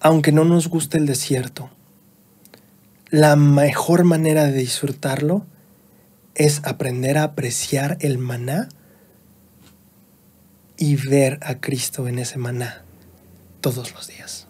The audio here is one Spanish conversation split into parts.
aunque no nos guste el desierto, la mejor manera de disfrutarlo es aprender a apreciar el maná y ver a Cristo en ese maná todos los días.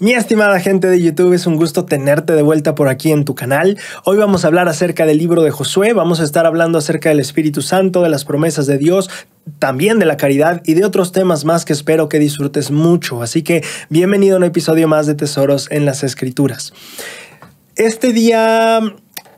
Mi estimada gente de YouTube, es un gusto tenerte de vuelta por aquí en tu canal. Hoy vamos a hablar acerca del libro de Josué, vamos a estar hablando acerca del Espíritu Santo, de las promesas de Dios, también de la caridad y de otros temas más que espero que disfrutes mucho. Así que bienvenido a un episodio más de Tesoros en las Escrituras. Este día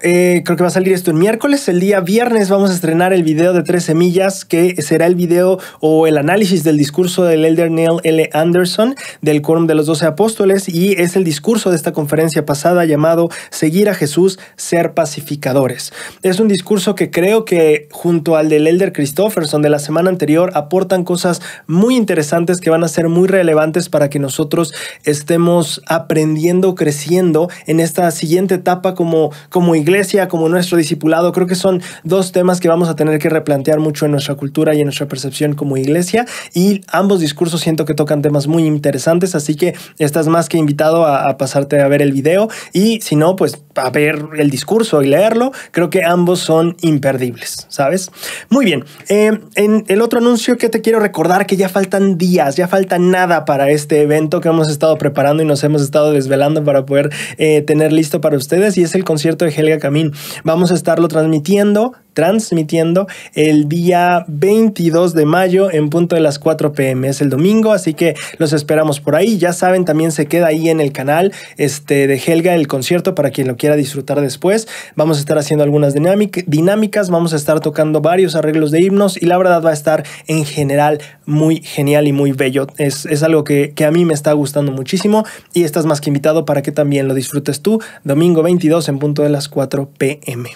eh, creo que va a salir esto el miércoles. El día viernes vamos a estrenar el video de Tres Semillas, que será el video o el análisis del discurso del Elder Neil L. Anderson del Quórum de los Doce Apóstoles y es el discurso de esta conferencia pasada llamado Seguir a Jesús, ser pacificadores. Es un discurso que creo que junto al del Elder Christopherson de la semana anterior aportan cosas muy interesantes que van a ser muy relevantes para que nosotros estemos aprendiendo, creciendo en esta siguiente etapa como, como iglesia como nuestro discipulado. Creo que son dos temas que vamos a tener que replantear mucho en nuestra cultura y en nuestra percepción como iglesia. Y ambos discursos siento que tocan temas muy interesantes, así que estás más que invitado a, pasarte a ver el video y si no, pues a ver el discurso y leerlo. Creo que ambos son imperdibles, ¿sabes? Muy bien, em, en el otro anuncio que te quiero recordar que ya faltan días, ya falta nada para este evento que hemos estado preparando y nos hemos estado desvelando para poder eh, tener listo para ustedes y es el concierto de Helga Camín. Vamos a estarlo transmitiendo transmitiendo el día 22 de mayo en punto de las 4 pm. Es el domingo, así que los esperamos por ahí. Ya saben, también se queda ahí en el canal este, de Helga el concierto para quien lo quiera disfrutar después. Vamos a estar haciendo algunas dinámicas, vamos a estar tocando varios arreglos de himnos y la verdad va a estar en general muy genial y muy bello. Es, es algo que, que a mí me está gustando muchísimo y estás más que invitado para que también lo disfrutes tú. Domingo 22 en punto de las 4 pm.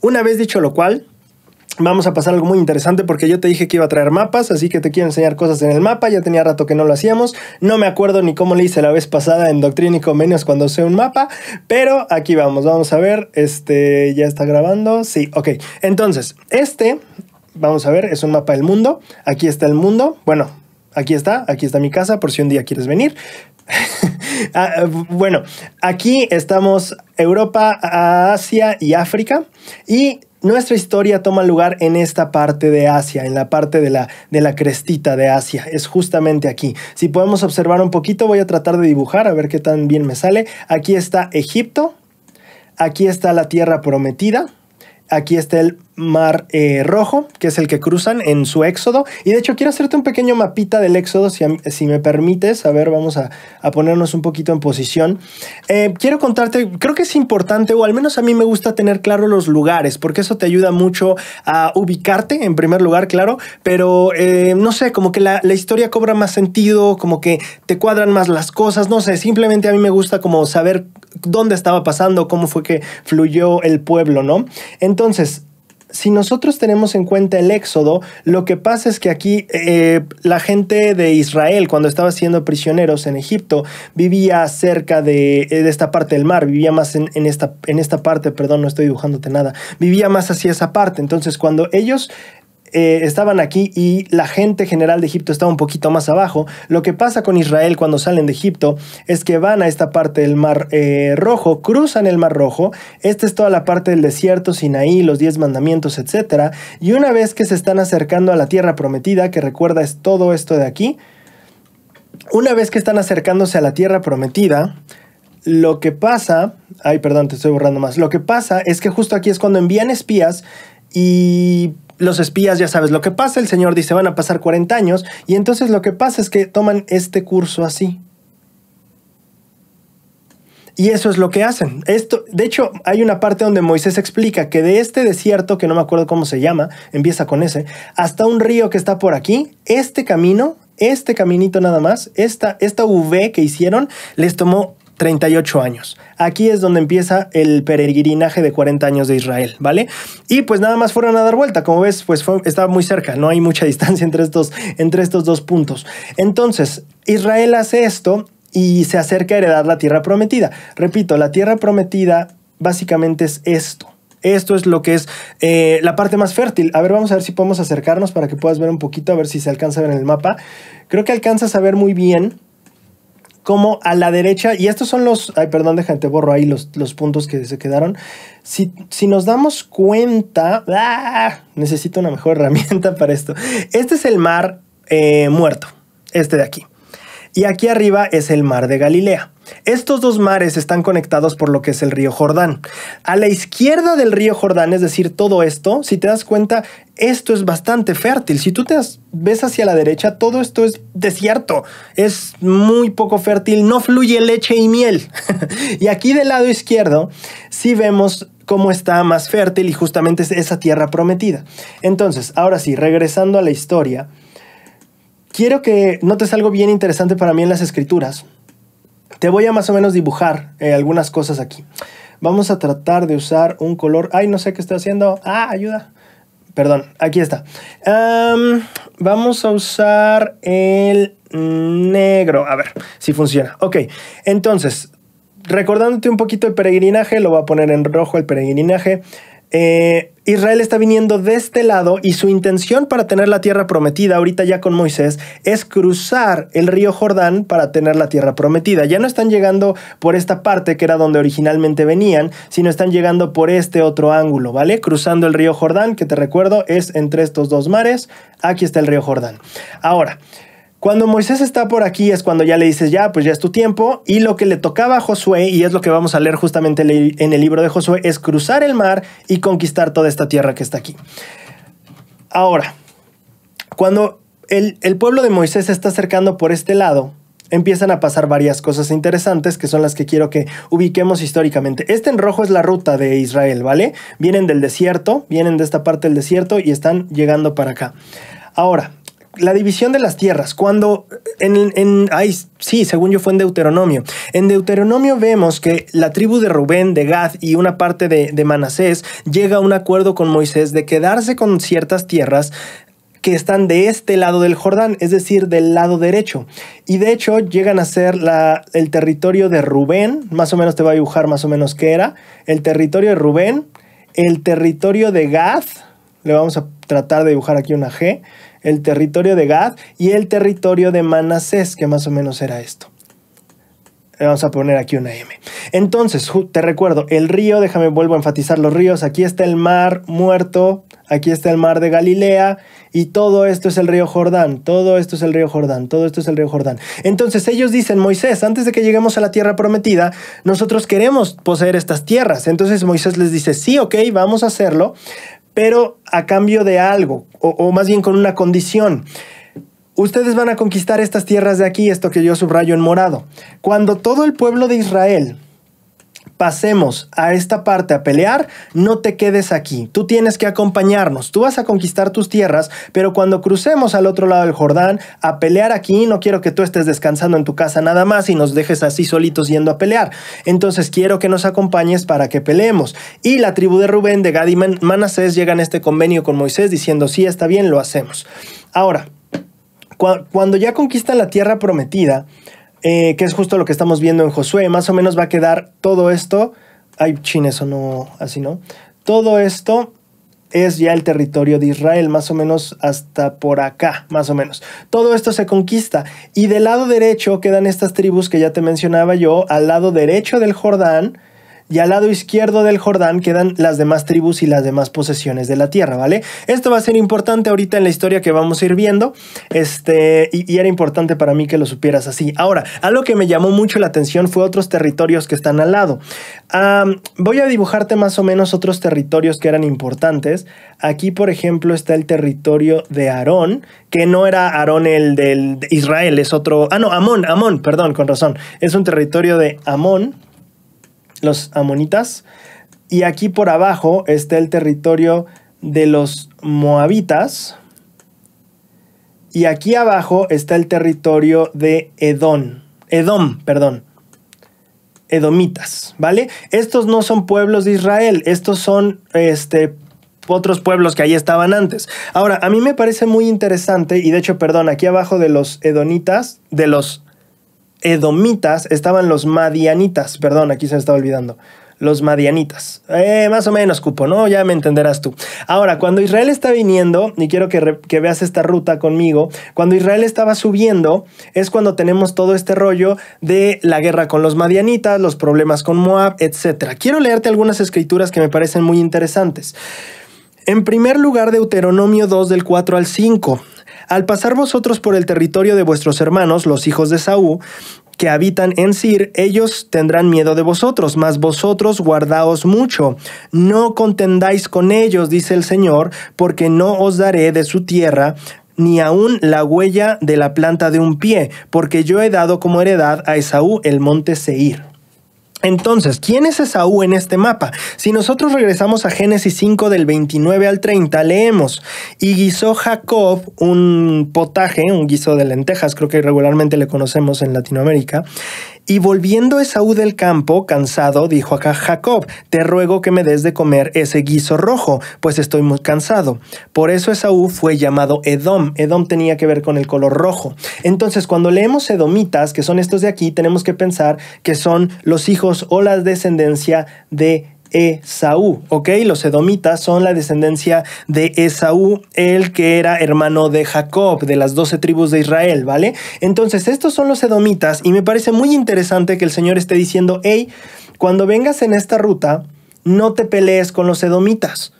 Una vez dicho lo cual, vamos a pasar algo muy interesante porque yo te dije que iba a traer mapas, así que te quiero enseñar cosas en el mapa, ya tenía rato que no lo hacíamos, no me acuerdo ni cómo le hice la vez pasada en Doctrina y Convenios cuando usé un mapa, pero aquí vamos, vamos a ver, este, ya está grabando, sí, ok, entonces, este, vamos a ver, es un mapa del mundo, aquí está el mundo, bueno... Aquí está, aquí está mi casa por si un día quieres venir. Ah, ah, bueno, aquí estamos Europa, Asia y África. Y nuestra historia toma lugar en esta parte de Asia, en la parte de la, de la crestita de Asia. Es justamente aquí. Si podemos observar un poquito, voy a tratar de dibujar a ver qué tan bien me sale. Aquí está Egipto. Aquí está la tierra prometida. Aquí está el mar eh, rojo, que es el que cruzan en su éxodo. Y de hecho quiero hacerte un pequeño mapita del éxodo, si, me permites. A ver, vamos a, ponernos un poquito en posición. Eh, quiero contarte, creo que es importante, o al menos a mí me gusta tener claro los lugares, porque eso te ayuda mucho a ubicarte, en primer lugar, claro, pero eh, no sé, como que la, la, historia cobra más sentido, como que te cuadran más las cosas, no sé, simplemente a mí me gusta como saber dónde estaba pasando, cómo fue que fluyó el pueblo, ¿no? Entonces, si nosotros tenemos en cuenta el éxodo, lo que pasa es que aquí eh, la gente de Israel, cuando estaba siendo prisioneros en Egipto, vivía cerca de, eh, esta parte del mar, vivía más en, esta, en esta parte, perdón, no estoy dibujándote nada, vivía más hacia esa parte. Entonces, cuando ellos eh, estaban aquí y la gente general de Egipto estaba un poquito más abajo. Lo que pasa con Israel cuando salen de Egipto es que van a esta parte del Mar eh, Rojo, cruzan el Mar Rojo, esta es toda la parte del desierto, Sinaí, los diez mandamientos, etc. Y una vez que se están acercando a la tierra prometida, que recuerda es todo esto de aquí, una vez que están acercándose a la tierra prometida, lo que pasa, ay perdón, te estoy borrando más, lo que pasa es que justo aquí es cuando envían espías y los espías ya sabes lo que pasa, el señor dice van a pasar 40 años y entonces lo que pasa es que toman este curso así. Y eso es lo que hacen. Esto, de hecho, hay una parte donde Moisés explica que de este desierto, que no me acuerdo cómo se llama, empieza con ese, hasta un río que está por aquí, este camino, este caminito nada más, esta, esta V que hicieron, les tomó 38 años. Aquí es donde empieza el peregrinaje de 40 años de Israel, ¿vale? Y pues nada más fueron a dar vuelta, como ves, pues estaba muy cerca, no hay mucha distancia entre estos, entre estos dos puntos. Entonces, Israel hace esto y se acerca a heredar la tierra prometida. Repito, la tierra prometida básicamente es esto. Esto es lo que es eh, la parte más fértil. A ver, vamos a ver si podemos acercarnos para que puedas ver un poquito, a ver si se alcanza a ver en el mapa. Creo que alcanzas a ver muy bien como a la derecha, y estos son los, ay, perdón, te borro ahí los, puntos que se quedaron. Si, nos damos cuenta, ¡ah! necesito una mejor herramienta para esto. Este es el mar eh, muerto, este de aquí. Y aquí arriba es el mar de Galilea. Estos dos mares están conectados por lo que es el río Jordán. A la izquierda del río Jordán, es decir, todo esto, si te das cuenta, esto es bastante fértil. Si tú te ves hacia la derecha, todo esto es desierto, es muy poco fértil, no fluye leche y miel. y aquí del lado izquierdo, sí vemos cómo está más fértil y justamente es esa tierra prometida. Entonces, ahora sí, regresando a la historia, quiero que notes algo bien interesante para mí en las escrituras te voy a más o menos dibujar eh, algunas cosas aquí. Vamos a tratar de usar un color... ¡Ay, no sé qué estoy haciendo! ¡Ah, ayuda! Perdón, aquí está. vamos a usar el negro. A ver si funciona. Ok, entonces, recordándote un poquito el peregrinaje, lo voy a poner en rojo el peregrinaje. Eh, Israel está viniendo de este lado y su intención para tener la tierra prometida, ahorita ya con Moisés, es cruzar el río Jordán para tener la tierra prometida. Ya no están llegando por esta parte que era donde originalmente venían, sino están llegando por este otro ángulo, ¿vale? Cruzando el río Jordán, que te recuerdo es entre estos dos mares. Aquí está el río Jordán. Ahora, cuando Moisés está por aquí es cuando ya le dices, ya, pues ya es tu tiempo. Y lo que le tocaba a Josué, y es lo que vamos a leer justamente en el libro de Josué, es cruzar el mar y conquistar toda esta tierra que está aquí. Ahora, cuando el, pueblo de Moisés se está acercando por este lado, empiezan a pasar varias cosas interesantes que son las que quiero que ubiquemos históricamente. Este en rojo es la ruta de Israel, ¿vale? Vienen del desierto, vienen de esta parte del desierto y están llegando para acá. Ahora, la división de las tierras, cuando eh, en, sí, según yo fue en Deuteronomio. En Deuteronomio vemos que la tribu de Rubén, de Gad y una parte de, Manasés llega a un acuerdo con Moisés de quedarse con ciertas tierras que están de este lado del Jordán, es decir, del lado derecho. Y de hecho llegan a ser el territorio de Rubén, más o menos te va a dibujar más o menos qué era, el territorio de Rubén, el territorio de Gad, le vamos a tratar de dibujar aquí una G, el territorio de Gad y el territorio de Manasés, que más o menos era esto. Vamos a poner aquí una M. Entonces, te recuerdo, el río, déjame vuelvo a enfatizar los ríos, aquí está el mar muerto, aquí está el mar de Galilea y todo esto es el río Jordán, todo esto es el río Jordán, todo esto es el río Jordán. Entonces ellos dicen, Moisés, antes de que lleguemos a la tierra prometida, nosotros queremos poseer estas tierras. Entonces Moisés les dice, sí, ok, vamos a hacerlo, pero a cambio de algo, o, más bien con una condición. Ustedes van a conquistar estas tierras de aquí, esto que yo subrayo en morado. Cuando todo el pueblo de Israel pasemos a esta parte a pelear, no te quedes aquí, tú tienes que acompañarnos, tú vas a conquistar tus tierras, pero cuando crucemos al otro lado del Jordán a pelear aquí, no quiero que tú estés descansando en tu casa nada más y nos dejes así solitos yendo a pelear, entonces quiero que nos acompañes para que peleemos. Y la tribu de Rubén, de Gad y Manasés llegan a este convenio con Moisés diciendo, sí, está bien, lo hacemos. Ahora, cuando ya conquistan la tierra prometida, eh, que es justo lo que estamos viendo en Josué. Más o menos va a quedar todo esto. hay chin, o no, así no. Todo esto es ya el territorio de Israel, más o menos hasta por acá, más o menos. Todo esto se conquista y del lado derecho quedan estas tribus que ya te mencionaba yo, al lado derecho del Jordán, y al lado izquierdo del Jordán quedan las demás tribus y las demás posesiones de la tierra, ¿vale? Esto va a ser importante ahorita en la historia que vamos a ir viendo, este, y, era importante para mí que lo supieras así. Ahora, algo que me llamó mucho la atención fue otros territorios que están al lado. voy a dibujarte más o menos otros territorios que eran importantes. Aquí, por ejemplo, está el territorio de Aarón, que no era Aarón el del de Israel, es otro... Ah, no, Amón, Amón, perdón, con razón. Es un territorio de Amón los amonitas. Y aquí por abajo está el territorio de los moabitas. Y aquí abajo está el territorio de Edom. Edom, perdón. Edomitas, ¿vale? Estos no son pueblos de Israel, estos son este, otros pueblos que ahí estaban antes. Ahora, a mí me parece muy interesante, y de hecho, perdón, aquí abajo de los edonitas, de los edomitas estaban los madianitas. Perdón, aquí se me estaba olvidando los madianitas. Eh, más o menos, cupo, ¿no? Ya me entenderás tú. Ahora, cuando Israel está viniendo, y quiero que, veas esta ruta conmigo, cuando Israel estaba subiendo, es cuando tenemos todo este rollo de la guerra con los madianitas, los problemas con Moab, etc. Quiero leerte algunas escrituras que me parecen muy interesantes. En primer lugar, Deuteronomio 2 del 4 al 5. Al pasar vosotros por el territorio de vuestros hermanos, los hijos de Saúl, que habitan en Sir, ellos tendrán miedo de vosotros, mas vosotros guardaos mucho. No contendáis con ellos, dice el Señor, porque no os daré de su tierra ni aun la huella de la planta de un pie, porque yo he dado como heredad a Esaú el monte Seir. Entonces, ¿quién es Esaú en este mapa? Si nosotros regresamos a Génesis 5 del 29 al 30, leemos, y guisó Jacob un potaje, un guiso de lentejas, creo que regularmente le conocemos en Latinoamérica, y volviendo Esaú del campo, cansado, dijo a Jacob, te ruego que me des de comer ese guiso rojo, pues estoy muy cansado. Por eso Esaú fue llamado Edom. Edom tenía que ver con el color rojo. Entonces, cuando leemos edomitas, que son estos de aquí, tenemos que pensar que son los hijos o la descendencia de Esaú, ¿ok? Los edomitas son la descendencia de Esaú, el que era hermano de Jacob, de las doce tribus de Israel, ¿vale? Entonces, estos son los edomitas y me parece muy interesante que el Señor esté diciendo, hey, cuando vengas en esta ruta, no te pelees con los edomitas.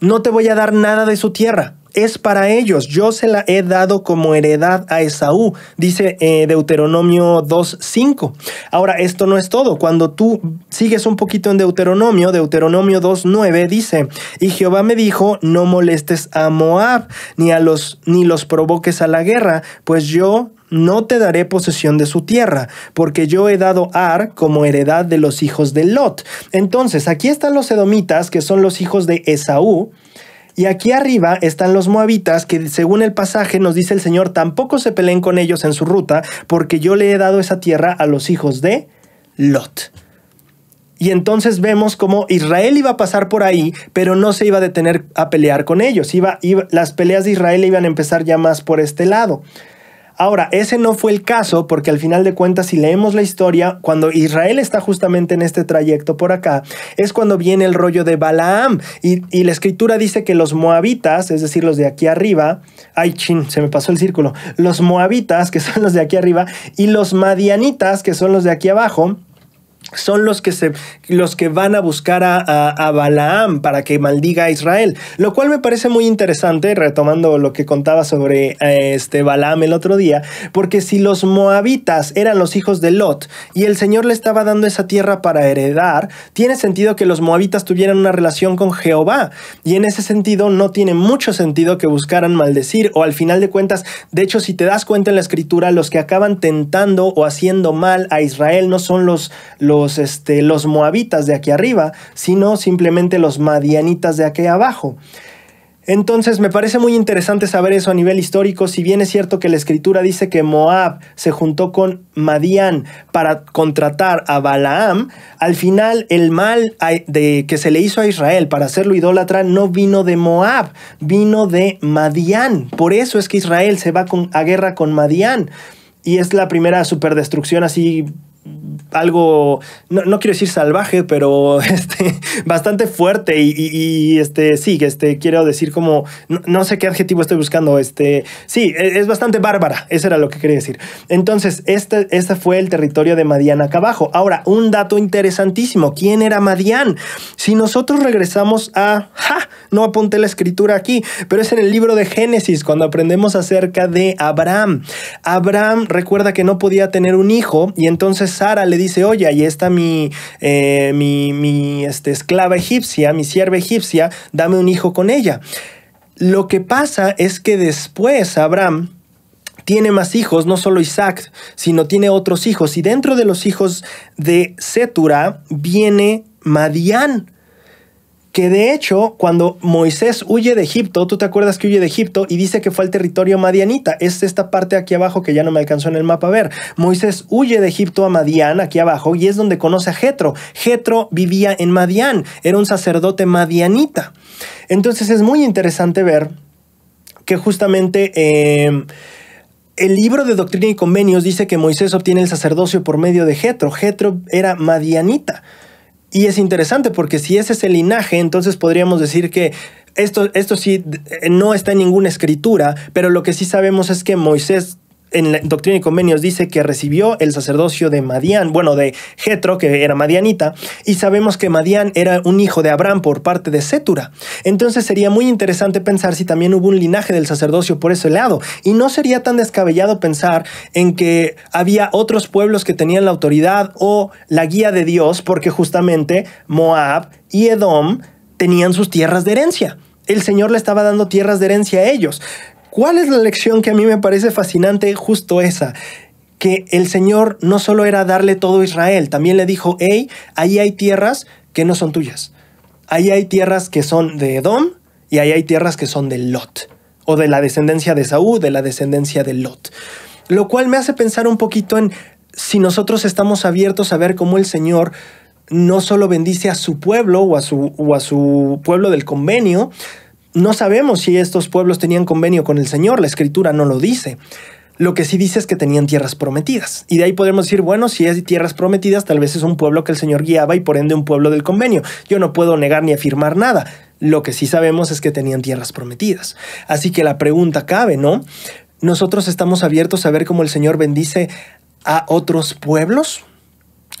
No te voy a dar nada de su tierra es para ellos. Yo se la he dado como heredad a Esaú, dice eh, Deuteronomio 2.5. Ahora, esto no es todo. Cuando tú sigues un poquito en Deuteronomio, Deuteronomio 2.9 dice, y Jehová me dijo, no molestes a Moab, ni, a los, ni los provoques a la guerra, pues yo no te daré posesión de su tierra, porque yo he dado Ar como heredad de los hijos de Lot. Entonces, aquí están los edomitas, que son los hijos de Esaú, y aquí arriba están los moabitas que según el pasaje nos dice el Señor, tampoco se peleen con ellos en su ruta porque yo le he dado esa tierra a los hijos de Lot. Y entonces vemos cómo Israel iba a pasar por ahí, pero no se iba a detener a pelear con ellos. Iba, las peleas de Israel iban a empezar ya más por este lado. Ahora, ese no fue el caso porque al final de cuentas, si leemos la historia, cuando Israel está justamente en este trayecto por acá, es cuando viene el rollo de Balaam. Y, la escritura dice que los moabitas, es decir, los de aquí arriba, ay chin, se me pasó el círculo, los moabitas, que son los de aquí arriba, y los madianitas, que son los de aquí abajo, son los que, se, los que van a buscar a, Balaam para que maldiga a Israel, lo cual me parece muy interesante, retomando lo que contaba sobre eh, este Balaam el otro día, porque si los moabitas eran los hijos de Lot y el Señor le estaba dando esa tierra para heredar, tiene sentido que los moabitas tuvieran una relación con Jehová, y en ese sentido no tiene mucho sentido que buscaran maldecir, o al final de cuentas, de hecho, si te das cuenta en la escritura, los que acaban tentando o haciendo mal a Israel no son los, los este, los, moabitas de aquí arriba, sino simplemente los madianitas de aquí abajo. Entonces me parece muy interesante saber eso a nivel histórico, si bien es cierto que la escritura dice que Moab se juntó con Madián para contratar a Balaam, al final el mal de, que se le hizo a Israel para hacerlo idólatra no vino de Moab, vino de Madián. Por eso es que Israel se va a guerra con Madián. Y es la primera superdestrucción así algo, no, quiero decir salvaje, pero este, bastante fuerte y, este, sí, este, quiero decir como, no, sé qué adjetivo estoy buscando, este, sí, e, es, bastante bárbara, eso era lo que quería decir. Entonces, este, este fue el territorio de Madian acá abajo. Ahora, un dato interesantísimo, ¿quién era Madián? Si nosotros regresamos a, ja, no apunté la escritura aquí, pero es en el libro de Génesis, cuando aprendemos acerca de Abraham. Abraham recuerda que no podía tener un hijo y entonces Sara le dice, oye, ahí está mi, eh, mi, mi este, esclava egipcia, mi sierva egipcia, dame un hijo con ella. Lo que pasa es que después Abraham tiene más hijos, no solo Isaac, sino tiene otros hijos. Y dentro de los hijos de Setura viene Madián que de hecho, cuando Moisés huye de Egipto, tú te acuerdas que huye de Egipto y dice que fue al territorio madianita. Es esta parte aquí abajo que ya no me alcanzó en el mapa a ver. Moisés huye de Egipto a Madián, aquí abajo, y es donde conoce a Jetro. Jetro vivía en Madián, era un sacerdote madianita. Entonces es muy interesante ver que justamente... Em, el libro de Doctrina y Convenios dice que Moisés obtiene el sacerdocio por medio de Jetro. Jetro era madianita. Y es interesante porque si ese es el linaje, entonces podríamos decir que esto, esto sí eh, no está en ninguna escritura, pero lo que sí sabemos es que Moisés en la Doctrina y Convenios dice que recibió el sacerdocio de Madián, bueno, de Jetro, que era madianita, y sabemos que Madián era un hijo de Abraham por parte de Setura. Entonces sería muy interesante pensar si también hubo un linaje del sacerdocio por ese lado, y no sería tan descabellado pensar en que había otros pueblos que tenían la autoridad o la guía de Dios, porque justamente Moab y Edom tenían sus tierras de herencia. El Señor le estaba dando tierras de herencia a ellos. ¿Cuál es la lección que a mí me parece fascinante? Justo esa que el Señor no solo era darle todo a Israel, también le dijo, hey, ahí hay tierras que no son tuyas. Ahí hay tierras que son de Edom y ahí hay tierras que son de Lot, o de la descendencia de Saúl, de la descendencia de Lot. Lo cual me hace pensar un poquito en si nosotros estamos abiertos a ver cómo el Señor no solo bendice a su pueblo o a su, o a su pueblo del convenio, no sabemos si estos pueblos tenían convenio con el Señor, la escritura no lo dice. Lo que sí dice es que tenían tierras prometidas. Y de ahí podemos decir, bueno, si es tierras prometidas, tal vez es un pueblo que el Señor guiaba y por ende un pueblo del convenio. Yo no puedo negar ni afirmar nada. Lo que sí sabemos es que tenían tierras prometidas. Así que la pregunta cabe, ¿no? ¿Nosotros estamos abiertos a ver cómo el Señor bendice a otros pueblos?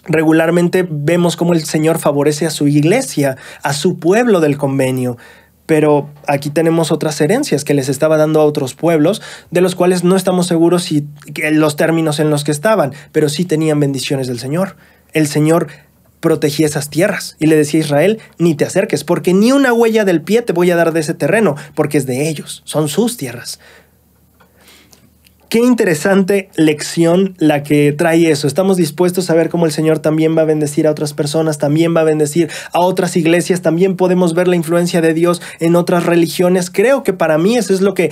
Regularmente vemos cómo el Señor favorece a su iglesia, a su pueblo del convenio pero aquí tenemos otras herencias que les estaba dando a otros pueblos, de los cuales no estamos seguros si los términos en los que estaban, pero sí tenían bendiciones del Señor. El Señor protegía esas tierras y le decía a Israel, ni te acerques, porque ni una huella del pie te voy a dar de ese terreno, porque es de ellos, son sus tierras. Qué interesante lección la que trae eso. Estamos dispuestos a ver cómo el Señor también va a bendecir a otras personas, también va a bendecir a otras iglesias, también podemos ver la influencia de Dios en otras religiones. Creo que para mí eso es lo que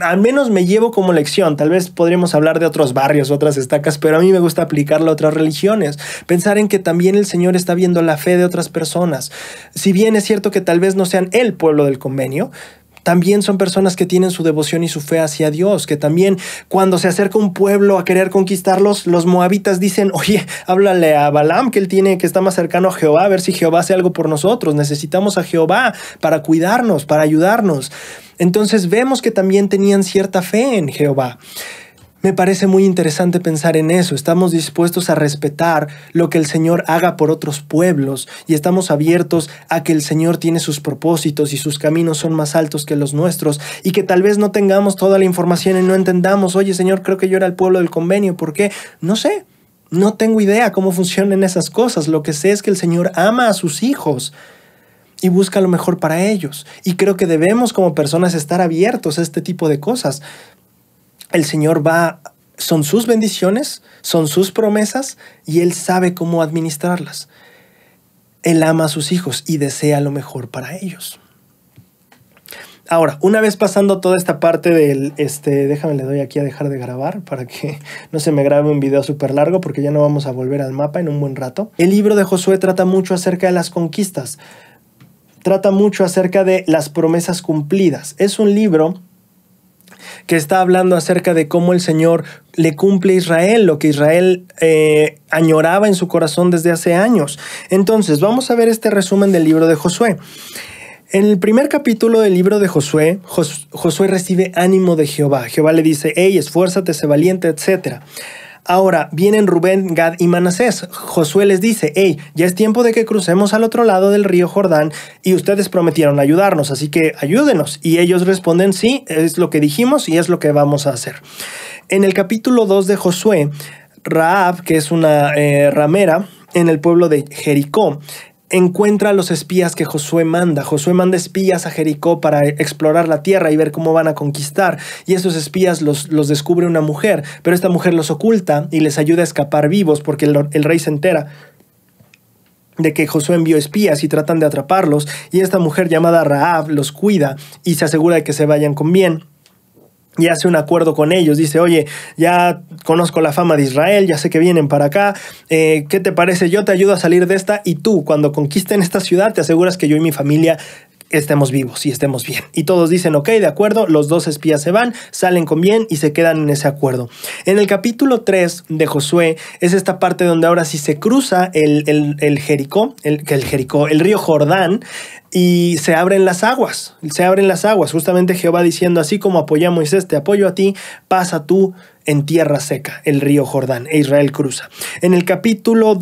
al menos me llevo como lección. Tal vez podríamos hablar de otros barrios, otras estacas, pero a mí me gusta aplicarlo a otras religiones. Pensar en que también el Señor está viendo la fe de otras personas. Si bien es cierto que tal vez no sean el pueblo del convenio, también son personas que tienen su devoción y su fe hacia Dios, que también cuando se acerca un pueblo a querer conquistarlos, los moabitas dicen, oye, háblale a Balaam, que él tiene, que está más cercano a Jehová, a ver si Jehová hace algo por nosotros, necesitamos a Jehová para cuidarnos, para ayudarnos. Entonces vemos que también tenían cierta fe en Jehová. Me parece muy interesante pensar en eso. Estamos dispuestos a respetar lo que el Señor haga por otros pueblos y estamos abiertos a que el Señor tiene sus propósitos y sus caminos son más altos que los nuestros y que tal vez no tengamos toda la información y no entendamos, oye Señor, creo que yo era el pueblo del convenio, ¿por qué? No sé. No tengo idea cómo funcionan esas cosas. Lo que sé es que el Señor ama a sus hijos y busca lo mejor para ellos. Y creo que debemos como personas estar abiertos a este tipo de cosas el Señor va, son sus bendiciones, son sus promesas y Él sabe cómo administrarlas. Él ama a sus hijos y desea lo mejor para ellos. Ahora, una vez pasando toda esta parte del, este, déjame le doy aquí a dejar de grabar para que no se me grabe un video súper largo porque ya no vamos a volver al mapa en un buen rato. El libro de Josué trata mucho acerca de las conquistas, trata mucho acerca de las promesas cumplidas. Es un libro que está hablando acerca de cómo el Señor le cumple a Israel, lo que Israel eh, añoraba en su corazón desde hace años. Entonces, vamos a ver este resumen del libro de Josué. En el primer capítulo del libro de Josué, Josué recibe ánimo de Jehová. Jehová le dice, hey, esfuérzate, sé valiente, etcétera. Ahora vienen Rubén, Gad y Manasés. Josué les dice, hey, ya es tiempo de que crucemos al otro lado del río Jordán y ustedes prometieron ayudarnos, así que ayúdenos. Y ellos responden, sí, es lo que dijimos y es lo que vamos a hacer. En el capítulo 2 de Josué, Raab, que es una eh, ramera, en el pueblo de Jericó, encuentra a los espías que Josué manda. Josué manda espías a Jericó para explorar la tierra y ver cómo van a conquistar. Y esos espías los, descubre una mujer, pero esta mujer los oculta y les ayuda a escapar vivos porque el, el rey se entera de que Josué envió espías y tratan de atraparlos, y esta mujer llamada Raab los cuida y se asegura de que se vayan con bien y hace un acuerdo con ellos. Dice, oye, ya conozco la fama de Israel, ya sé que vienen para acá, eh, ¿qué te parece? Yo te ayudo a salir de esta y tú, cuando conquisten esta ciudad, te aseguras que yo y mi familia estemos vivos y estemos bien. Y todos dicen, ok, de acuerdo, los dos espías se van, salen con bien y se quedan en ese acuerdo. En el capítulo 3 de Josué es esta parte donde ahora sí se cruza el, el, Jericó, el, el Jericó, el río Jordán, y se abren las aguas, se abren las aguas, justamente Jehová diciendo, así como apoyamos este Moisés, te apoyo a ti, pasa tú en tierra seca, el río Jordán, e Israel cruza. En el capítulo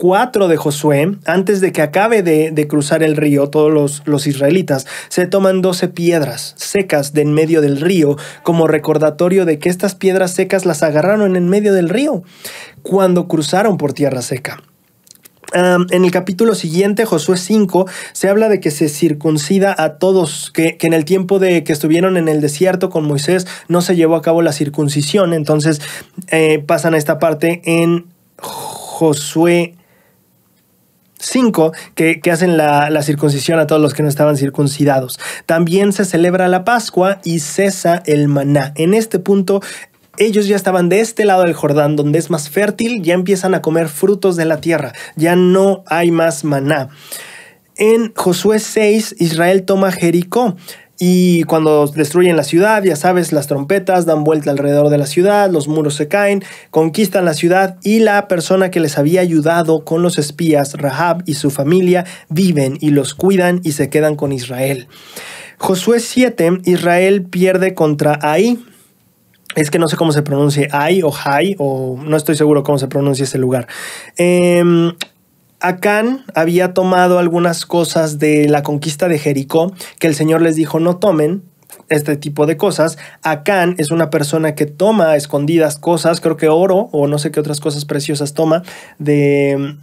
4 de Josué, antes de que acabe de, cruzar el río, todos los, israelitas se toman 12 piedras secas de en medio del río como recordatorio de que estas piedras secas las agarraron en medio del río cuando cruzaron por tierra seca. en el capítulo siguiente, Josué 5, se habla de que se circuncida a todos, que, en el tiempo de que estuvieron en el desierto con Moisés no se llevó a cabo la circuncisión, entonces eh, pasan a esta parte en Josué cinco que, hacen la, la, circuncisión a todos los que no estaban circuncidados. También se celebra la Pascua y cesa el maná. En este punto... Ellos ya estaban de este lado del Jordán, donde es más fértil, ya empiezan a comer frutos de la tierra, ya no hay más maná. En Josué 6, Israel toma Jericó. Y cuando destruyen la ciudad, ya sabes, las trompetas dan vuelta alrededor de la ciudad, los muros se caen, conquistan la ciudad y la persona que les había ayudado con los espías, Rahab y su familia, viven y los cuidan y se quedan con Israel. Josué 7, Israel pierde contra Ai, es que no sé cómo se pronuncia Ai o Hai, o no estoy seguro cómo se pronuncia ese lugar. Em, Acán había tomado algunas cosas de la conquista de Jericó que el Señor les dijo no tomen, este tipo de cosas. Acán es una persona que toma escondidas cosas, creo que oro o no sé qué otras cosas preciosas toma de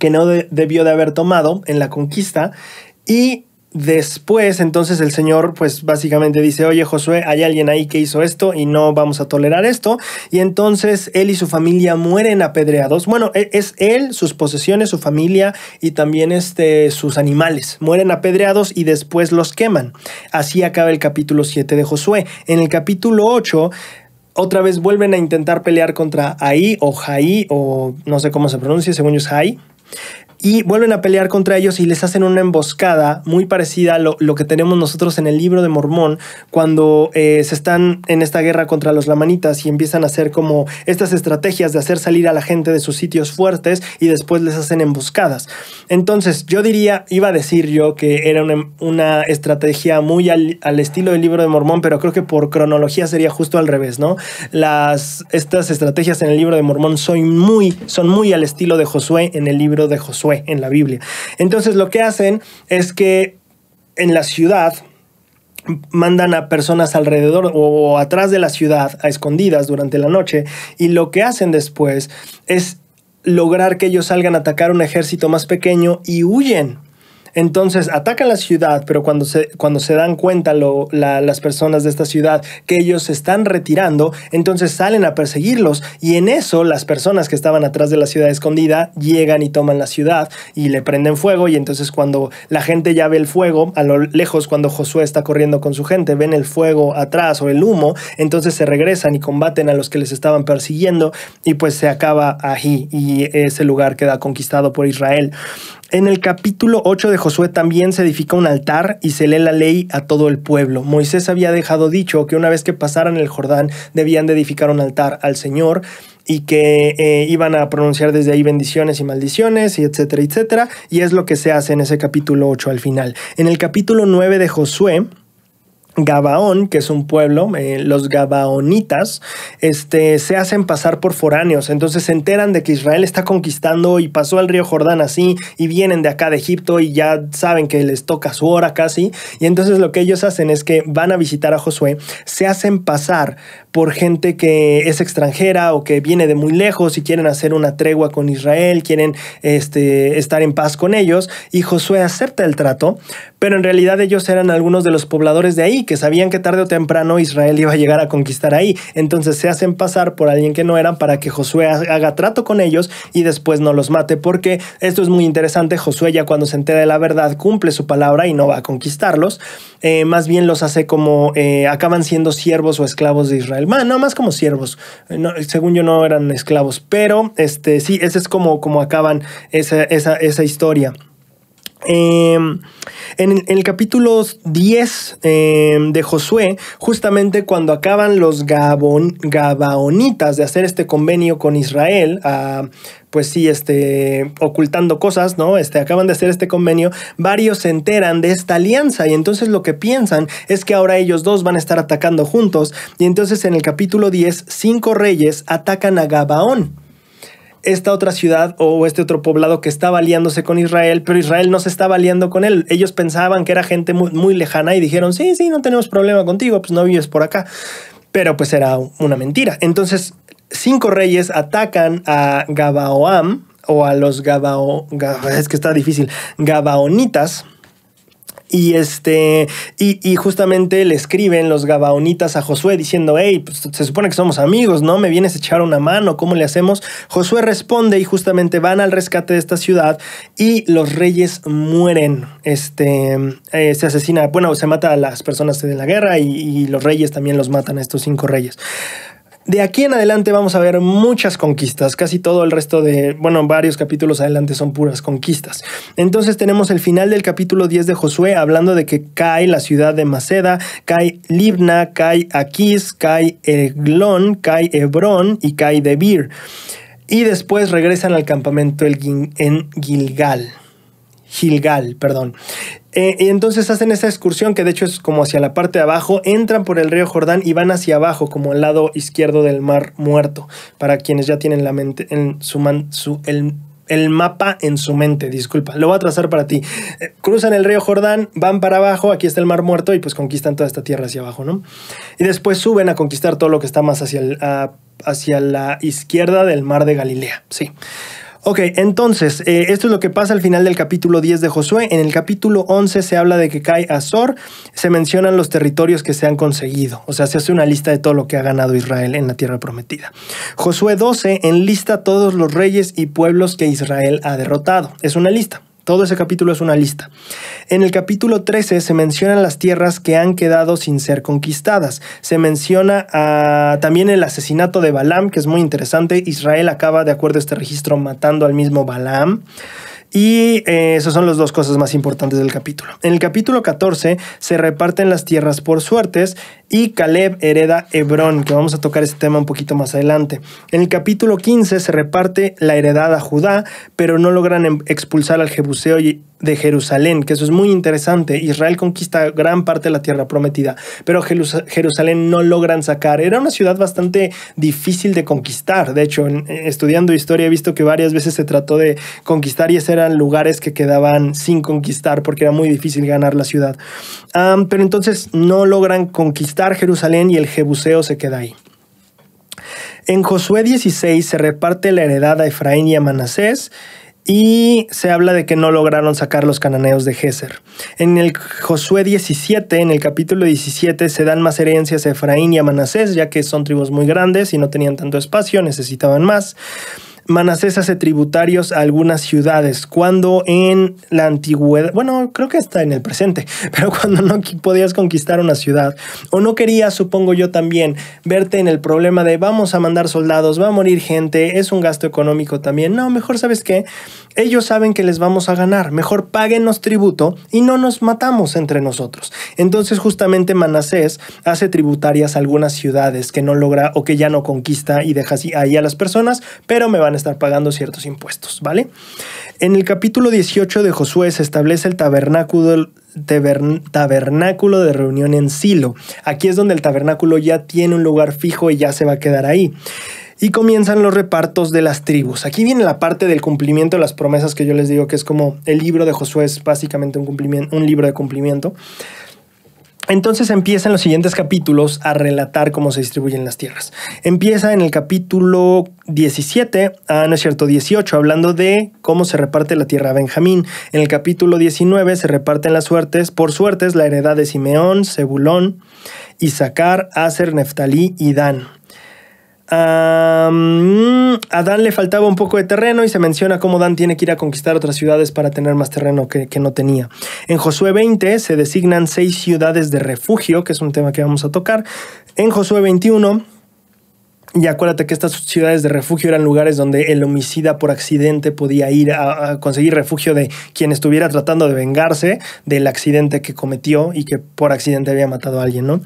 que no debió de haber tomado en la conquista y Después, entonces el Señor, pues básicamente dice, oye Josué, hay alguien ahí que hizo esto y no vamos a tolerar esto. Y entonces él y su familia mueren apedreados. Bueno, e-, es él, sus posesiones, su familia y también este, sus animales. Mueren apedreados y después los queman. Así acaba el capítulo 7 de Josué. En el capítulo 8 otra vez vuelven a intentar pelear contra Ahí o Jai o no sé cómo se pronuncia, según yo es Jai y vuelven a pelear contra ellos y les hacen una emboscada muy parecida a lo, que tenemos nosotros en el libro de Mormón cuando eh, se están en esta guerra contra los lamanitas y empiezan a hacer como estas estrategias de hacer salir a la gente de sus sitios fuertes y después les hacen emboscadas. Entonces yo diría, iba a decir yo que era una, estrategia muy al, estilo del libro de Mormón, pero creo que por cronología sería justo al revés, ¿no? Las, estas estrategias en el libro de Mormón son muy, son muy al estilo de Josué en el libro de Josué en la Biblia. Entonces lo que hacen es que en la ciudad mandan a personas alrededor o atrás de la ciudad a escondidas durante la noche y lo que hacen después es lograr que ellos salgan a atacar un ejército más pequeño y huyen entonces atacan la ciudad, pero cuando se, cuando se dan cuenta las personas de esta ciudad que ellos se están retirando, entonces salen a perseguirlos y en eso las personas que estaban atrás de la ciudad escondida llegan y toman la ciudad y le prenden fuego y entonces cuando la gente ya ve el fuego, a lo lejos cuando Josué está corriendo con su gente, ven el fuego atrás o el humo, entonces se regresan y combaten a los que les estaban persiguiendo y pues se acaba allí y ese lugar queda conquistado por Israel. En el capítulo 8 de Josué también se edifica un altar y se lee la ley a todo el pueblo. Moisés había dejado dicho que una vez que pasaran el Jordán debían de edificar un altar al Señor y que eh, iban a pronunciar desde ahí bendiciones y maldiciones y etcétera, etcétera. Y es lo que se hace en ese capítulo 8 al final. En el capítulo 9 de Josué Gabaón, que es un pueblo, eh, los Gabaonitas, este, se hacen pasar por foráneos, entonces se enteran de que Israel está conquistando y pasó al río Jordán así, y vienen de acá de Egipto y ya saben que les toca su hora casi, y entonces lo que ellos hacen es que van a visitar a Josué, se hacen pasar por gente que es extranjera o que viene de muy lejos y quieren hacer una tregua con Israel, quieren este, estar en paz con ellos, y Josué acepta el trato, pero en realidad ellos eran algunos de los pobladores de ahí, que sabían que tarde o temprano Israel iba a llegar a conquistar ahí. Entonces se hacen pasar por alguien que no eran para que Josué haga trato con ellos y después no los mate, porque esto es muy interesante. Josué ya cuando se entera de la verdad cumple su palabra y no va a conquistarlos. Eh, más bien los hace como eh, acaban siendo siervos o esclavos de Israel. no más como siervos. Eh, según yo no eran esclavos, pero este sí, ese es como, como acaban esa, esa, esa historia. Em, en, el capítulo 10 em, de Josué, justamente cuando acaban los Gabon, Gabaonitas de hacer este convenio con Israel, ah, pues sí, este, ocultando cosas, ¿no? Este, acaban de hacer este convenio, varios se enteran de esta alianza y entonces lo que piensan es que ahora ellos dos van a estar atacando juntos y entonces en el capítulo 10, cinco reyes atacan a Gabaón esta otra ciudad o este otro poblado que estaba aliándose con Israel, pero Israel no se estaba aliando con él. Ellos pensaban que era gente muy, muy lejana y dijeron, sí, sí, no tenemos problema contigo, pues no vives por acá. Pero pues era una mentira. Entonces, cinco reyes atacan a Gabaoam o a los Gabao... es que está difícil. Gabaonitas y este, y, justamente le escriben los gabaonitas a Josué diciendo, hey, pues, se supone que somos amigos, ¿no? Me vienes a echar una mano, ¿cómo le hacemos? Josué responde y justamente van al rescate de esta ciudad y los reyes mueren. Este, eh, se asesina, bueno, se mata a las personas de la guerra y, y los reyes también los matan a estos cinco reyes. De aquí en adelante vamos a ver muchas conquistas, casi todo el resto de, bueno, varios capítulos adelante son puras conquistas. Entonces tenemos el final del capítulo 10 de Josué hablando de que cae la ciudad de Maceda, cae Libna, cae Aquis, cae Eglón, cae Hebrón y cae Debir. Y después regresan al campamento en Gilgal. Gilgal, perdón. Eh, y entonces hacen esa excursión, que de hecho es como hacia la parte de abajo, entran por el río Jordán y van hacia abajo, como al lado izquierdo del mar muerto, para quienes ya tienen la mente, en su, su el, mapa en su mente, disculpa, lo voy a trazar para ti. Eh, cruzan el río Jordán, van para abajo, aquí está el mar muerto y pues conquistan toda esta tierra hacia abajo, ¿no? Y después suben a conquistar todo lo que está más hacia, el, hacia la izquierda del mar de Galilea, sí. Ok, entonces, eh, esto es lo que pasa al final del capítulo 10 de Josué. En el capítulo 11 se habla de que cae Azor, se mencionan los territorios que se han conseguido, o sea, se hace una lista de todo lo que ha ganado Israel en la tierra prometida. Josué 12 enlista todos los reyes y pueblos que Israel ha derrotado. Es una lista. Todo ese capítulo es una lista. En el capítulo 13 se mencionan las tierras que han quedado sin ser conquistadas. Se menciona ah, también el asesinato de Balaam, que es muy interesante. Israel acaba, de acuerdo a este registro, matando al mismo Balaam. Y eh, esas son las dos cosas más importantes del capítulo. En el capítulo 14 se reparten las tierras por suertes y Caleb hereda Hebrón, que vamos a tocar este tema un poquito más adelante. En el capítulo 15 se reparte la heredad a Judá, pero no logran em, expulsar al Jebuseo de Jerusalén, que eso es muy interesante. Israel conquista gran parte de la tierra prometida, pero Jerusalén no logran sacar. Era una ciudad bastante difícil de conquistar. De hecho, eh, estudiando historia he visto que varias veces se trató de conquistar y esos eran lugares que quedaban sin conquistar porque era muy difícil ganar la ciudad. pero entonces no logran conquistar Jerusalén y el Jebuseo se queda ahí. En Josué 16 se reparte la heredad a Efraín y a Manasés y se habla de que no lograron sacar los cananeos de Géser. En el Josué 17, en el capítulo 17, se dan más herencias a Efraín y a Manasés, ya que son tribus muy grandes y no tenían tanto espacio, necesitaban más. Manasés hace tributarios a algunas ciudades, cuando en la antigüedad, bueno, creo que está en el presente, pero cuando no podías conquistar una ciudad, o no querías, supongo yo también, verte en el problema de vamos a mandar soldados, va a morir gente, es un gasto económico también, no, mejor sabes qué, ellos saben que les vamos a ganar, mejor páguenos tributo y no nos matamos entre nosotros. Entonces justamente Manasés hace tributarias a algunas ciudades que no logra o que ya no conquista y deja así ahí a las personas, pero me van a estar pagando ciertos impuestos, ¿vale? En el capítulo 18 de Josué se establece el tabernáculo, tabernáculo de reunión en Silo. Aquí es donde el tabernáculo ya tiene un lugar fijo y ya se va a quedar ahí y comienzan los repartos de las tribus. Aquí viene la parte del cumplimiento de las promesas que yo les digo que es como el libro de Josué es básicamente un, cumplimiento, un libro de cumplimiento. Entonces empiezan los siguientes capítulos a relatar cómo se distribuyen las tierras. Empieza en el capítulo 17, ah, no es cierto, 18, hablando de cómo se reparte la tierra a Benjamín. En el capítulo 19 se reparten las suertes, por suertes, la heredad de Simeón, Zebulón, Isaacar, Aser, Neftalí y Dan. Mm, a Dan le faltaba un poco de terreno y se menciona cómo Dan tiene que ir a conquistar otras ciudades para tener más terreno que, que, no tenía. En Josué 20 se designan seis ciudades de refugio, que es un tema que vamos a tocar. En Josué 21 y acuérdate que estas ciudades de refugio eran lugares donde el homicida por accidente podía ir a, conseguir refugio de quien estuviera tratando de vengarse del accidente que cometió y que por accidente había matado a alguien, ¿no?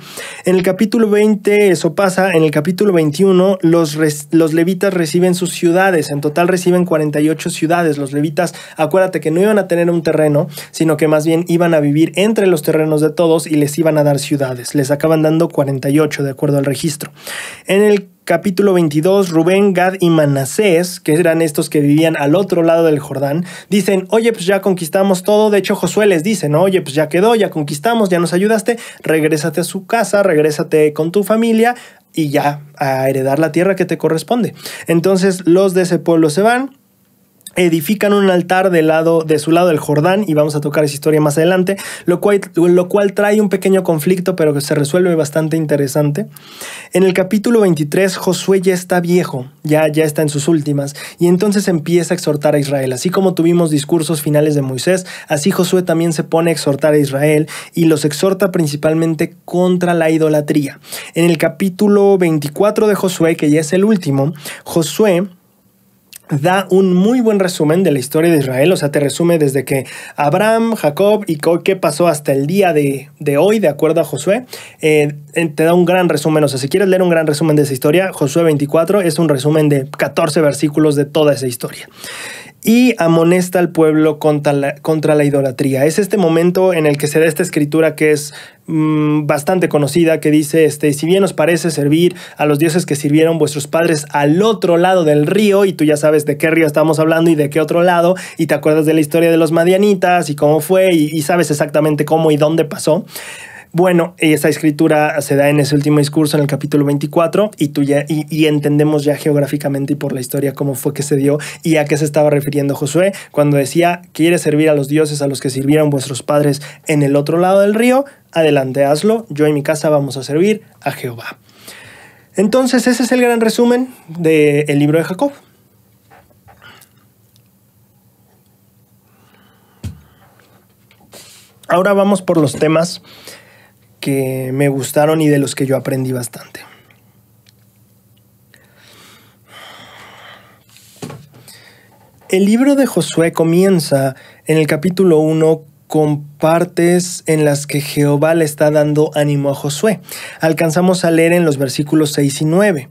En el capítulo 20 eso pasa, en el capítulo 21 los, los levitas reciben sus ciudades, en total reciben 48 ciudades, los levitas, acuérdate que no iban a tener un terreno, sino que más bien iban a vivir entre los terrenos de todos y les iban a dar ciudades, les acaban dando 48 de acuerdo al registro. En el capítulo 22, Rubén, Gad y Manasés, que eran estos que vivían al otro lado del Jordán, dicen, oye, pues ya conquistamos todo. De hecho, Josué les dice, ¿no? oye, pues ya quedó, ya conquistamos, ya nos ayudaste, regrésate a su casa, regrésate con tu familia y ya a heredar la tierra que te corresponde. Entonces los de ese pueblo se van edifican un altar del lado, de su lado del Jordán, y vamos a tocar esa historia más adelante, lo cual, lo cual trae un pequeño conflicto, pero que se resuelve bastante interesante. En el capítulo 23, Josué ya está viejo, ya, ya está en sus últimas, y entonces empieza a exhortar a Israel. Así como tuvimos discursos finales de Moisés, así Josué también se pone a exhortar a Israel y los exhorta principalmente contra la idolatría. En el capítulo 24 de Josué, que ya es el último, Josué da un muy buen resumen de la historia de Israel, o sea, te resume desde que Abraham, Jacob y qué pasó hasta el día de, hoy, de acuerdo a Josué, eh, te da un gran resumen, o sea, si quieres leer un gran resumen de esa historia, Josué 24 es un resumen de 14 versículos de toda esa historia y amonesta al pueblo contra la, idolatría. Es este momento en el que se da esta escritura que es mm, bastante conocida, que dice, este, si bien os parece servir a los dioses que sirvieron vuestros padres al otro lado del río, y tú ya sabes de qué río estamos hablando y de qué otro lado, y te acuerdas de la historia de los madianitas y cómo fue, y sabes exactamente cómo y dónde pasó, bueno, esta escritura se da en ese último discurso, en el capítulo 24, y, tú ya, y, entendemos ya geográficamente y por la historia cómo fue que se dio y a qué se estaba refiriendo Josué cuando decía, quiere servir a los dioses a los que sirvieron vuestros padres en el otro lado del río, adelante, hazlo, yo en mi casa vamos a servir a Jehová. Entonces, ese es el gran resumen del libro de Jacob. Ahora vamos por los temas que me gustaron y de los que yo aprendí bastante. El libro de Josué comienza en el capítulo 1 con partes en las que Jehová le está dando ánimo a Josué. Alcanzamos a leer en los versículos 6 y 9.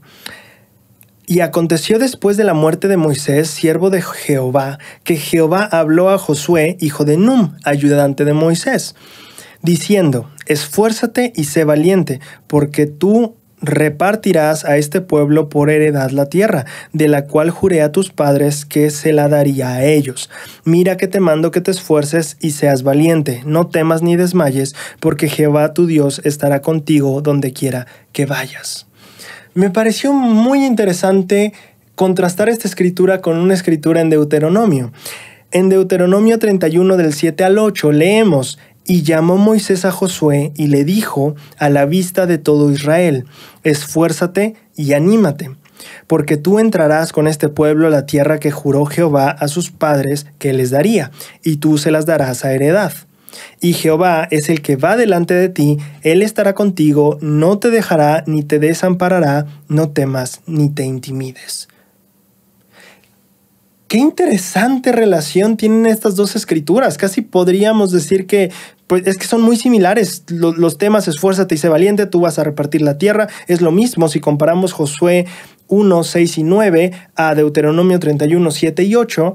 Y aconteció después de la muerte de Moisés, siervo de Jehová, que Jehová habló a Josué, hijo de Num, ayudante de Moisés diciendo, esfuérzate y sé valiente, porque tú repartirás a este pueblo por heredad la tierra, de la cual juré a tus padres que se la daría a ellos. Mira que te mando que te esfuerces y seas valiente, no temas ni desmayes, porque Jehová tu Dios estará contigo donde quiera que vayas. Me pareció muy interesante contrastar esta escritura con una escritura en Deuteronomio. En Deuteronomio 31 del 7 al 8 leemos, y llamó Moisés a Josué y le dijo a la vista de todo Israel, esfuérzate y anímate, porque tú entrarás con este pueblo a la tierra que juró Jehová a sus padres que les daría, y tú se las darás a heredad. Y Jehová es el que va delante de ti, él estará contigo, no te dejará ni te desamparará, no temas ni te intimides. Qué interesante relación tienen estas dos escrituras. Casi podríamos decir que pues es que son muy similares los, los temas, esfuérzate y sé valiente, tú vas a repartir la tierra, es lo mismo si comparamos Josué 1, 6 y 9 a Deuteronomio 31, 7 y 8,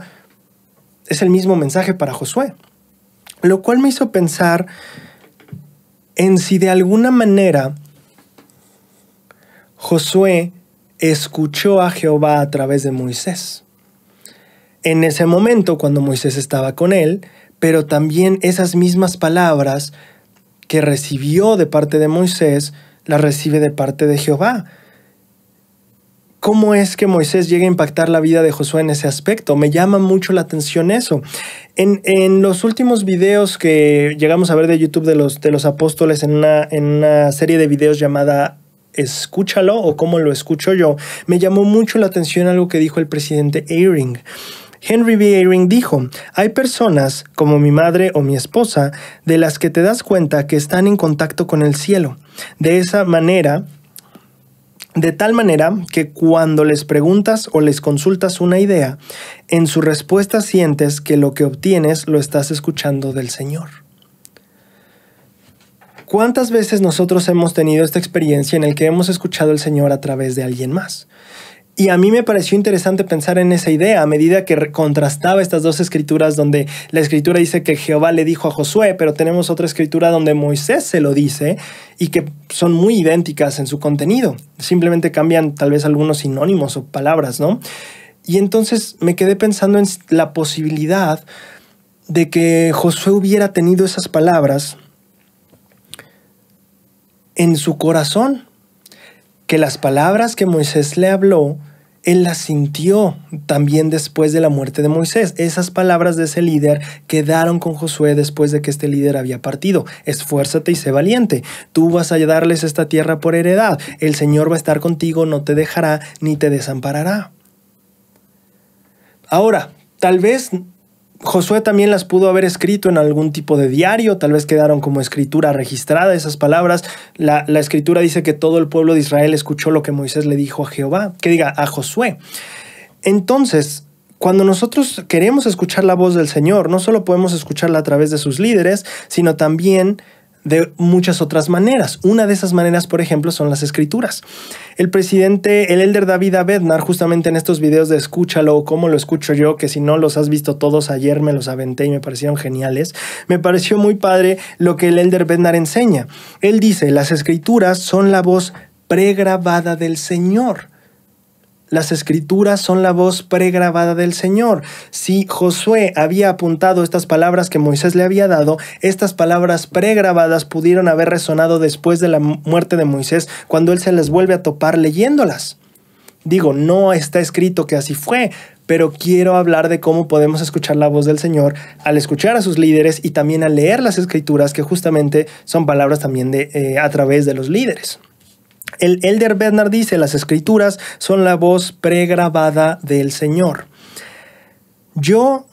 es el mismo mensaje para Josué, lo cual me hizo pensar en si de alguna manera Josué escuchó a Jehová a través de Moisés en ese momento cuando Moisés estaba con él, pero también esas mismas palabras que recibió de parte de Moisés, las recibe de parte de Jehová. ¿Cómo es que Moisés llega a impactar la vida de Josué en ese aspecto? Me llama mucho la atención eso. En, los últimos videos que llegamos a ver de YouTube de los, de los apóstoles en una, en una serie de videos llamada Escúchalo o cómo lo escucho yo, me llamó mucho la atención algo que dijo el presidente Eyring. Henry B. Eyring dijo, hay personas, como mi madre o mi esposa, de las que te das cuenta que están en contacto con el cielo. De esa manera, de tal manera que cuando les preguntas o les consultas una idea, en su respuesta sientes que lo que obtienes lo estás escuchando del Señor. ¿Cuántas veces nosotros hemos tenido esta experiencia en el que hemos escuchado al Señor a través de alguien más? Y a mí me pareció interesante pensar en esa idea a medida que contrastaba estas dos escrituras donde la escritura dice que Jehová le dijo a Josué, pero tenemos otra escritura donde Moisés se lo dice y que son muy idénticas en su contenido. Simplemente cambian tal vez algunos sinónimos o palabras, ¿no? Y entonces me quedé pensando en la posibilidad de que Josué hubiera tenido esas palabras en su corazón, que las palabras que Moisés le habló él las sintió también después de la muerte de Moisés. Esas palabras de ese líder quedaron con Josué después de que este líder había partido. Esfuérzate y sé valiente. Tú vas a darles esta tierra por heredad. El Señor va a estar contigo, no te dejará ni te desamparará. Ahora, tal vez Josué también las pudo haber escrito en algún tipo de diario, tal vez quedaron como escritura registrada esas palabras. La, escritura dice que todo el pueblo de Israel escuchó lo que Moisés le dijo a Jehová, que diga a Josué. Entonces, cuando nosotros queremos escuchar la voz del Señor, no solo podemos escucharla a través de sus líderes, sino también de muchas otras maneras. Una de esas maneras, por ejemplo, son las escrituras. El presidente, el elder David Abednar, justamente en estos videos de Escúchalo, cómo lo escucho yo, que si no los has visto todos ayer me los aventé y me parecieron geniales, me pareció muy padre lo que el elder Abednar enseña. Él dice, las escrituras son la voz pregrabada del Señor. Las escrituras son la voz pregrabada del Señor. Si Josué había apuntado estas palabras que Moisés le había dado, estas palabras pregrabadas pudieron haber resonado después de la muerte de Moisés cuando él se las vuelve a topar leyéndolas. Digo, no está escrito que así fue, pero quiero hablar de cómo podemos escuchar la voz del Señor al escuchar a sus líderes y también al leer las escrituras que justamente son palabras también de, eh, a través de los líderes. El elder Bernard dice, las escrituras son la voz pregrabada del Señor. Yo,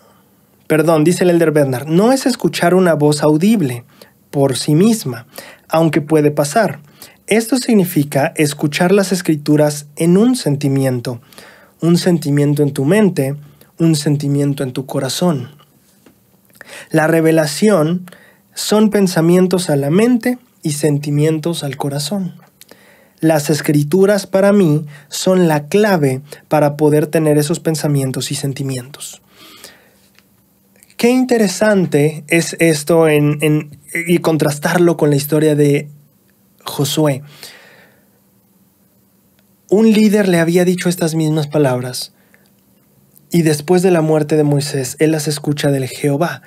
perdón, dice el elder Bernard, no es escuchar una voz audible por sí misma, aunque puede pasar. Esto significa escuchar las escrituras en un sentimiento, un sentimiento en tu mente, un sentimiento en tu corazón. La revelación son pensamientos a la mente y sentimientos al corazón. Las escrituras para mí son la clave para poder tener esos pensamientos y sentimientos. Qué interesante es esto y contrastarlo con la historia de Josué. Un líder le había dicho estas mismas palabras y después de la muerte de Moisés, él las escucha del Jehová.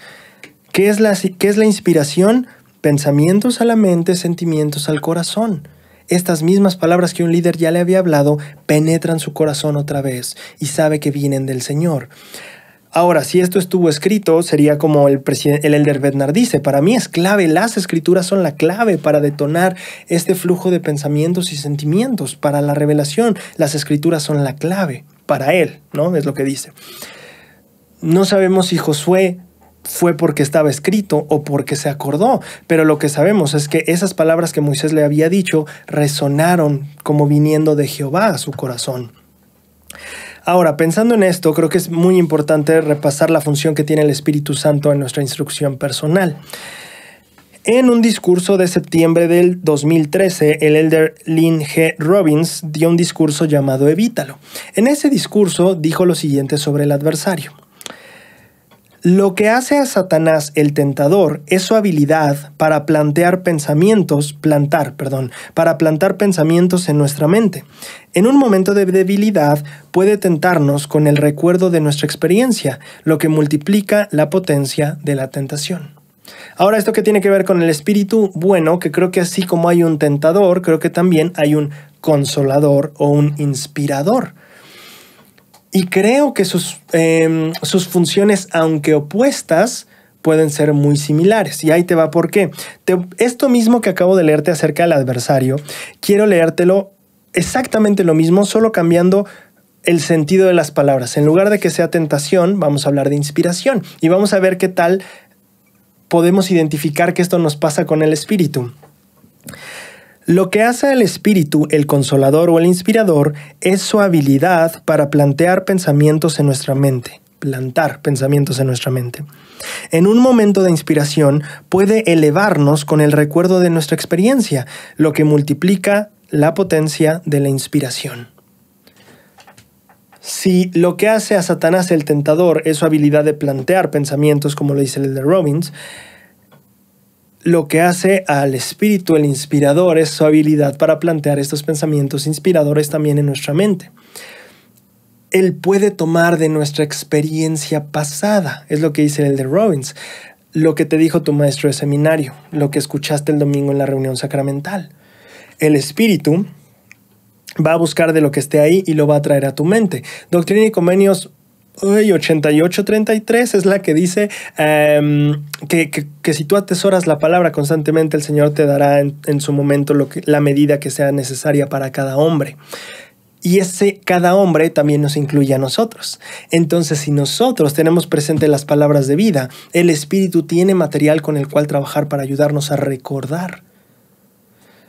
es qué es la inspiración? Pensamientos a la mente, sentimientos al corazón. Estas mismas palabras que un líder ya le había hablado penetran su corazón otra vez y sabe que vienen del Señor. Ahora, si esto estuvo escrito, sería como el, el Elder Bednar dice, para mí es clave, las escrituras son la clave para detonar este flujo de pensamientos y sentimientos, para la revelación, las escrituras son la clave, para él, ¿no? Es lo que dice. No sabemos si Josué fue porque estaba escrito o porque se acordó, pero lo que sabemos es que esas palabras que Moisés le había dicho resonaron como viniendo de Jehová a su corazón. Ahora, pensando en esto, creo que es muy importante repasar la función que tiene el Espíritu Santo en nuestra instrucción personal. En un discurso de septiembre del 2013, el elder Lynn G. Robbins dio un discurso llamado Evítalo. En ese discurso dijo lo siguiente sobre el adversario. Lo que hace a Satanás el tentador es su habilidad para plantear pensamientos, plantar, perdón, para plantar pensamientos en nuestra mente. En un momento de debilidad puede tentarnos con el recuerdo de nuestra experiencia, lo que multiplica la potencia de la tentación. Ahora, esto que tiene que ver con el espíritu, bueno, que creo que así como hay un tentador, creo que también hay un consolador o un inspirador. Y creo que sus, em, sus funciones, aunque opuestas, pueden ser muy similares. Y ahí te va por qué. esto mismo que acabo de leerte acerca del adversario, quiero leértelo exactamente lo mismo, solo cambiando el sentido de las palabras. En lugar de que sea tentación, vamos a hablar de inspiración y vamos a ver qué tal podemos identificar que esto nos pasa con el espíritu. Lo que hace al Espíritu el consolador o el inspirador es su habilidad para plantear pensamientos en nuestra mente, plantar pensamientos en nuestra mente. En un momento de inspiración puede elevarnos con el recuerdo de nuestra experiencia, lo que multiplica la potencia de la inspiración. Si lo que hace a Satanás el tentador es su habilidad de plantear pensamientos, como lo dice el de Robbins, lo que hace al espíritu, el inspirador, es su habilidad para plantear estos pensamientos inspiradores también en nuestra mente. Él puede tomar de nuestra experiencia pasada, es lo que dice el de Robbins, lo que te dijo tu maestro de seminario, lo que escuchaste el domingo en la reunión sacramental. El espíritu va a buscar de lo que esté ahí y lo va a traer a tu mente. Doctrina y Convenios Uy, 8833 es la que dice em, que, si tú atesoras la palabra constantemente, el Señor te dará en, su momento lo que, la medida que sea necesaria para cada hombre. Y ese cada hombre también nos incluye a nosotros. Entonces, si nosotros tenemos presente las palabras de vida, el Espíritu tiene material con el cual trabajar para ayudarnos a recordar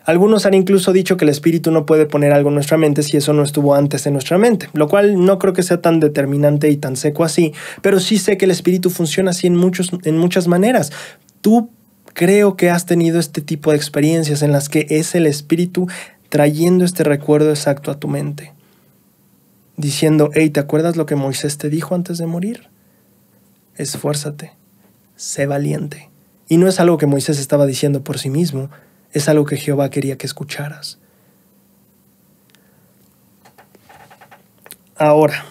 algunos han incluso dicho que el espíritu no puede poner algo en nuestra mente si eso no estuvo antes en nuestra mente, lo cual no creo que sea tan determinante y tan seco así, pero sí sé que el espíritu funciona así en, muchos, en muchas maneras. Tú creo que has tenido este tipo de experiencias en las que es el espíritu trayendo este recuerdo exacto a tu mente, diciendo, hey, ¿te acuerdas lo que Moisés te dijo antes de morir? Esfuérzate, sé valiente. Y no es algo que Moisés estaba diciendo por sí mismo, es algo que Jehová quería que escucharas. Ahora,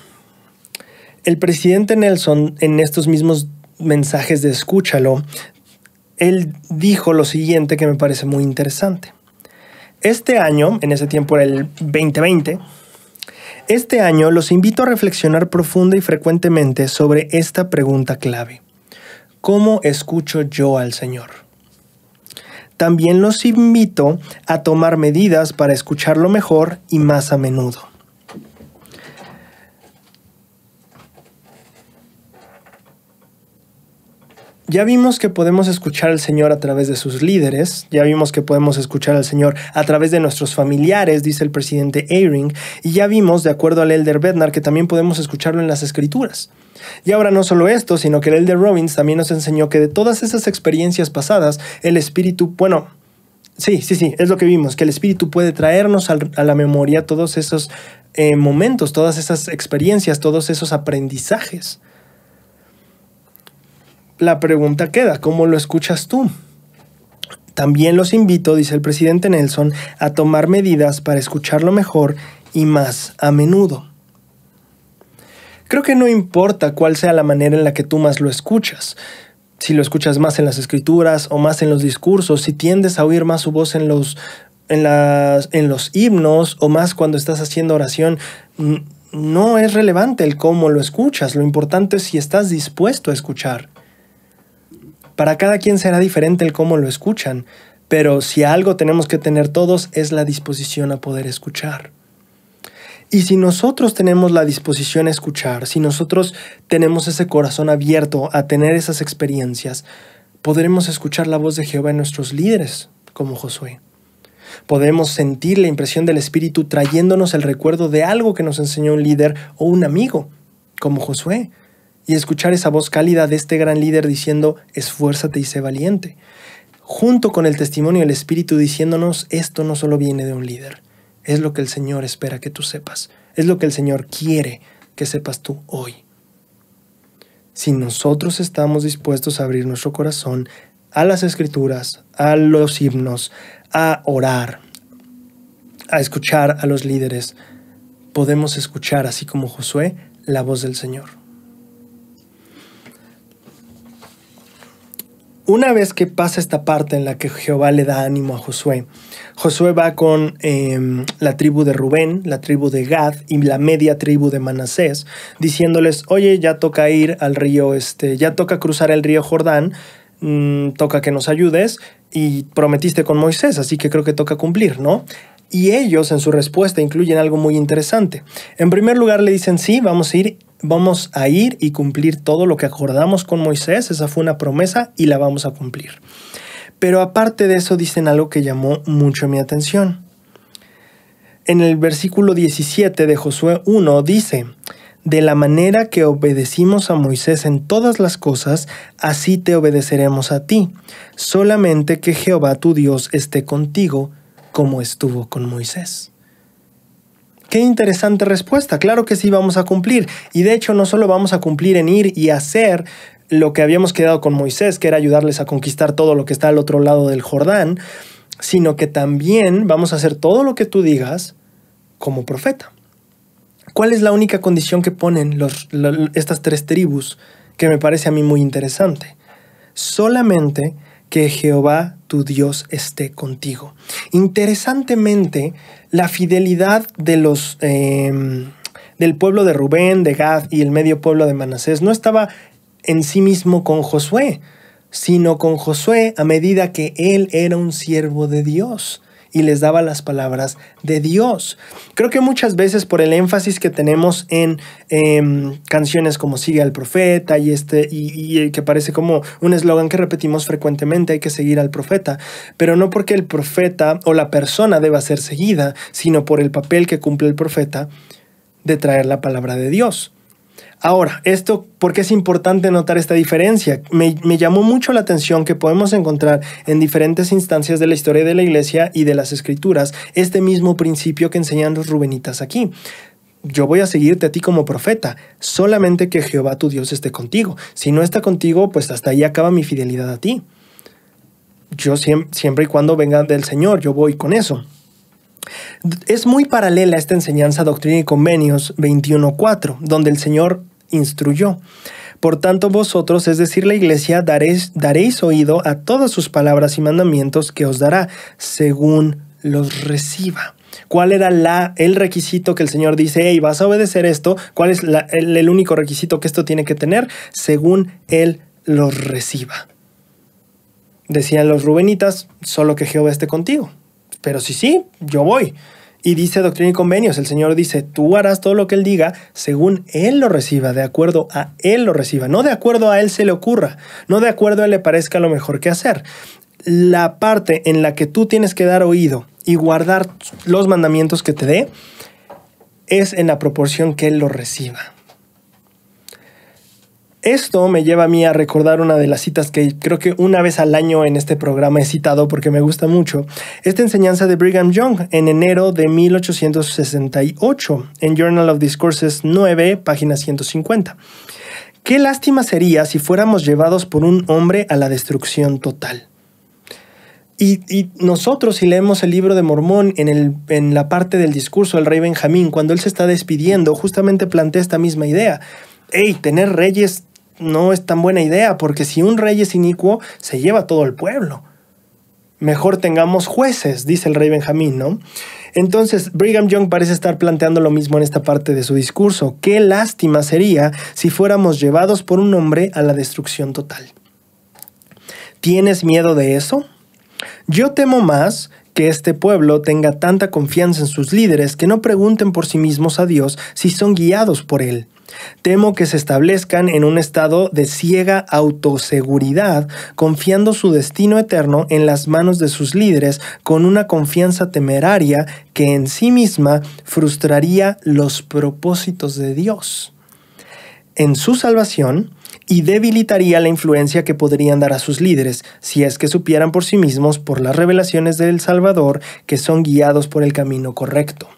el presidente Nelson en estos mismos mensajes de escúchalo, él dijo lo siguiente que me parece muy interesante. Este año, en ese tiempo era el 2020, este año los invito a reflexionar profunda y frecuentemente sobre esta pregunta clave. ¿Cómo escucho yo al Señor? También los invito a tomar medidas para escucharlo mejor y más a menudo. Ya vimos que podemos escuchar al Señor a través de sus líderes, ya vimos que podemos escuchar al Señor a través de nuestros familiares, dice el presidente Eyring, y ya vimos, de acuerdo al Elder Bednar, que también podemos escucharlo en las Escrituras. Y ahora no solo esto, sino que el Elder Robbins también nos enseñó que de todas esas experiencias pasadas, el Espíritu, bueno, sí, sí, sí, es lo que vimos, que el Espíritu puede traernos a la memoria todos esos eh, momentos, todas esas experiencias, todos esos aprendizajes la pregunta queda, ¿cómo lo escuchas tú? También los invito, dice el presidente Nelson, a tomar medidas para escucharlo mejor y más a menudo. Creo que no importa cuál sea la manera en la que tú más lo escuchas, si lo escuchas más en las escrituras o más en los discursos, si tiendes a oír más su voz en los, en las, en los himnos o más cuando estás haciendo oración, no es relevante el cómo lo escuchas, lo importante es si estás dispuesto a escuchar. Para cada quien será diferente el cómo lo escuchan, pero si algo tenemos que tener todos es la disposición a poder escuchar. Y si nosotros tenemos la disposición a escuchar, si nosotros tenemos ese corazón abierto a tener esas experiencias, podremos escuchar la voz de Jehová en nuestros líderes, como Josué. Podemos sentir la impresión del Espíritu trayéndonos el recuerdo de algo que nos enseñó un líder o un amigo, como Josué y escuchar esa voz cálida de este gran líder diciendo, esfuérzate y sé valiente, junto con el testimonio del Espíritu diciéndonos, esto no solo viene de un líder, es lo que el Señor espera que tú sepas, es lo que el Señor quiere que sepas tú hoy. Si nosotros estamos dispuestos a abrir nuestro corazón a las escrituras, a los himnos, a orar, a escuchar a los líderes, podemos escuchar, así como Josué, la voz del Señor. una vez que pasa esta parte en la que Jehová le da ánimo a Josué, Josué va con em, la tribu de Rubén, la tribu de Gad y la media tribu de Manasés, diciéndoles, oye, ya toca ir al río, este, ya toca cruzar el río Jordán, mm, toca que nos ayudes y prometiste con Moisés, así que creo que toca cumplir, ¿no? Y ellos en su respuesta incluyen algo muy interesante. En primer lugar le dicen, sí, vamos a ir vamos a ir y cumplir todo lo que acordamos con Moisés, esa fue una promesa y la vamos a cumplir. Pero aparte de eso dicen algo que llamó mucho mi atención. En el versículo 17 de Josué 1 dice, de la manera que obedecimos a Moisés en todas las cosas, así te obedeceremos a ti, solamente que Jehová tu Dios esté contigo como estuvo con Moisés. Qué interesante respuesta. Claro que sí vamos a cumplir. Y de hecho no solo vamos a cumplir en ir y hacer lo que habíamos quedado con Moisés, que era ayudarles a conquistar todo lo que está al otro lado del Jordán, sino que también vamos a hacer todo lo que tú digas como profeta. ¿Cuál es la única condición que ponen estas tres tribus que me parece a mí muy interesante? Solamente que Jehová tu Dios esté contigo. Interesantemente, la fidelidad de los, em, del pueblo de Rubén, de Gad y el medio pueblo de Manasés no estaba en sí mismo con Josué, sino con Josué a medida que él era un siervo de Dios y les daba las palabras de Dios. Creo que muchas veces por el énfasis que tenemos en em, canciones como Sigue al profeta y este y eh, que parece como un eslogan que repetimos frecuentemente, hay que seguir al profeta, pero no porque el profeta o la persona deba ser seguida, sino por el papel que cumple el profeta de traer la palabra de Dios. Ahora, esto, ¿por qué es importante notar esta diferencia? Me, llamó mucho la atención que podemos encontrar en diferentes instancias de la historia de la iglesia y de las escrituras este mismo principio que enseñan los rubenitas aquí. Yo voy a seguirte a ti como profeta, solamente que Jehová tu Dios esté contigo. Si no está contigo, pues hasta ahí acaba mi fidelidad a ti. Yo siempre y cuando venga del Señor, yo voy con eso. Es muy paralela esta enseñanza doctrina y convenios 21.4, donde el Señor instruyó. Por tanto, vosotros, es decir, la iglesia, daréis, oído a todas sus palabras y mandamientos que os dará, según los reciba. ¿Cuál era el requisito que el Señor dice, hey, vas a obedecer esto? ¿Cuál es el, el único requisito que esto tiene que tener? Según Él los reciba. Decían los rubenitas, solo que Jehová esté contigo. Pero si sí, yo voy. Y dice Doctrina y Convenios, el Señor dice, tú harás todo lo que Él diga según Él lo reciba, de acuerdo a Él lo reciba, no de acuerdo a Él se le ocurra, no de acuerdo a Él le parezca lo mejor que hacer. La parte en la que tú tienes que dar oído y guardar los mandamientos que te dé es en la proporción que Él lo reciba. Esto me lleva a mí a recordar una de las citas que creo que una vez al año en este programa he citado porque me gusta mucho. Esta enseñanza de Brigham Young en enero de 1868 en Journal of Discourses 9, página 150. Qué lástima sería si fuéramos llevados por un hombre a la destrucción total. Y, nosotros, si leemos el libro de Mormón en, el, en la parte del discurso del rey Benjamín, cuando él se está despidiendo, justamente plantea esta misma idea. Hey, tener reyes no es tan buena idea, porque si un rey es inicuo, se lleva todo el pueblo. Mejor tengamos jueces, dice el rey Benjamín, ¿no? Entonces, Brigham Young parece estar planteando lo mismo en esta parte de su discurso. Qué lástima sería si fuéramos llevados por un hombre a la destrucción total. ¿Tienes miedo de eso? Yo temo más que este pueblo tenga tanta confianza en sus líderes que no pregunten por sí mismos a Dios si son guiados por Él. Temo que se establezcan en un estado de ciega autoseguridad, confiando su destino eterno en las manos de sus líderes con una confianza temeraria que en sí misma frustraría los propósitos de Dios en su salvación y debilitaría la influencia que podrían dar a sus líderes si es que supieran por sí mismos por las revelaciones del Salvador que son guiados por el camino correcto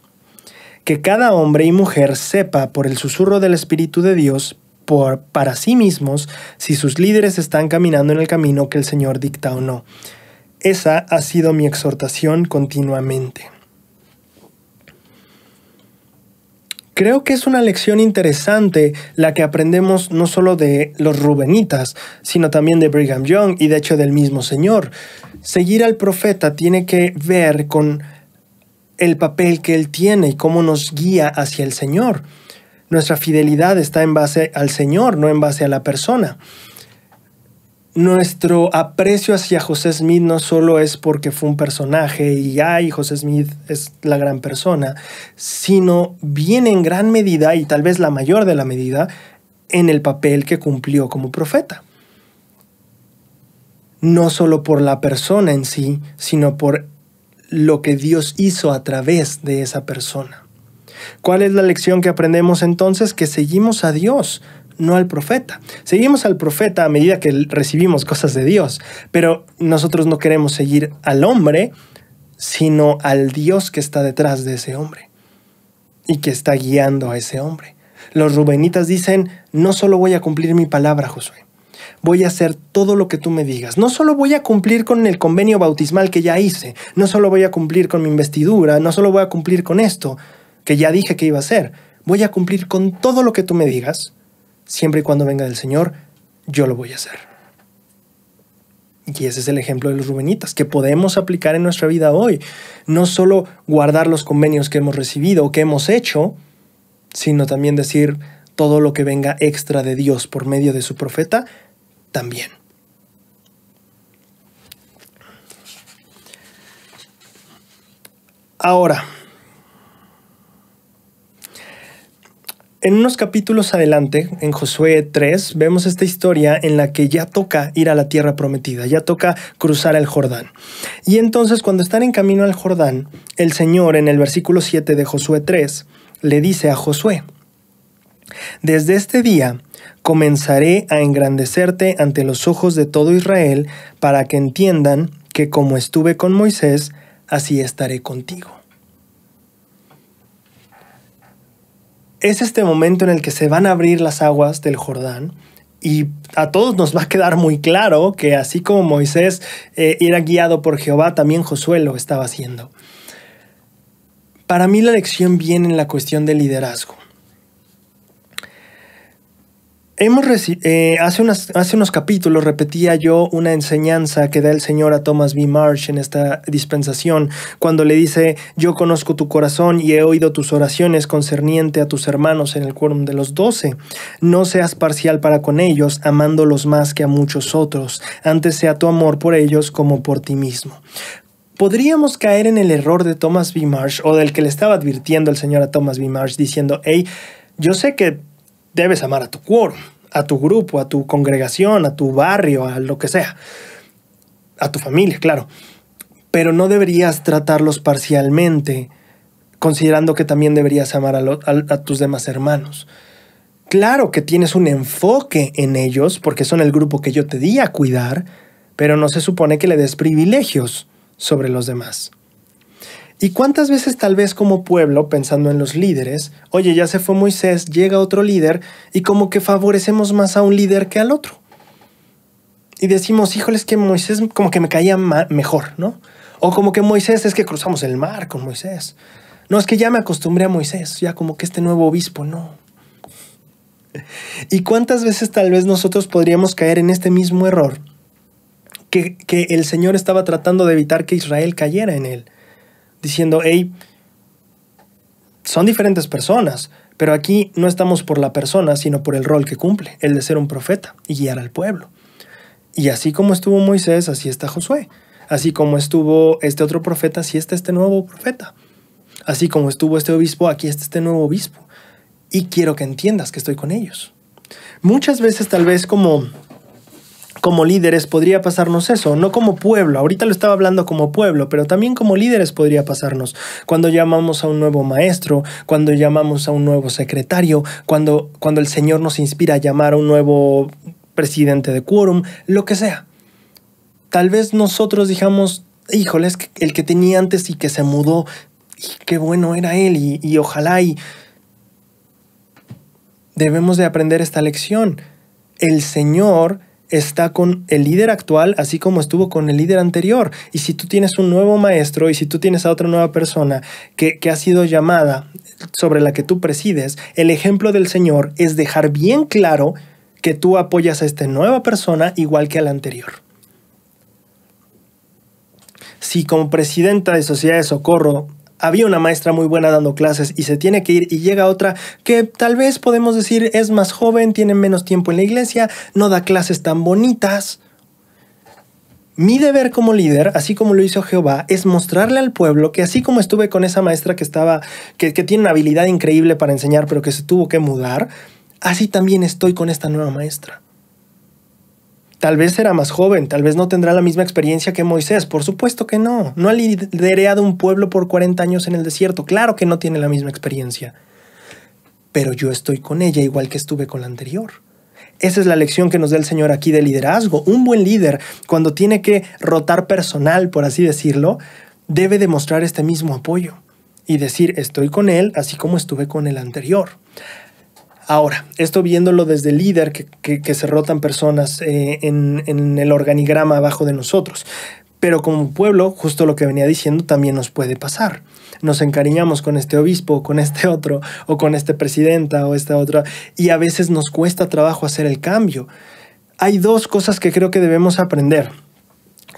que cada hombre y mujer sepa por el susurro del Espíritu de Dios por, para sí mismos si sus líderes están caminando en el camino que el Señor dicta o no. Esa ha sido mi exhortación continuamente. Creo que es una lección interesante la que aprendemos no solo de los rubenitas, sino también de Brigham Young y de hecho del mismo Señor. Seguir al profeta tiene que ver con el papel que Él tiene y cómo nos guía hacia el Señor. Nuestra fidelidad está en base al Señor, no en base a la persona. Nuestro aprecio hacia José Smith no solo es porque fue un personaje y, ay, José Smith es la gran persona, sino viene en gran medida, y tal vez la mayor de la medida, en el papel que cumplió como profeta. No solo por la persona en sí, sino por lo que Dios hizo a través de esa persona. ¿Cuál es la lección que aprendemos entonces? Que seguimos a Dios, no al profeta. Seguimos al profeta a medida que recibimos cosas de Dios, pero nosotros no queremos seguir al hombre, sino al Dios que está detrás de ese hombre y que está guiando a ese hombre. Los rubenitas dicen, no solo voy a cumplir mi palabra, Josué, voy a hacer todo lo que tú me digas. No solo voy a cumplir con el convenio bautismal que ya hice, no solo voy a cumplir con mi investidura, no solo voy a cumplir con esto que ya dije que iba a hacer, voy a cumplir con todo lo que tú me digas, siempre y cuando venga del Señor, yo lo voy a hacer. Y ese es el ejemplo de los rubenitas, que podemos aplicar en nuestra vida hoy. No solo guardar los convenios que hemos recibido o que hemos hecho, sino también decir todo lo que venga extra de Dios por medio de su profeta, también. Ahora, en unos capítulos adelante, en Josué 3, vemos esta historia en la que ya toca ir a la tierra prometida, ya toca cruzar el Jordán. Y entonces cuando están en camino al Jordán, el Señor en el versículo 7 de Josué 3 le dice a Josué, desde este día Comenzaré a engrandecerte ante los ojos de todo Israel, para que entiendan que como estuve con Moisés, así estaré contigo. Es este momento en el que se van a abrir las aguas del Jordán y a todos nos va a quedar muy claro que así como Moisés eh, era guiado por Jehová, también Josué lo estaba haciendo. Para mí la lección viene en la cuestión del liderazgo. Hemos eh, hace, hace unos capítulos repetía yo una enseñanza que da el Señor a Thomas B. Marsh en esta dispensación, cuando le dice, yo conozco tu corazón y he oído tus oraciones concerniente a tus hermanos en el quórum de los doce. No seas parcial para con ellos, amándolos más que a muchos otros. Antes sea tu amor por ellos como por ti mismo podríamos caer en el error de Thomas B. Marsh o del que le estaba advirtiendo el señor a Thomas B. Marsh diciendo, hey, yo sé que debes amar a tu cuoro, a tu grupo, a tu congregación, a tu barrio, a lo que sea, a tu familia, claro. Pero no deberías tratarlos parcialmente, considerando que también deberías amar a, a tus demás hermanos. Claro que tienes un enfoque en ellos, porque son el grupo que yo te di a cuidar, pero no se supone que le des privilegios sobre los demás. ¿Y cuántas veces tal vez como pueblo, pensando en los líderes, oye, ya se fue Moisés, llega otro líder y como que favorecemos más a un líder que al otro? Y decimos, híjoles, que Moisés como que me caía mejor, ¿no? O como que Moisés es que cruzamos el mar con Moisés. No, es que ya me acostumbré a Moisés, ya como que este nuevo obispo, no. ¿Y cuántas veces tal vez nosotros podríamos caer en este mismo error que, que el Señor estaba tratando de evitar que Israel cayera en él? diciendo, hey, son diferentes personas, pero aquí no estamos por la persona, sino por el rol que cumple, el de ser un profeta y guiar al pueblo. Y así como estuvo Moisés, así está Josué. Así como estuvo este otro profeta, así está este nuevo profeta. Así como estuvo este obispo, aquí está este nuevo obispo. Y quiero que entiendas que estoy con ellos. Muchas veces tal vez como como líderes podría pasarnos eso, no como pueblo, ahorita lo estaba hablando como pueblo, pero también como líderes podría pasarnos cuando llamamos a un nuevo maestro, cuando llamamos a un nuevo secretario, cuando, cuando el Señor nos inspira a llamar a un nuevo presidente de quórum, lo que sea. Tal vez nosotros dijamos, híjole, el que tenía antes y que se mudó, y qué bueno era él, y, y ojalá y... Debemos de aprender esta lección. El Señor está con el líder actual, así como estuvo con el líder anterior. Y si tú tienes un nuevo maestro y si tú tienes a otra nueva persona que, ha sido llamada sobre la que tú presides, el ejemplo del Señor es dejar bien claro que tú apoyas a esta nueva persona igual que a la anterior. Si como presidenta de Sociedad de Socorro había una maestra muy buena dando clases y se tiene que ir y llega otra que tal vez podemos decir es más joven, tiene menos tiempo en la iglesia, no da clases tan bonitas. Mi deber como líder, así como lo hizo Jehová, es mostrarle al pueblo que así como estuve con esa maestra que estaba, que, que tiene una habilidad increíble para enseñar, pero que se tuvo que mudar, así también estoy con esta nueva maestra. Tal vez será más joven, tal vez no tendrá la misma experiencia que Moisés, por supuesto que no. No ha liderado un pueblo por 40 años en el desierto, claro que no tiene la misma experiencia. Pero yo estoy con ella igual que estuve con la anterior. Esa es la lección que nos da el Señor aquí de liderazgo. Un buen líder, cuando tiene que rotar personal, por así decirlo, debe demostrar este mismo apoyo y decir, estoy con él así como estuve con el anterior. Ahora, esto viéndolo desde líder, que, se rotan personas eh, en, el organigrama abajo de nosotros. Pero como pueblo, justo lo que venía diciendo, también nos puede pasar. Nos encariñamos con este obispo, con este otro, o con este presidenta, o esta otra, y a veces nos cuesta trabajo hacer el cambio. Hay dos cosas que creo que debemos aprender.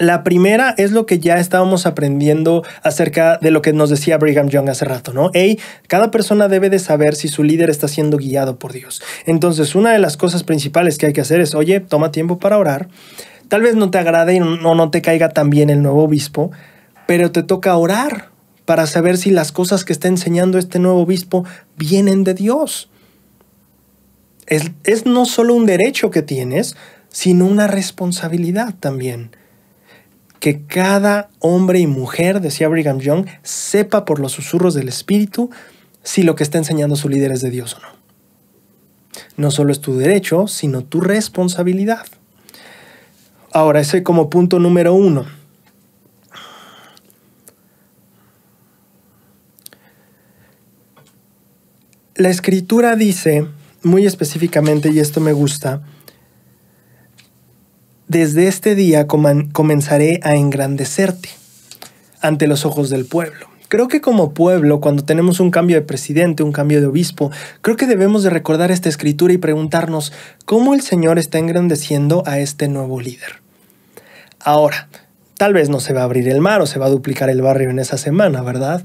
La primera es lo que ya estábamos aprendiendo acerca de lo que nos decía Brigham Young hace rato, ¿no? Hey, cada persona debe de saber si su líder está siendo guiado por Dios. Entonces, una de las cosas principales que hay que hacer es, oye, toma tiempo para orar. Tal vez no te agrade o no, te caiga tan bien el nuevo obispo, pero te toca orar para saber si las cosas que está enseñando este nuevo obispo vienen de Dios. Es, es no solo un derecho que tienes, sino una responsabilidad también que cada hombre y mujer, decía Brigham Young, sepa por los susurros del Espíritu si lo que está enseñando su líder es de Dios o no. No solo es tu derecho, sino tu responsabilidad. Ahora, ese como punto número uno. La escritura dice, muy específicamente, y esto me gusta, desde este día comenzaré a engrandecerte ante los ojos del pueblo. Creo que como pueblo, cuando tenemos un cambio de presidente, un cambio de obispo, creo que debemos de recordar esta escritura y preguntarnos cómo el Señor está engrandeciendo a este nuevo líder. Ahora, tal vez no se va a abrir el mar o se va a duplicar el barrio en esa semana, ¿verdad?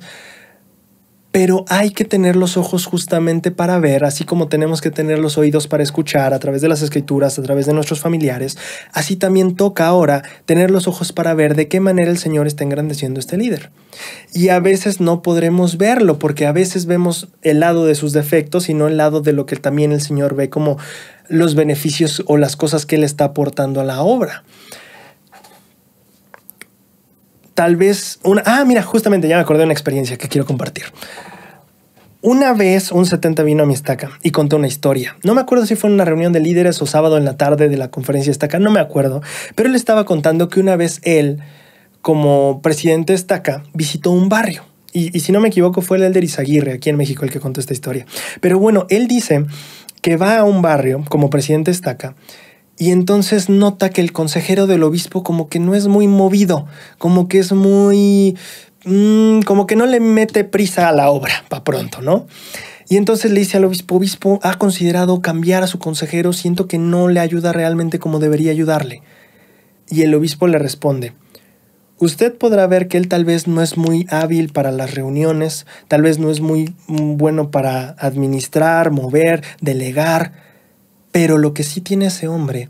pero hay que tener los ojos justamente para ver, así como tenemos que tener los oídos para escuchar a través de las escrituras, a través de nuestros familiares, así también toca ahora tener los ojos para ver de qué manera el Señor está engrandeciendo a este líder. Y a veces no podremos verlo, porque a veces vemos el lado de sus defectos y no el lado de lo que también el Señor ve como los beneficios o las cosas que Él está aportando a la obra tal vez una... Ah, mira, justamente ya me acordé de una experiencia que quiero compartir. Una vez un 70 vino a mi estaca y contó una historia. No me acuerdo si fue en una reunión de líderes o sábado en la tarde de la conferencia estaca, no me acuerdo, pero él estaba contando que una vez él, como presidente estaca, visitó un barrio. Y, si no me equivoco fue el Elder Izaguirre, aquí en México, el que contó esta historia. Pero bueno, él dice que va a un barrio como presidente estaca y entonces nota que el consejero del obispo como que no es muy movido, como que es muy... Mm, como que no le mete prisa a la obra, para pronto, ¿no? Y entonces le dice al obispo, obispo, ha considerado cambiar a su consejero, siento que no le ayuda realmente como debería ayudarle. Y el obispo le responde, usted podrá ver que él tal vez no es muy hábil para las reuniones, tal vez no es muy mm, bueno para administrar, mover, delegar, pero lo que sí tiene ese hombre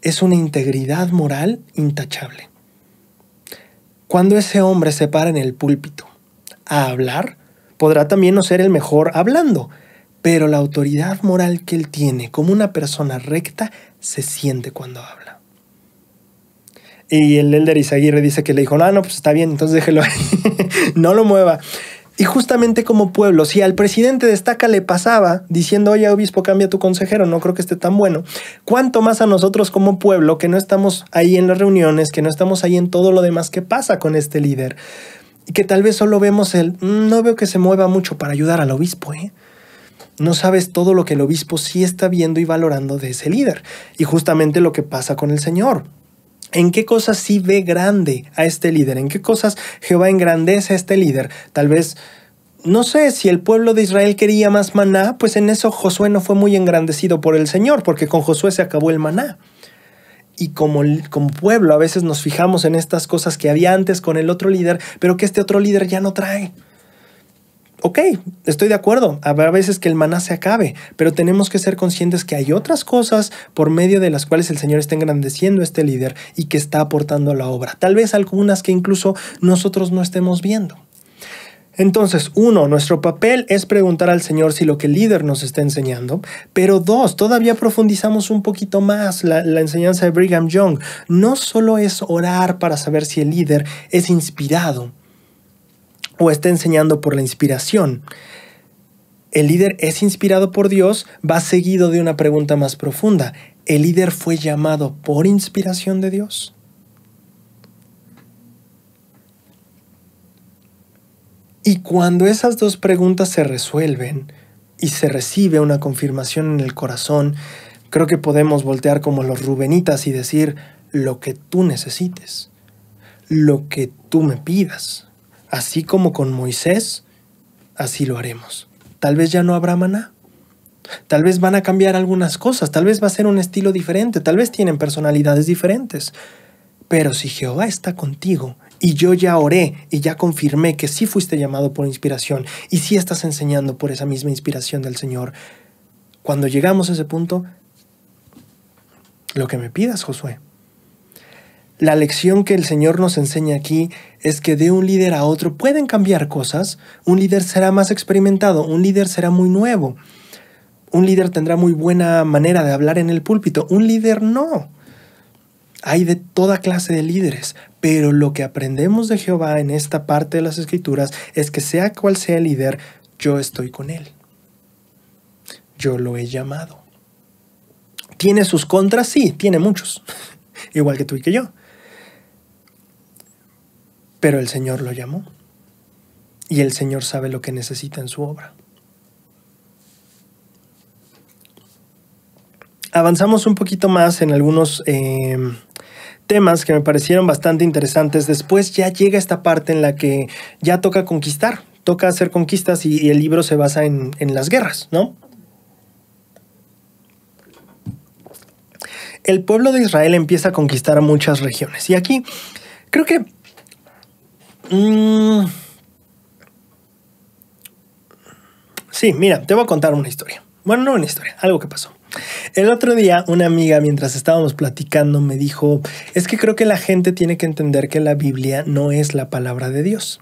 es una integridad moral intachable. Cuando ese hombre se para en el púlpito a hablar, podrá también no ser el mejor hablando, pero la autoridad moral que él tiene como una persona recta se siente cuando habla. Y el elder Isaguirre dice que le dijo, no, no, pues está bien, entonces déjelo ahí, no lo mueva. Y justamente como pueblo, si al presidente de le pasaba diciendo, oye, obispo, cambia tu consejero, no creo que esté tan bueno, ¿cuánto más a nosotros como pueblo que no estamos ahí en las reuniones, que no estamos ahí en todo lo demás que pasa con este líder? Y que tal vez solo vemos el, mm, no veo que se mueva mucho para ayudar al obispo, ¿eh? No sabes todo lo que el obispo sí está viendo y valorando de ese líder. Y justamente lo que pasa con el Señor. ¿En qué cosas sí ve grande a este líder? ¿En qué cosas Jehová engrandece a este líder? Tal vez, no sé, si el pueblo de Israel quería más maná, pues en eso Josué no fue muy engrandecido por el Señor, porque con Josué se acabó el maná. Y como, pueblo a veces nos fijamos en estas cosas que había antes con el otro líder, pero que este otro líder ya no trae ok, estoy de acuerdo, habrá veces que el maná se acabe, pero tenemos que ser conscientes que hay otras cosas por medio de las cuales el Señor está engrandeciendo a este líder y que está aportando a la obra, tal vez algunas que incluso nosotros no estemos viendo. Entonces, uno, nuestro papel es preguntar al Señor si lo que el líder nos está enseñando, pero dos, todavía profundizamos un poquito más la, la, enseñanza de Brigham Young. No solo es orar para saber si el líder es inspirado, o está enseñando por la inspiración. El líder es inspirado por Dios, va seguido de una pregunta más profunda. ¿El líder fue llamado por inspiración de Dios? Y cuando esas dos preguntas se resuelven y se recibe una confirmación en el corazón, creo que podemos voltear como los rubenitas y decir lo que tú necesites, lo que tú me pidas así como con Moisés, así lo haremos. Tal vez ya no habrá maná. Tal vez van a cambiar algunas cosas, tal vez va a ser un estilo diferente, tal vez tienen personalidades diferentes. Pero si Jehová está contigo y yo ya oré y ya confirmé que sí fuiste llamado por inspiración y sí estás enseñando por esa misma inspiración del Señor, cuando llegamos a ese punto, lo que me pidas, Josué, la lección que el Señor nos enseña aquí es que de un líder a otro pueden cambiar cosas. Un líder será más experimentado, un líder será muy nuevo, un líder tendrá muy buena manera de hablar en el púlpito, un líder no. Hay de toda clase de líderes, pero lo que aprendemos de Jehová en esta parte de las escrituras es que sea cual sea el líder, yo estoy con él. Yo lo he llamado. ¿Tiene sus contras? Sí, tiene muchos, igual que tú y que yo. Pero el Señor lo llamó y el Señor sabe lo que necesita en su obra. Avanzamos un poquito más en algunos em, temas que me parecieron bastante interesantes. Después ya llega esta parte en la que ya toca conquistar, toca hacer conquistas y, el libro se basa en, en las guerras, ¿no? El pueblo de Israel empieza a conquistar muchas regiones. Y aquí creo que Mm. Sí, mira, te voy a contar una historia. Bueno, no una historia, algo que pasó. El otro día una amiga mientras estábamos platicando me dijo, es que creo que la gente tiene que entender que la Biblia no es la palabra de Dios.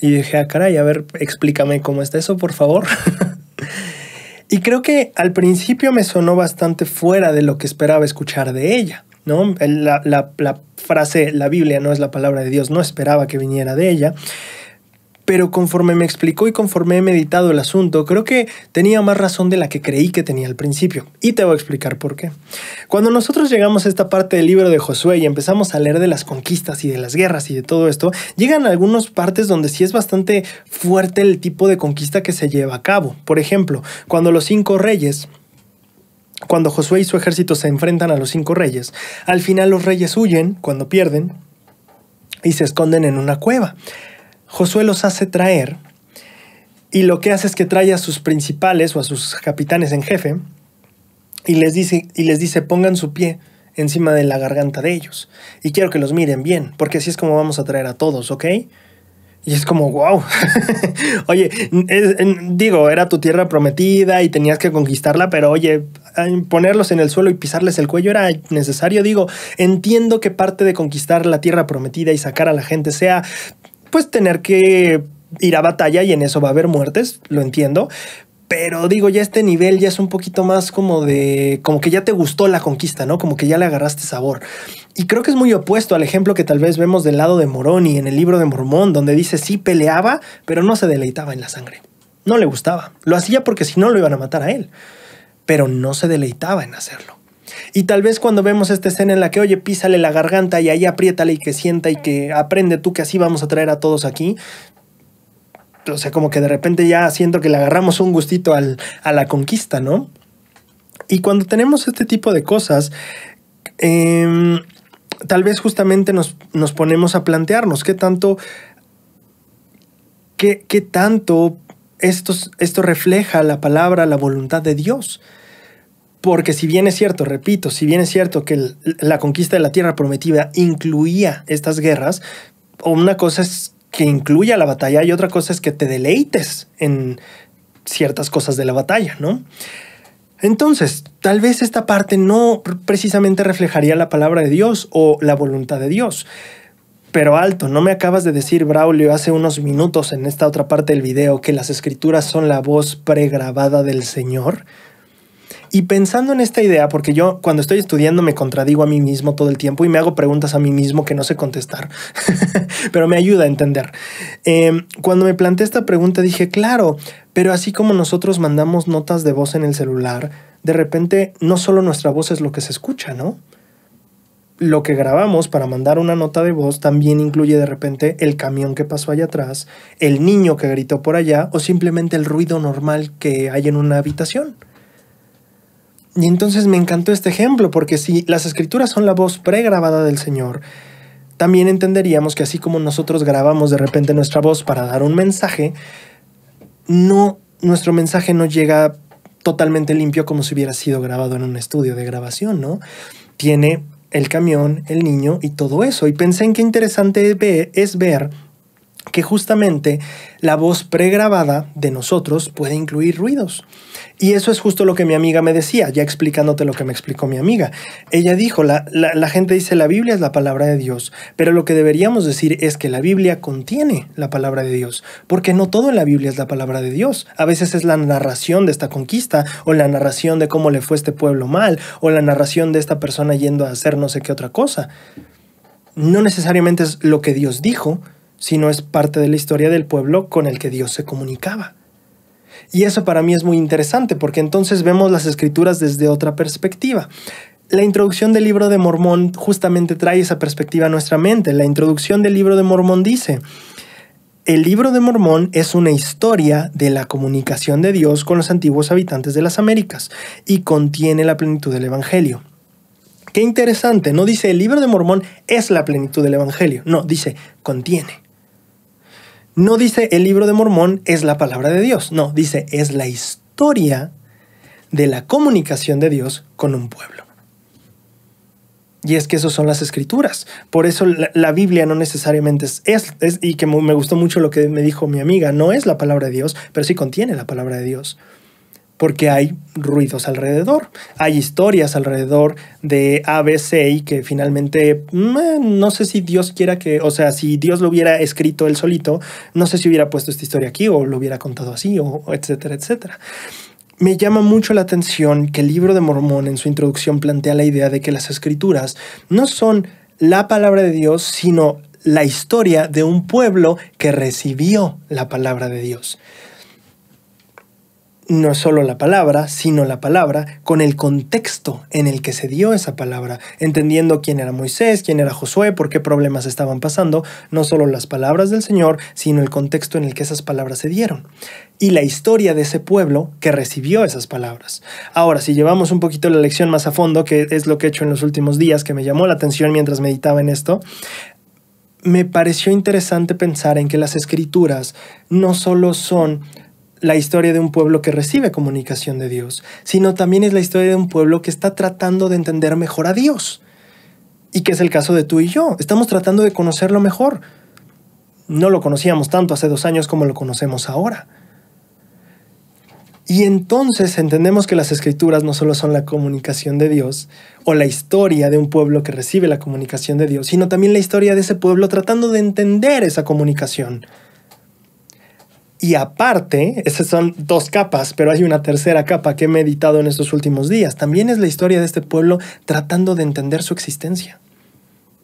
Y dije, ah, caray, a ver, explícame cómo está eso, por favor. y creo que al principio me sonó bastante fuera de lo que esperaba escuchar de ella, ¿no? La, la frase, la Biblia no es la palabra de Dios, no esperaba que viniera de ella. Pero conforme me explicó y conforme he meditado el asunto, creo que tenía más razón de la que creí que tenía al principio. Y te voy a explicar por qué. Cuando nosotros llegamos a esta parte del libro de Josué y empezamos a leer de las conquistas y de las guerras y de todo esto, llegan algunas partes donde sí es bastante fuerte el tipo de conquista que se lleva a cabo. Por ejemplo, cuando los cinco reyes cuando Josué y su ejército se enfrentan a los cinco reyes, al final los reyes huyen cuando pierden y se esconden en una cueva. Josué los hace traer y lo que hace es que trae a sus principales o a sus capitanes en jefe y les dice, y les dice pongan su pie encima de la garganta de ellos. Y quiero que los miren bien, porque así es como vamos a traer a todos, ¿ok? Y es como, wow. oye, digo, era tu tierra prometida y tenías que conquistarla, pero oye, ponerlos en el suelo y pisarles el cuello era necesario. Digo, entiendo que parte de conquistar la tierra prometida y sacar a la gente sea, pues, tener que ir a batalla y en eso va a haber muertes, lo entiendo, pero digo, ya este nivel ya es un poquito más como de, como que ya te gustó la conquista, ¿no? Como que ya le agarraste sabor. Y creo que es muy opuesto al ejemplo que tal vez vemos del lado de Moroni en el libro de Mormón, donde dice sí peleaba, pero no se deleitaba en la sangre. No le gustaba. Lo hacía porque si no lo iban a matar a él. Pero no se deleitaba en hacerlo. Y tal vez cuando vemos esta escena en la que, oye, písale la garganta y ahí apriétale y que sienta y que aprende tú que así vamos a traer a todos aquí, o sea, como que de repente ya siento que le agarramos un gustito a la conquista, ¿no? Y cuando tenemos este tipo de cosas, em, tal vez justamente nos, ponemos a plantearnos qué tanto, qué, qué tanto esto, esto refleja la palabra, la voluntad de Dios. Porque si bien es cierto, repito, si bien es cierto que la conquista de la tierra prometida incluía estas guerras, una cosa es que incluya la batalla y otra cosa es que te deleites en ciertas cosas de la batalla, ¿no? Entonces, tal vez esta parte no precisamente reflejaría la palabra de Dios o la voluntad de Dios. Pero alto, no me acabas de decir, Braulio, hace unos minutos en esta otra parte del video que las escrituras son la voz pregrabada del Señor. Y pensando en esta idea, porque yo cuando estoy estudiando me contradigo a mí mismo todo el tiempo y me hago preguntas a mí mismo que no sé contestar, pero me ayuda a entender. Em, cuando me planteé esta pregunta dije, claro, pero así como nosotros mandamos notas de voz en el celular, de repente no solo nuestra voz es lo que se escucha, ¿no? lo que grabamos para mandar una nota de voz también incluye de repente el camión que pasó allá atrás, el niño que gritó por allá o simplemente el ruido normal que hay en una habitación. Y entonces me encantó este ejemplo, porque si las escrituras son la voz pregrabada del Señor, también entenderíamos que así como nosotros grabamos de repente nuestra voz para dar un mensaje, no, nuestro mensaje no llega totalmente limpio como si hubiera sido grabado en un estudio de grabación, ¿no? Tiene el camión, el niño y todo eso. Y pensé en qué interesante es ver que justamente la voz pregrabada de nosotros puede incluir ruidos. Y eso es justo lo que mi amiga me decía, ya explicándote lo que me explicó mi amiga. Ella dijo, la, la, gente dice la Biblia es la palabra de Dios, pero lo que deberíamos decir es que la Biblia contiene la palabra de Dios, porque no todo en la Biblia es la palabra de Dios. A veces es la narración de esta conquista, o la narración de cómo le fue este pueblo mal, o la narración de esta persona yendo a hacer no sé qué otra cosa. No necesariamente es lo que Dios dijo, sino es parte de la historia del pueblo con el que Dios se comunicaba. Y eso para mí es muy interesante porque entonces vemos las escrituras desde otra perspectiva. La introducción del libro de Mormón justamente trae esa perspectiva a nuestra mente. La introducción del libro de Mormón dice, el libro de Mormón es una historia de la comunicación de Dios con los antiguos habitantes de las Américas y contiene la plenitud del Evangelio. Qué interesante, no dice el libro de Mormón es la plenitud del Evangelio, no, dice contiene. No dice el libro de Mormón es la palabra de Dios, no, dice es la historia de la comunicación de Dios con un pueblo. Y es que eso son las escrituras. Por eso la, Biblia no necesariamente es, y que me gustó mucho lo que me dijo mi amiga, no es la palabra de Dios, pero sí contiene la palabra de Dios porque hay ruidos alrededor, hay historias alrededor de ABC que finalmente, eh, no sé si Dios quiera que, o sea, si Dios lo hubiera escrito él solito, no sé si hubiera puesto esta historia aquí o lo hubiera contado así, o etcétera, etcétera. Me llama mucho la atención que el libro de Mormón en su introducción plantea la idea de que las escrituras no son la palabra de Dios, sino la historia de un pueblo que recibió la palabra de Dios no solo la palabra, sino la palabra con el contexto en el que se dio esa palabra, entendiendo quién era Moisés, quién era Josué, por qué problemas estaban pasando, no solo las palabras del Señor, sino el contexto en el que esas palabras se dieron y la historia de ese pueblo que recibió esas palabras. Ahora, si llevamos un poquito la lección más a fondo, que es lo que he hecho en los últimos días, que me llamó la atención mientras meditaba en esto, me pareció interesante pensar en que las escrituras no solo son la historia de un pueblo que recibe comunicación de Dios, sino también es la historia de un pueblo que está tratando de entender mejor a Dios. Y que es el caso de tú y yo. Estamos tratando de conocerlo mejor. No lo conocíamos tanto hace dos años como lo conocemos ahora. Y entonces entendemos que las escrituras no solo son la comunicación de Dios o la historia de un pueblo que recibe la comunicación de Dios, sino también la historia de ese pueblo tratando de entender esa comunicación. Y aparte, esas son dos capas, pero hay una tercera capa que he meditado en estos últimos días. También es la historia de este pueblo tratando de entender su existencia,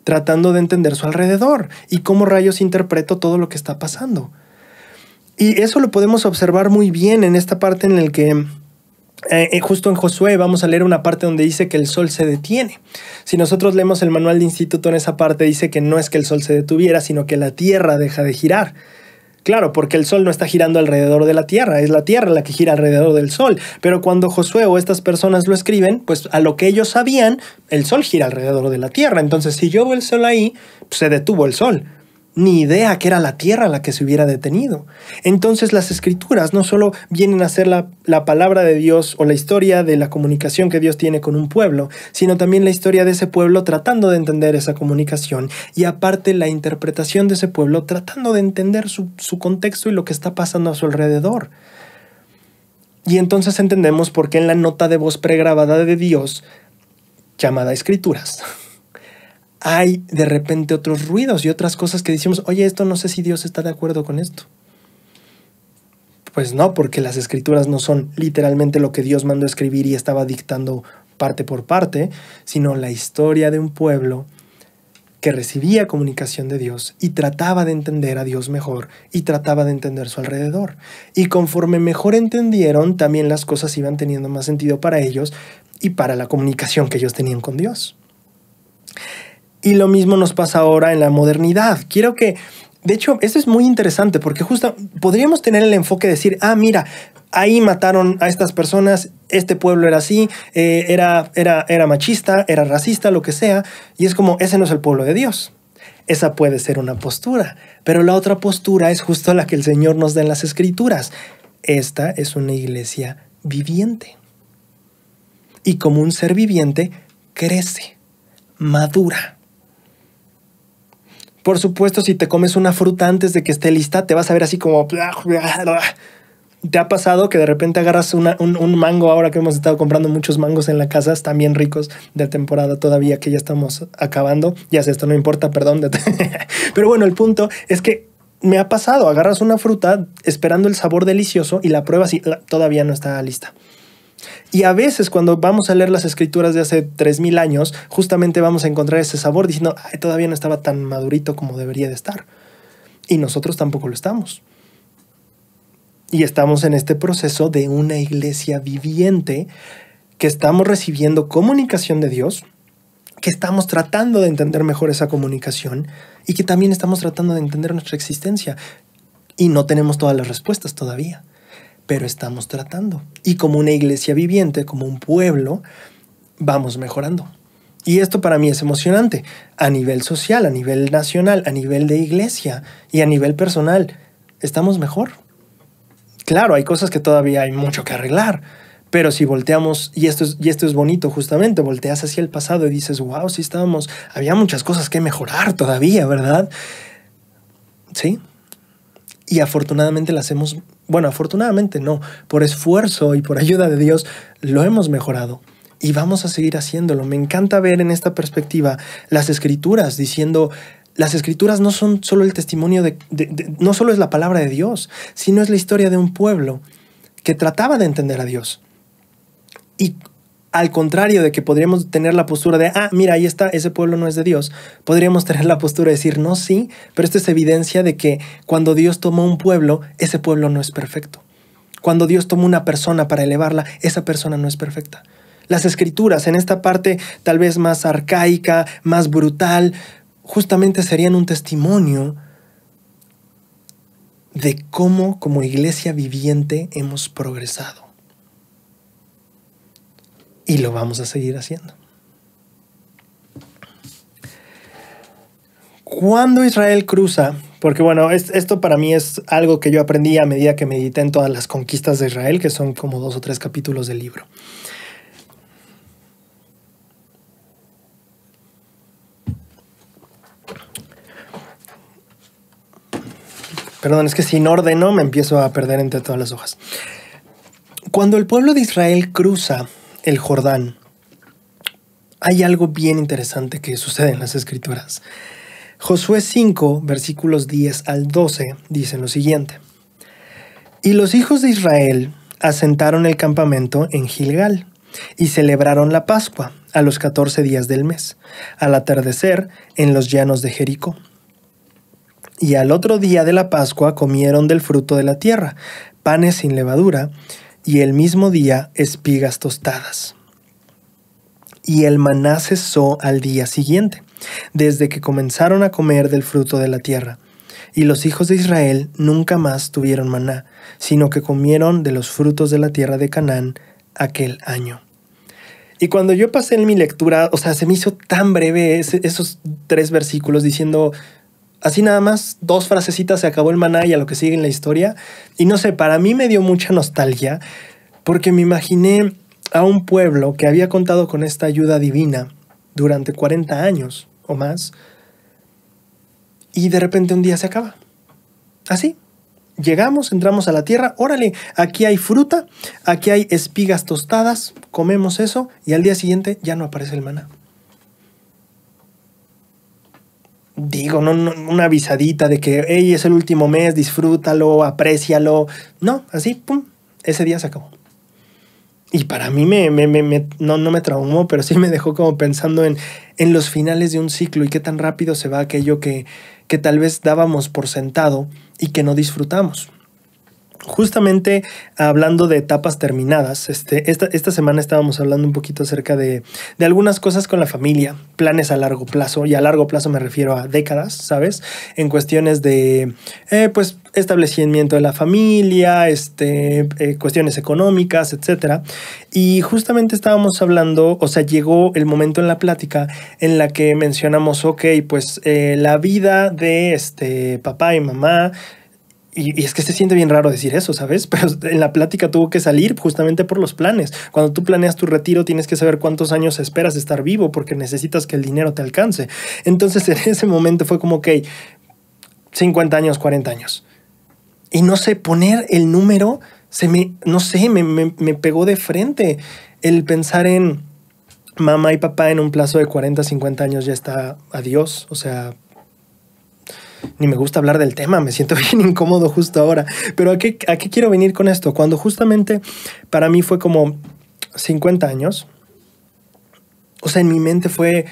tratando de entender su alrededor y cómo rayos interpreto todo lo que está pasando. Y eso lo podemos observar muy bien en esta parte en la que eh, eh, justo en Josué vamos a leer una parte donde dice que el sol se detiene. Si nosotros leemos el manual de instituto en esa parte dice que no es que el sol se detuviera, sino que la tierra deja de girar. Claro, porque el Sol no está girando alrededor de la Tierra, es la Tierra la que gira alrededor del Sol. Pero cuando Josué o estas personas lo escriben, pues a lo que ellos sabían, el Sol gira alrededor de la Tierra. Entonces, si yo veo el Sol ahí, pues, se detuvo el Sol ni idea que era la tierra la que se hubiera detenido. Entonces las escrituras no solo vienen a ser la, palabra de Dios o la historia de la comunicación que Dios tiene con un pueblo, sino también la historia de ese pueblo tratando de entender esa comunicación y aparte la interpretación de ese pueblo tratando de entender su, su contexto y lo que está pasando a su alrededor. Y entonces entendemos por qué en la nota de voz pregrabada de Dios, llamada escrituras, hay de repente otros ruidos y otras cosas que decimos, oye, esto no sé si Dios está de acuerdo con esto. Pues no, porque las escrituras no son literalmente lo que Dios mandó a escribir y estaba dictando parte por parte, sino la historia de un pueblo que recibía comunicación de Dios y trataba de entender a Dios mejor y trataba de entender su alrededor. Y conforme mejor entendieron, también las cosas iban teniendo más sentido para ellos y para la comunicación que ellos tenían con Dios. Y lo mismo nos pasa ahora en la modernidad. Quiero que, de hecho, eso es muy interesante porque justo podríamos tener el enfoque de decir, ah, mira, ahí mataron a estas personas, este pueblo era así, eh, era, era, era machista, era racista, lo que sea. Y es como, ese no es el pueblo de Dios. Esa puede ser una postura, pero la otra postura es justo la que el Señor nos da en las escrituras. Esta es una iglesia viviente. Y como un ser viviente, crece, madura. Por supuesto, si te comes una fruta antes de que esté lista, te vas a ver así como... ¿Te ha pasado que de repente agarras una, un, un, mango ahora que hemos estado comprando muchos mangos en la casa, están bien ricos de temporada todavía que ya estamos acabando? Ya sé, esto no importa, perdón. Pero bueno, el punto es que me ha pasado, agarras una fruta esperando el sabor delicioso y la pruebas y todavía no está lista. Y a veces cuando vamos a leer las escrituras de hace 3.000 años, justamente vamos a encontrar ese sabor diciendo, Ay, todavía no estaba tan madurito como debería de estar. Y nosotros tampoco lo estamos. Y estamos en este proceso de una iglesia viviente que estamos recibiendo comunicación de Dios, que estamos tratando de entender mejor esa comunicación y que también estamos tratando de entender nuestra existencia. Y no tenemos todas las respuestas todavía pero estamos tratando. Y como una iglesia viviente, como un pueblo, vamos mejorando. Y esto para mí es emocionante, a nivel social, a nivel nacional, a nivel de iglesia y a nivel personal. Estamos mejor. Claro, hay cosas que todavía hay mucho que arreglar, pero si volteamos, y esto es, y esto es bonito justamente, volteas hacia el pasado y dices, wow, si estábamos, había muchas cosas que mejorar todavía, ¿verdad? Sí. Y afortunadamente las hemos bueno, afortunadamente no. Por esfuerzo y por ayuda de Dios lo hemos mejorado. Y vamos a seguir haciéndolo. Me encanta ver en esta perspectiva las escrituras diciendo, las escrituras no son solo el testimonio de, no solo es la palabra de Dios, sino es la historia de un pueblo que trataba de entender a Dios. Y al contrario de que podríamos tener la postura de, ah, mira, ahí está, ese pueblo no es de Dios, podríamos tener la postura de decir, no, sí, pero esta es evidencia de que cuando Dios tomó un pueblo, ese pueblo no es perfecto. Cuando Dios tomó una persona para elevarla, esa persona no es perfecta. Las escrituras, en esta parte tal vez más arcaica, más brutal, justamente serían un testimonio de cómo como iglesia viviente hemos progresado y lo vamos a seguir haciendo. Cuando Israel cruza, porque bueno, esto para mí es algo que yo aprendí a medida que medité en todas las conquistas de Israel, que son como dos o tres capítulos del libro. Perdón, es que sin no me empiezo a perder entre todas las hojas. Cuando el pueblo de Israel cruza el Jordán, hay algo bien interesante que sucede en las escrituras. Josué 5, versículos 10 al 12, dicen lo siguiente. Y los hijos de Israel asentaron el campamento en Gilgal y celebraron la Pascua a los 14 días del mes, al atardecer en los llanos de Jericó. Y al otro día de la Pascua comieron del fruto de la tierra, panes sin levadura, y el mismo día espigas tostadas. Y el maná cesó al día siguiente, desde que comenzaron a comer del fruto de la tierra. Y los hijos de Israel nunca más tuvieron maná, sino que comieron de los frutos de la tierra de Canaán aquel año. Y cuando yo pasé en mi lectura, o sea, se me hizo tan breve esos tres versículos diciendo, Así nada más, dos frasecitas se acabó el maná y a lo que sigue en la historia. Y no sé, para mí me dio mucha nostalgia porque me imaginé a un pueblo que había contado con esta ayuda divina durante 40 años o más y de repente un día se acaba. Así. Llegamos, entramos a la tierra, órale, aquí hay fruta, aquí hay espigas tostadas, comemos eso y al día siguiente ya no aparece el maná. digo, no, una avisadita de que, hey, es el último mes, disfrútalo, aprécialo. No, así, pum, ese día se acabó. Y para mí me, me, no, no, me traumó, pero sí me dejó como pensando en, los finales de un ciclo y qué tan rápido se va aquello que, que tal vez dábamos por sentado y que no disfrutamos. Justamente hablando de etapas terminadas, este, esta, semana estábamos hablando un poquito acerca de, algunas cosas con la familia, planes a largo plazo, y a largo plazo me refiero a décadas, ¿sabes? En cuestiones de, eh, pues, establecimiento de la familia, este, eh, cuestiones económicas, etc. Y justamente estábamos hablando, o sea, llegó el momento en la plática en la que mencionamos, ok, pues eh, la vida de este, papá y mamá, y, es que se siente bien raro decir eso, ¿sabes? Pero en la plática tuvo que salir justamente por los planes. Cuando tú planeas tu retiro tienes que saber cuántos años esperas estar vivo porque necesitas que el dinero te alcance. Entonces en ese momento fue como, ok, 50 años, 40 años. Y no sé, poner el número, se me, no sé, me, me pegó de frente el pensar en mamá y papá en un plazo de 40, 50 años ya está adiós, o sea, ni me gusta hablar del tema, me siento bien incómodo justo ahora. Pero ¿a qué, quiero venir con esto? Cuando justamente para mí fue como 50 años, o sea, en mi mente fue,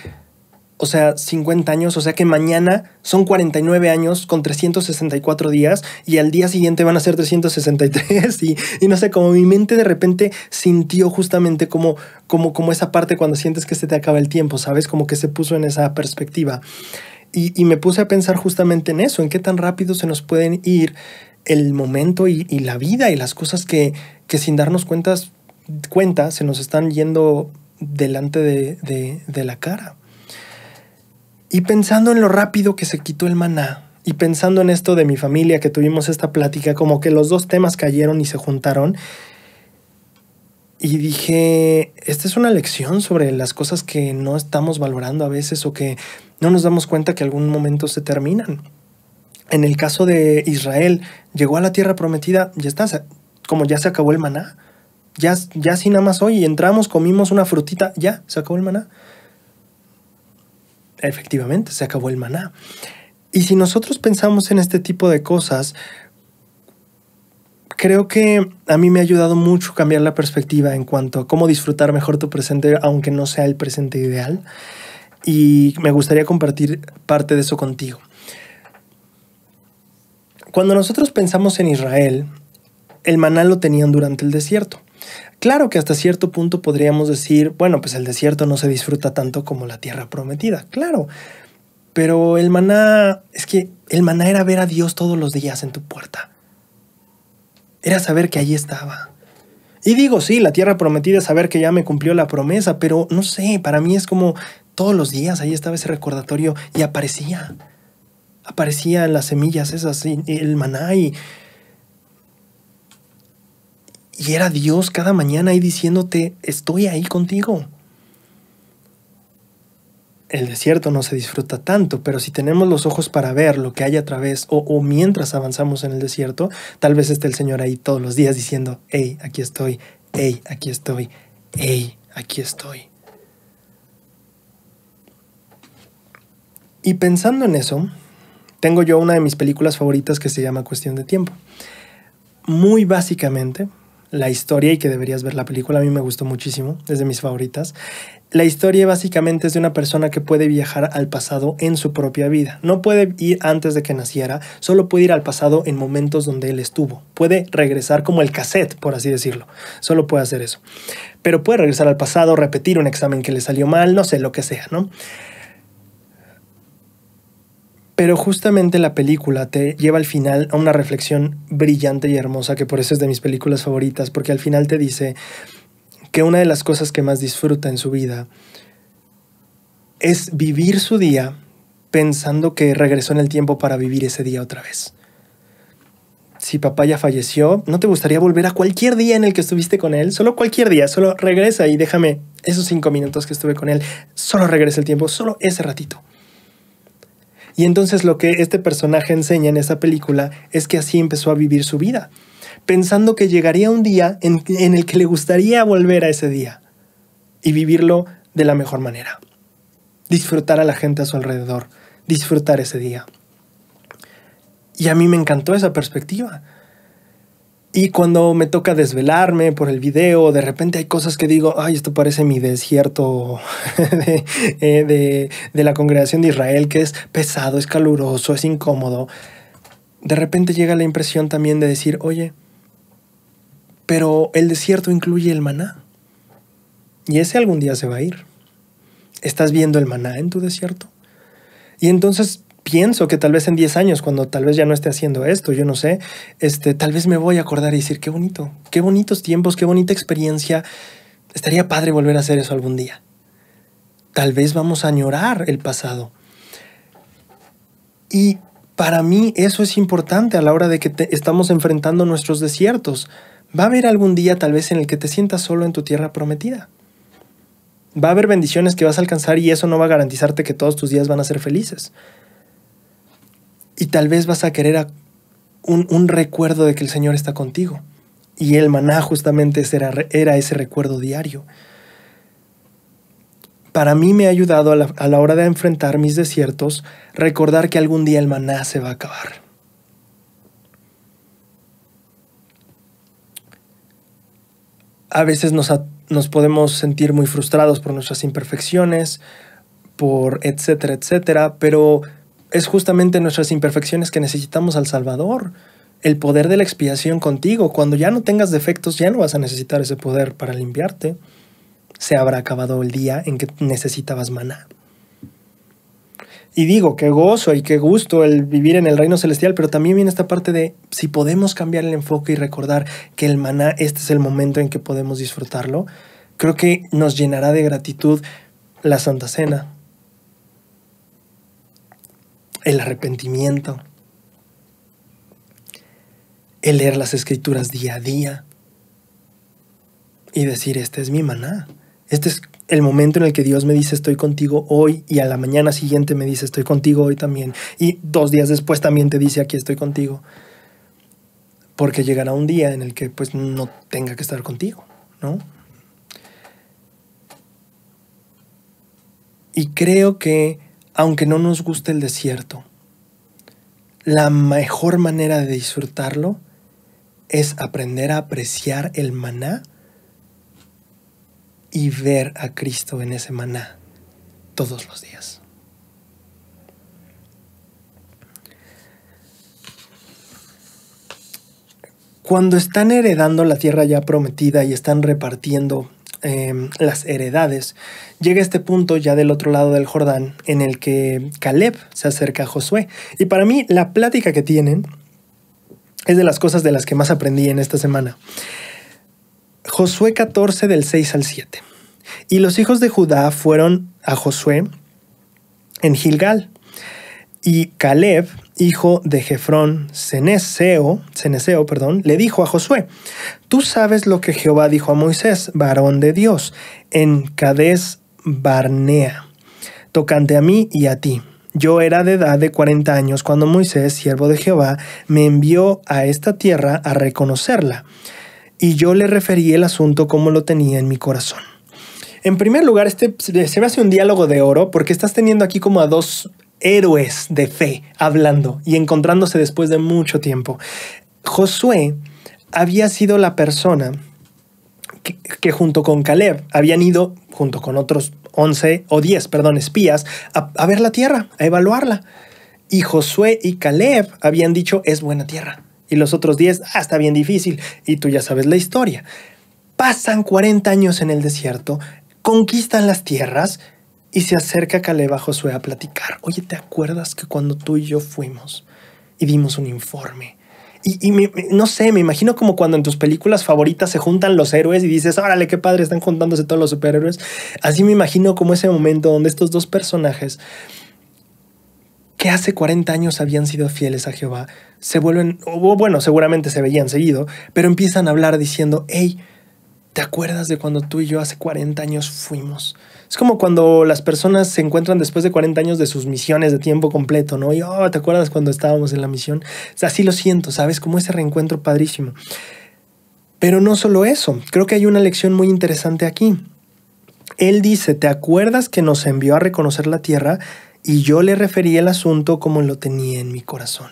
o sea, 50 años, o sea que mañana son 49 años con 364 días y al día siguiente van a ser 363 y, y no sé, como mi mente de repente sintió justamente como, como, como esa parte cuando sientes que se te acaba el tiempo, ¿sabes? Como que se puso en esa perspectiva. Y, me puse a pensar justamente en eso, en qué tan rápido se nos pueden ir el momento y, la vida y las cosas que, sin darnos cuentas, cuenta se nos están yendo delante de la cara. Y pensando en lo rápido que se quitó el maná, y pensando en esto de mi familia, que tuvimos esta plática, como que los dos temas cayeron y se juntaron. Y dije, esta es una lección sobre las cosas que no estamos valorando a veces o que no nos damos cuenta que algún momento se terminan. En el caso de Israel, llegó a la tierra prometida, ya está, como ya se acabó el maná. Ya, ya si nada más hoy entramos, comimos una frutita, ya se acabó el maná. Efectivamente, se acabó el maná. Y si nosotros pensamos en este tipo de cosas, creo que a mí me ha ayudado mucho cambiar la perspectiva en cuanto a cómo disfrutar mejor tu presente, aunque no sea el presente ideal y me gustaría compartir parte de eso contigo. Cuando nosotros pensamos en Israel, el maná lo tenían durante el desierto. Claro que hasta cierto punto podríamos decir, bueno, pues el desierto no se disfruta tanto como la tierra prometida, claro. Pero el maná, es que el maná era ver a Dios todos los días en tu puerta. Era saber que allí estaba. Y digo, sí, la tierra prometida es saber que ya me cumplió la promesa, pero no sé, para mí es como todos los días ahí estaba ese recordatorio y aparecía. Aparecía las semillas esas, el maná y, era Dios cada mañana ahí diciéndote, estoy ahí contigo. El desierto no se disfruta tanto, pero si tenemos los ojos para ver lo que hay a través o, o mientras avanzamos en el desierto, tal vez esté el Señor ahí todos los días diciendo, hey, aquí estoy, hey, aquí estoy, hey, aquí estoy. Y pensando en eso, tengo yo una de mis películas favoritas que se llama Cuestión de Tiempo. Muy básicamente, la historia, y que deberías ver la película, a mí me gustó muchísimo, es de mis favoritas. La historia básicamente es de una persona que puede viajar al pasado en su propia vida. No puede ir antes de que naciera, solo puede ir al pasado en momentos donde él estuvo. Puede regresar como el cassette, por así decirlo. Solo puede hacer eso. Pero puede regresar al pasado, repetir un examen que le salió mal, no sé, lo que sea, ¿no? Pero justamente la película te lleva al final a una reflexión brillante y hermosa, que por eso es de mis películas favoritas, porque al final te dice que una de las cosas que más disfruta en su vida es vivir su día pensando que regresó en el tiempo para vivir ese día otra vez. Si papá ya falleció, ¿no te gustaría volver a cualquier día en el que estuviste con él? Solo cualquier día, solo regresa y déjame esos cinco minutos que estuve con él. Solo regresa el tiempo, solo ese ratito. Y entonces lo que este personaje enseña en esa película es que así empezó a vivir su vida, pensando que llegaría un día en, el que le gustaría volver a ese día y vivirlo de la mejor manera. Disfrutar a la gente a su alrededor, disfrutar ese día. Y a mí me encantó esa perspectiva, y cuando me toca desvelarme por el video, de repente hay cosas que digo, ay, esto parece mi desierto eh, de, la congregación de Israel, que es pesado, es caluroso, es incómodo. De repente llega la impresión también de decir, oye, pero el desierto incluye el maná. Y ese algún día se va a ir. ¿Estás viendo el maná en tu desierto? Y entonces pienso que tal vez en 10 años, cuando tal vez ya no esté haciendo esto, yo no sé, este, tal vez me voy a acordar y decir, qué bonito, qué bonitos tiempos, qué bonita experiencia. Estaría padre volver a hacer eso algún día. Tal vez vamos a añorar el pasado. Y para mí eso es importante a la hora de que te estamos enfrentando nuestros desiertos. Va a haber algún día tal vez en el que te sientas solo en tu tierra prometida. Va a haber bendiciones que vas a alcanzar y eso no va a garantizarte que todos tus días van a ser felices. Y tal vez vas a querer un, recuerdo de que el Señor está contigo. Y el maná justamente era, era ese recuerdo diario. Para mí me ha ayudado a la, hora de enfrentar mis desiertos recordar que algún día el maná se va a acabar. A veces nos, nos podemos sentir muy frustrados por nuestras imperfecciones, por etcétera, etcétera, pero es justamente nuestras imperfecciones que necesitamos al Salvador. El poder de la expiación contigo. Cuando ya no tengas defectos, ya no vas a necesitar ese poder para limpiarte. Se habrá acabado el día en que necesitabas maná. Y digo, qué gozo y qué gusto el vivir en el reino celestial, pero también viene esta parte de si podemos cambiar el enfoque y recordar que el maná, este es el momento en que podemos disfrutarlo, creo que nos llenará de gratitud la Santa Cena, el arrepentimiento, el leer las escrituras día a día y decir, este es mi maná, este es el momento en el que Dios me dice estoy contigo hoy y a la mañana siguiente me dice estoy contigo hoy también y dos días después también te dice aquí estoy contigo. Porque llegará un día en el que pues no tenga que estar contigo, ¿no? Y creo que aunque no nos guste el desierto, la mejor manera de disfrutarlo es aprender a apreciar el maná y ver a Cristo en ese maná todos los días. Cuando están heredando la tierra ya prometida y están repartiendo Em, las heredades, llega este punto ya del otro lado del Jordán en el que Caleb se acerca a Josué. Y para mí la plática que tienen es de las cosas de las que más aprendí en esta semana. Josué 14 del 6 al 7. Y los hijos de Judá fueron a Josué en Gilgal. Y Caleb hijo de Jefrón, Ceneseo, perdón, le dijo a Josué, tú sabes lo que Jehová dijo a Moisés, varón de Dios, en Cades Barnea, tocante a mí y a ti. Yo era de edad de 40 años cuando Moisés, siervo de Jehová, me envió a esta tierra a reconocerla, y yo le referí el asunto como lo tenía en mi corazón. En primer lugar, este se me hace un diálogo de oro porque estás teniendo aquí como a dos héroes de fe hablando y encontrándose después de mucho tiempo. Josué había sido la persona que, junto con Caleb habían ido, junto con otros 11 o 10, perdón, espías, a, ver la tierra, a evaluarla. Y Josué y Caleb habían dicho, es buena tierra. Y los otros 10, ah, está bien difícil. Y tú ya sabes la historia. Pasan 40 años en el desierto, conquistan las tierras y se acerca a Caleb a Josué a platicar. Oye, ¿te acuerdas que cuando tú y yo fuimos y dimos un informe? Y, no sé, me imagino como cuando en tus películas favoritas se juntan los héroes y dices, órale, qué padre, están juntándose todos los superhéroes. Así me imagino como ese momento donde estos dos personajes que hace 40 años habían sido fieles a Jehová, se vuelven, o bueno, seguramente se veían seguido, pero empiezan a hablar diciendo, hey, ¿te acuerdas de cuando tú y yo hace 40 años fuimos? Es como cuando las personas se encuentran después de 40 años de sus misiones de tiempo completo, ¿no? Y, oh, ¿te acuerdas cuando estábamos en la misión? así lo siento, ¿sabes? Como ese reencuentro padrísimo. Pero no solo eso, creo que hay una lección muy interesante aquí. Él dice, ¿te acuerdas que nos envió a reconocer la tierra? Y yo le referí el asunto como lo tenía en mi corazón.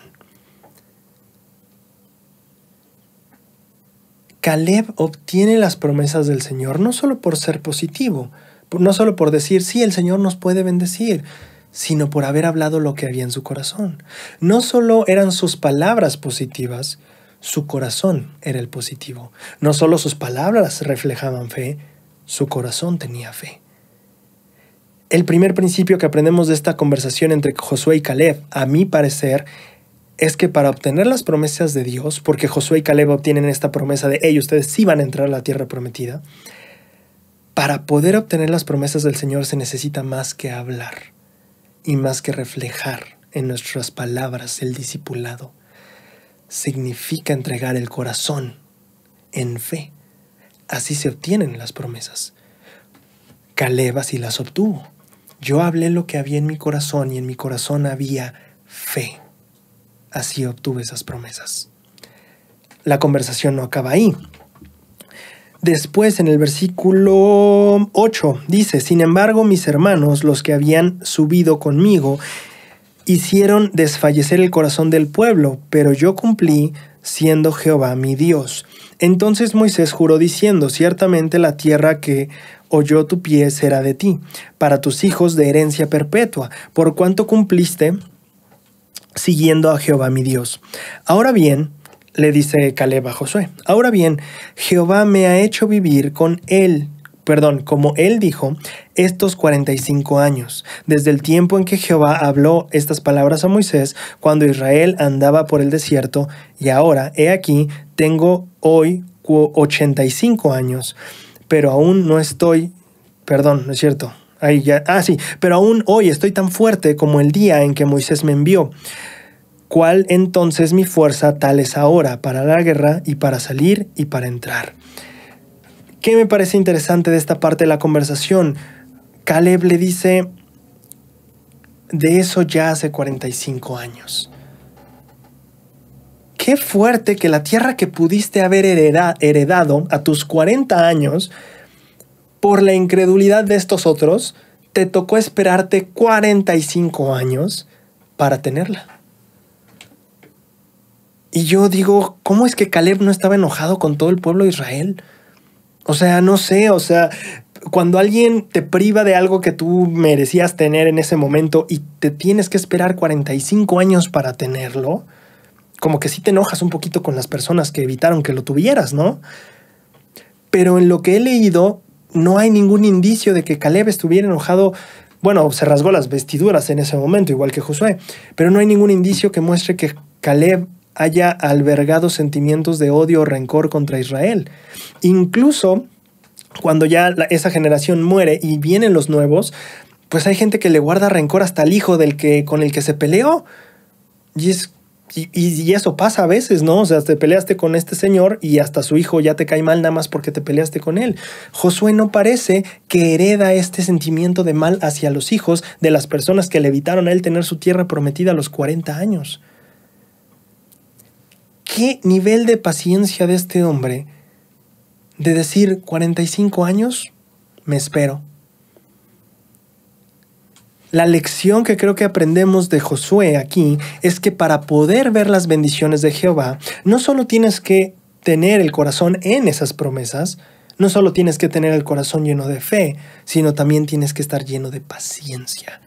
Caleb obtiene las promesas del Señor no solo por ser positivo, no solo por decir, sí, el Señor nos puede bendecir, sino por haber hablado lo que había en su corazón. No solo eran sus palabras positivas, su corazón era el positivo. No solo sus palabras reflejaban fe, su corazón tenía fe. El primer principio que aprendemos de esta conversación entre Josué y Caleb, a mi parecer, es que para obtener las promesas de Dios, porque Josué y Caleb obtienen esta promesa de, ellos ustedes sí van a entrar a la tierra prometida, para poder obtener las promesas del Señor se necesita más que hablar y más que reflejar en nuestras palabras el discipulado. Significa entregar el corazón en fe. Así se obtienen las promesas. Caleb así las obtuvo. Yo hablé lo que había en mi corazón y en mi corazón había fe. Así obtuve esas promesas. La conversación no acaba ahí. Después en el versículo 8 dice, sin embargo mis hermanos, los que habían subido conmigo, hicieron desfallecer el corazón del pueblo, pero yo cumplí siendo Jehová mi Dios. Entonces Moisés juró diciendo, ciertamente la tierra que oyó tu pie será de ti, para tus hijos de herencia perpetua, por cuanto cumpliste siguiendo a Jehová mi Dios. Ahora bien, le dice Caleb a Josué. Ahora bien, Jehová me ha hecho vivir con él, perdón, como él dijo, estos 45 años, desde el tiempo en que Jehová habló estas palabras a Moisés cuando Israel andaba por el desierto, y ahora, he aquí, tengo hoy 85 años, pero aún no estoy, perdón, no es cierto, Ahí ya, ah, sí, pero aún hoy estoy tan fuerte como el día en que Moisés me envió cuál entonces mi fuerza tal es ahora para la guerra y para salir y para entrar. ¿Qué me parece interesante de esta parte de la conversación? Caleb le dice, de eso ya hace 45 años. Qué fuerte que la tierra que pudiste haber heredado a tus 40 años, por la incredulidad de estos otros, te tocó esperarte 45 años para tenerla. Y yo digo, ¿cómo es que Caleb no estaba enojado con todo el pueblo de Israel? O sea, no sé, o sea, cuando alguien te priva de algo que tú merecías tener en ese momento y te tienes que esperar 45 años para tenerlo, como que sí te enojas un poquito con las personas que evitaron que lo tuvieras, ¿no? Pero en lo que he leído, no hay ningún indicio de que Caleb estuviera enojado. Bueno, se rasgó las vestiduras en ese momento, igual que Josué, pero no hay ningún indicio que muestre que Caleb haya albergado sentimientos de odio o rencor contra Israel. Incluso cuando ya esa generación muere y vienen los nuevos, pues hay gente que le guarda rencor hasta el hijo del que, con el que se peleó. Y, y eso pasa a veces, ¿no? O sea, te peleaste con este señor y hasta su hijo ya te cae mal nada más porque te peleaste con él. Josué no parece que hereda este sentimiento de mal hacia los hijos de las personas que le evitaron a él tener su tierra prometida a los 40 años qué nivel de paciencia de este hombre de decir 45 años, me espero. La lección que creo que aprendemos de Josué aquí es que para poder ver las bendiciones de Jehová, no solo tienes que tener el corazón en esas promesas, no solo tienes que tener el corazón lleno de fe, sino también tienes que estar lleno de paciencia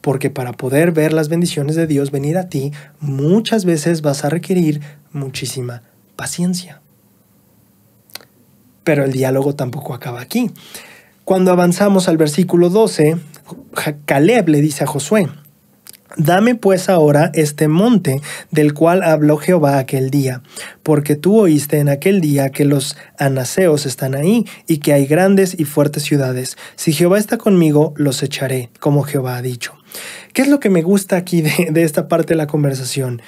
porque para poder ver las bendiciones de Dios venir a ti, muchas veces vas a requerir muchísima paciencia. Pero el diálogo tampoco acaba aquí. Cuando avanzamos al versículo 12, Caleb le dice a Josué, Dame pues ahora este monte del cual habló Jehová aquel día, porque tú oíste en aquel día que los anaseos están ahí y que hay grandes y fuertes ciudades. Si Jehová está conmigo, los echaré, como Jehová ha dicho. ¿Qué es lo que me gusta aquí de, de esta parte de la conversación?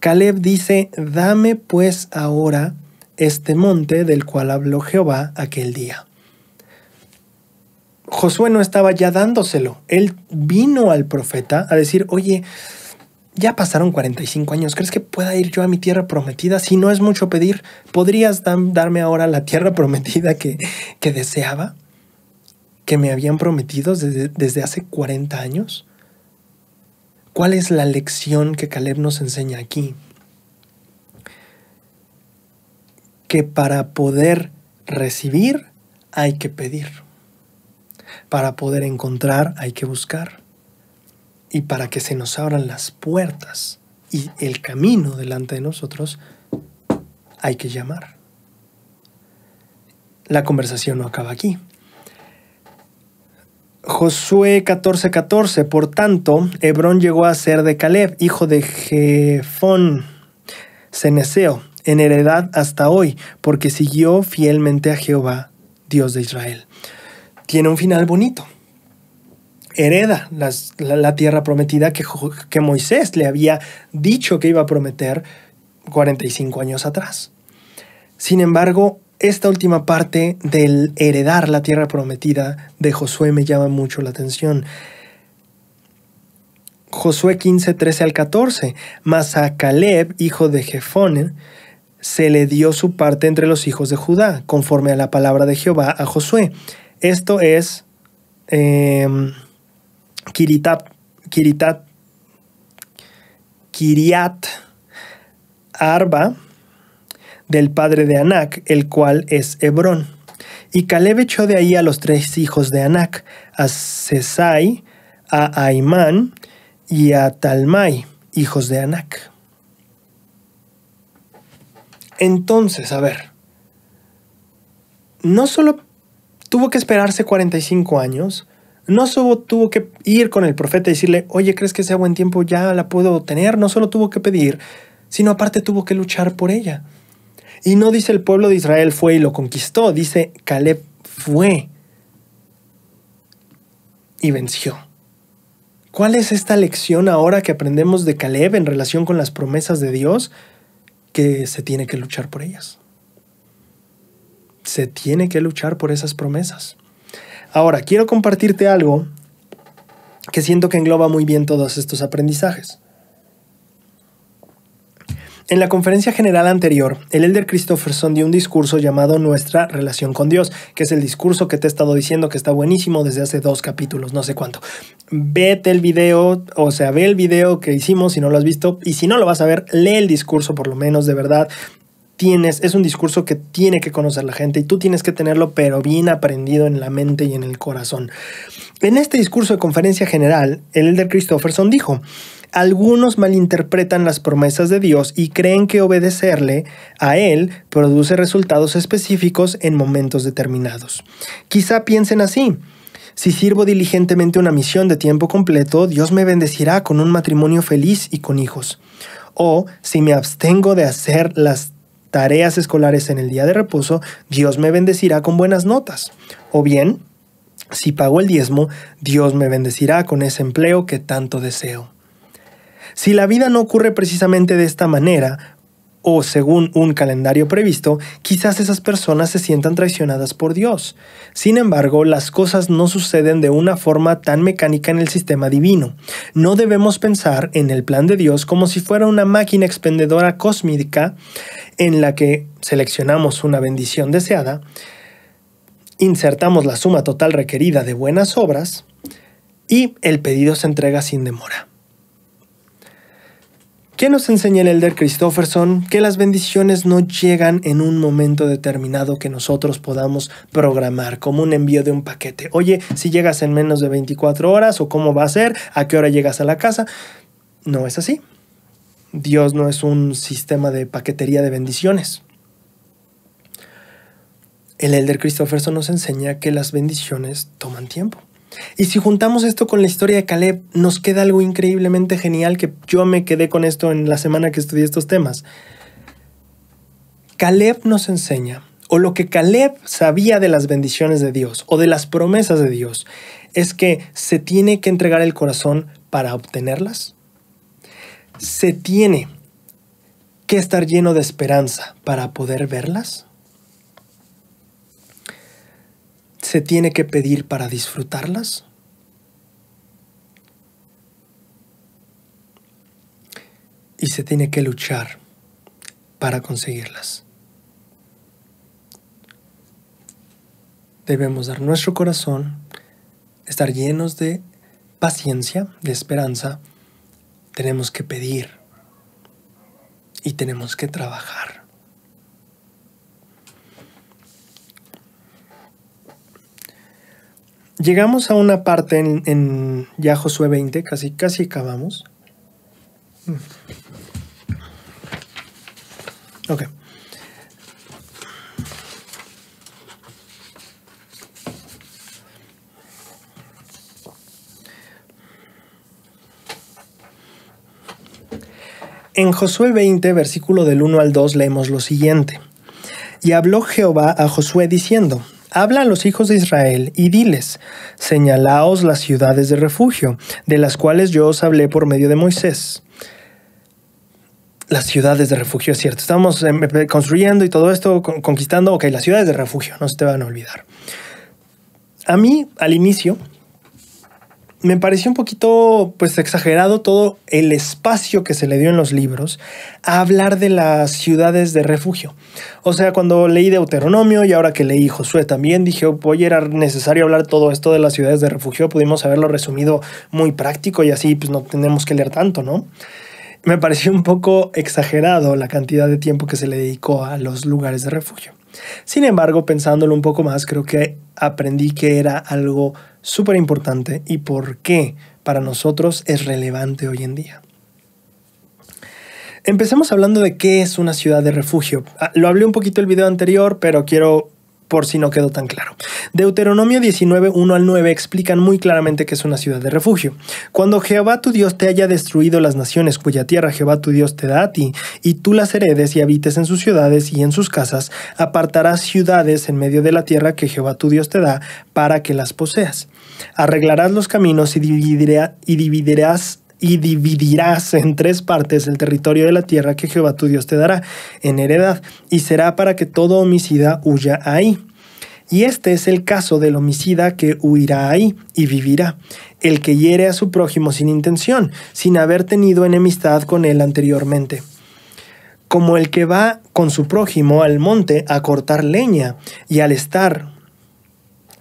Caleb dice, dame pues ahora este monte del cual habló Jehová aquel día. Josué no estaba ya dándoselo. Él vino al profeta a decir, oye, ya pasaron 45 años, ¿crees que pueda ir yo a mi tierra prometida? Si no es mucho pedir, ¿podrías darme ahora la tierra prometida que, deseaba? ¿Que me habían prometido desde, desde hace 40 años? ¿Cuál es la lección que Caleb nos enseña aquí? Que para poder recibir hay que pedir. Para poder encontrar hay que buscar. Y para que se nos abran las puertas y el camino delante de nosotros, hay que llamar. La conversación no acaba aquí. Josué 14:14, por tanto, Hebrón llegó a ser de Caleb, hijo de Jefón, Ceneseo, en heredad hasta hoy, porque siguió fielmente a Jehová, Dios de Israel tiene un final bonito. Hereda la, tierra prometida que, que Moisés le había dicho que iba a prometer 45 años atrás. Sin embargo, esta última parte del heredar la tierra prometida de Josué me llama mucho la atención. Josué 15, 13 al 14. Mas a Caleb, hijo de Jefón, se le dio su parte entre los hijos de Judá, conforme a la palabra de Jehová a Josué. Esto es eh, Kiriat Arba del padre de Anac, el cual es Hebrón. Y Caleb echó de ahí a los tres hijos de Anac, a Sesai, a Aimán y a Talmai, hijos de Anac. Entonces, a ver, no solo tuvo que esperarse 45 años. No solo tuvo que ir con el profeta y decirle, oye, ¿crees que sea buen tiempo? Ya la puedo tener. No solo tuvo que pedir, sino aparte tuvo que luchar por ella. Y no dice el pueblo de Israel fue y lo conquistó, dice Caleb fue y venció. ¿Cuál es esta lección ahora que aprendemos de Caleb en relación con las promesas de Dios? Que se tiene que luchar por ellas se tiene que luchar por esas promesas. Ahora, quiero compartirte algo que siento que engloba muy bien todos estos aprendizajes. En la conferencia general anterior, el elder Christopherson dio un discurso llamado Nuestra relación con Dios, que es el discurso que te he estado diciendo que está buenísimo desde hace dos capítulos, no sé cuánto. Vete el video, o sea, ve el video que hicimos si no lo has visto, y si no lo vas a ver, lee el discurso por lo menos de verdad, tienes, es un discurso que tiene que conocer la gente y tú tienes que tenerlo pero bien aprendido en la mente y en el corazón. En este discurso de conferencia general, el elder Christopherson dijo, algunos malinterpretan las promesas de Dios y creen que obedecerle a Él produce resultados específicos en momentos determinados. Quizá piensen así. Si sirvo diligentemente una misión de tiempo completo, Dios me bendecirá con un matrimonio feliz y con hijos. O si me abstengo de hacer las tareas escolares en el día de reposo, Dios me bendecirá con buenas notas. O bien, si pago el diezmo, Dios me bendecirá con ese empleo que tanto deseo. Si la vida no ocurre precisamente de esta manera, o según un calendario previsto, quizás esas personas se sientan traicionadas por Dios. Sin embargo, las cosas no suceden de una forma tan mecánica en el sistema divino. No debemos pensar en el plan de Dios como si fuera una máquina expendedora cósmica en la que seleccionamos una bendición deseada, insertamos la suma total requerida de buenas obras y el pedido se entrega sin demora. ¿Qué nos enseña el Elder Christopherson Que las bendiciones no llegan en un momento determinado que nosotros podamos programar, como un envío de un paquete. Oye, si llegas en menos de 24 horas, o cómo va a ser, a qué hora llegas a la casa. No es así. Dios no es un sistema de paquetería de bendiciones. El Elder Christopherson nos enseña que las bendiciones toman tiempo. Y si juntamos esto con la historia de Caleb, nos queda algo increíblemente genial que yo me quedé con esto en la semana que estudié estos temas. Caleb nos enseña, o lo que Caleb sabía de las bendiciones de Dios, o de las promesas de Dios, es que se tiene que entregar el corazón para obtenerlas. Se tiene que estar lleno de esperanza para poder verlas se tiene que pedir para disfrutarlas? Y se tiene que luchar para conseguirlas. Debemos dar nuestro corazón, estar llenos de paciencia, de esperanza. Tenemos que pedir y tenemos que trabajar. llegamos a una parte en, ya Josué 20, casi, casi acabamos. Mm. Ok. En Josué 20, versículo del 1 al 2, leemos lo siguiente. Y habló Jehová a Josué diciendo, Habla a los hijos de Israel y diles, señalaos las ciudades de refugio, de las cuales yo os hablé por medio de Moisés. Las ciudades de refugio, es cierto. Estamos em, em, construyendo y todo esto, conquistando. Ok, las ciudades de refugio, no se te van a olvidar. A mí, al inicio, me pareció un poquito pues exagerado todo el espacio que se le dio en los libros a hablar de las ciudades de refugio. O sea, cuando leí Deuteronomio y ahora que leí Josué también dije, oye, era necesario hablar todo esto de las ciudades de refugio, pudimos haberlo resumido muy práctico y así pues no tenemos que leer tanto, ¿no? Me pareció un poco exagerado la cantidad de tiempo que se le dedicó a los lugares de refugio. Sin embargo, pensándolo un poco más, creo que aprendí que era algo súper importante y por qué para nosotros es relevante hoy en día. Empecemos hablando de qué es una ciudad de refugio. Ah, lo hablé un poquito el video anterior, pero quiero por si no quedó tan claro. Deuteronomio 19, 1 al 9 explican muy claramente que es una ciudad de refugio. Cuando Jehová tu Dios te haya destruido las naciones cuya tierra Jehová tu Dios te da a ti, y tú las heredes y habites en sus ciudades y en sus casas, apartarás ciudades en medio de la tierra que Jehová tu Dios te da para que las poseas. Arreglarás los caminos y, y dividirás y dividirás en tres partes el territorio de la tierra que Jehová tu Dios te dará en heredad, y será para que todo homicida huya ahí. Y este es el caso del homicida que huirá ahí y vivirá, el que hiere a su prójimo sin intención, sin haber tenido enemistad con él anteriormente. Como el que va con su prójimo al monte a cortar leña y al estar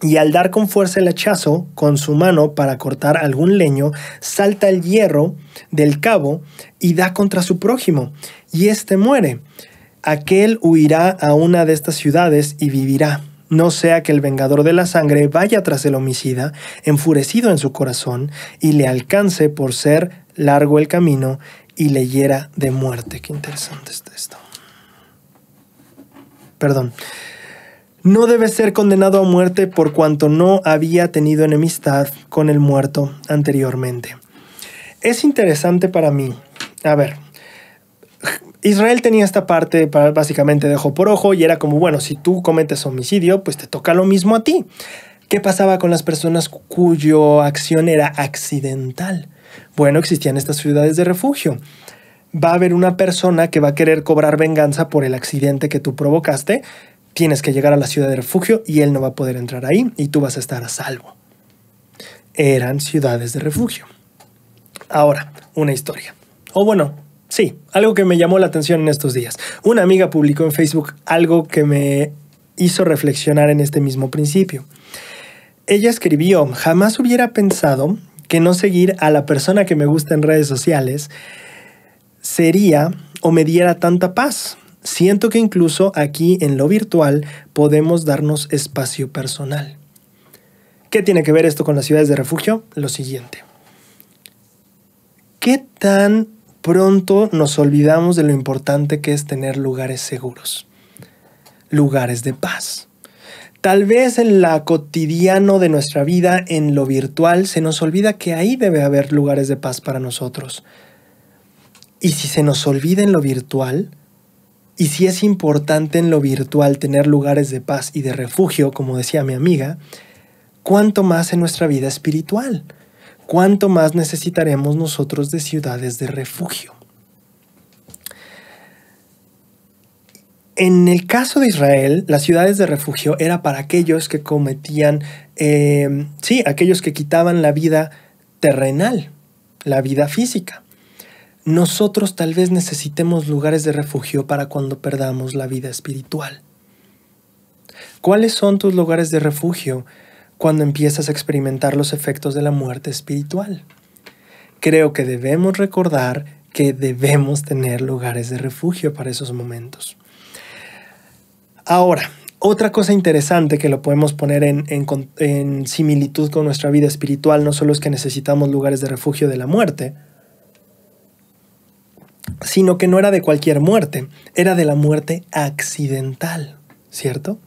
y al dar con fuerza el hachazo con su mano para cortar algún leño, salta el hierro del cabo y da contra su prójimo, y éste muere. Aquel huirá a una de estas ciudades y vivirá. No sea que el vengador de la sangre vaya tras el homicida, enfurecido en su corazón, y le alcance por ser largo el camino y le hiera de muerte. Qué interesante esto. Perdón no debe ser condenado a muerte por cuanto no había tenido enemistad con el muerto anteriormente. Es interesante para mí. A ver, Israel tenía esta parte básicamente de ojo por ojo y era como, bueno, si tú cometes homicidio, pues te toca lo mismo a ti. ¿Qué pasaba con las personas cuyo acción era accidental? Bueno, existían estas ciudades de refugio va a haber una persona que va a querer cobrar venganza por el accidente que tú provocaste tienes que llegar a la ciudad de refugio y él no va a poder entrar ahí y tú vas a estar a salvo. Eran ciudades de refugio. Ahora, una historia. O bueno, sí, algo que me llamó la atención en estos días. Una amiga publicó en Facebook algo que me hizo reflexionar en este mismo principio. Ella escribió, jamás hubiera pensado que no seguir a la persona que me gusta en redes sociales sería o me diera tanta paz Siento que incluso aquí en lo virtual podemos darnos espacio personal. ¿Qué tiene que ver esto con las ciudades de refugio? Lo siguiente. ¿Qué tan pronto nos olvidamos de lo importante que es tener lugares seguros? Lugares de paz. Tal vez en la cotidiano de nuestra vida, en lo virtual, se nos olvida que ahí debe haber lugares de paz para nosotros. Y si se nos olvida en lo virtual, y si es importante en lo virtual tener lugares de paz y de refugio, como decía mi amiga, ¿cuánto más en nuestra vida espiritual? ¿Cuánto más necesitaremos nosotros de ciudades de refugio? En el caso de Israel, las ciudades de refugio era para aquellos que cometían, eh, sí, aquellos que quitaban la vida terrenal, la vida física nosotros tal vez necesitemos lugares de refugio para cuando perdamos la vida espiritual. ¿Cuáles son tus lugares de refugio cuando empiezas a experimentar los efectos de la muerte espiritual? Creo que debemos recordar que debemos tener lugares de refugio para esos momentos. Ahora, otra cosa interesante que lo podemos poner en, similitud con nuestra vida espiritual no solo es que necesitamos lugares de refugio de la muerte, sino que no era de cualquier muerte, era de la muerte accidental, ¿cierto?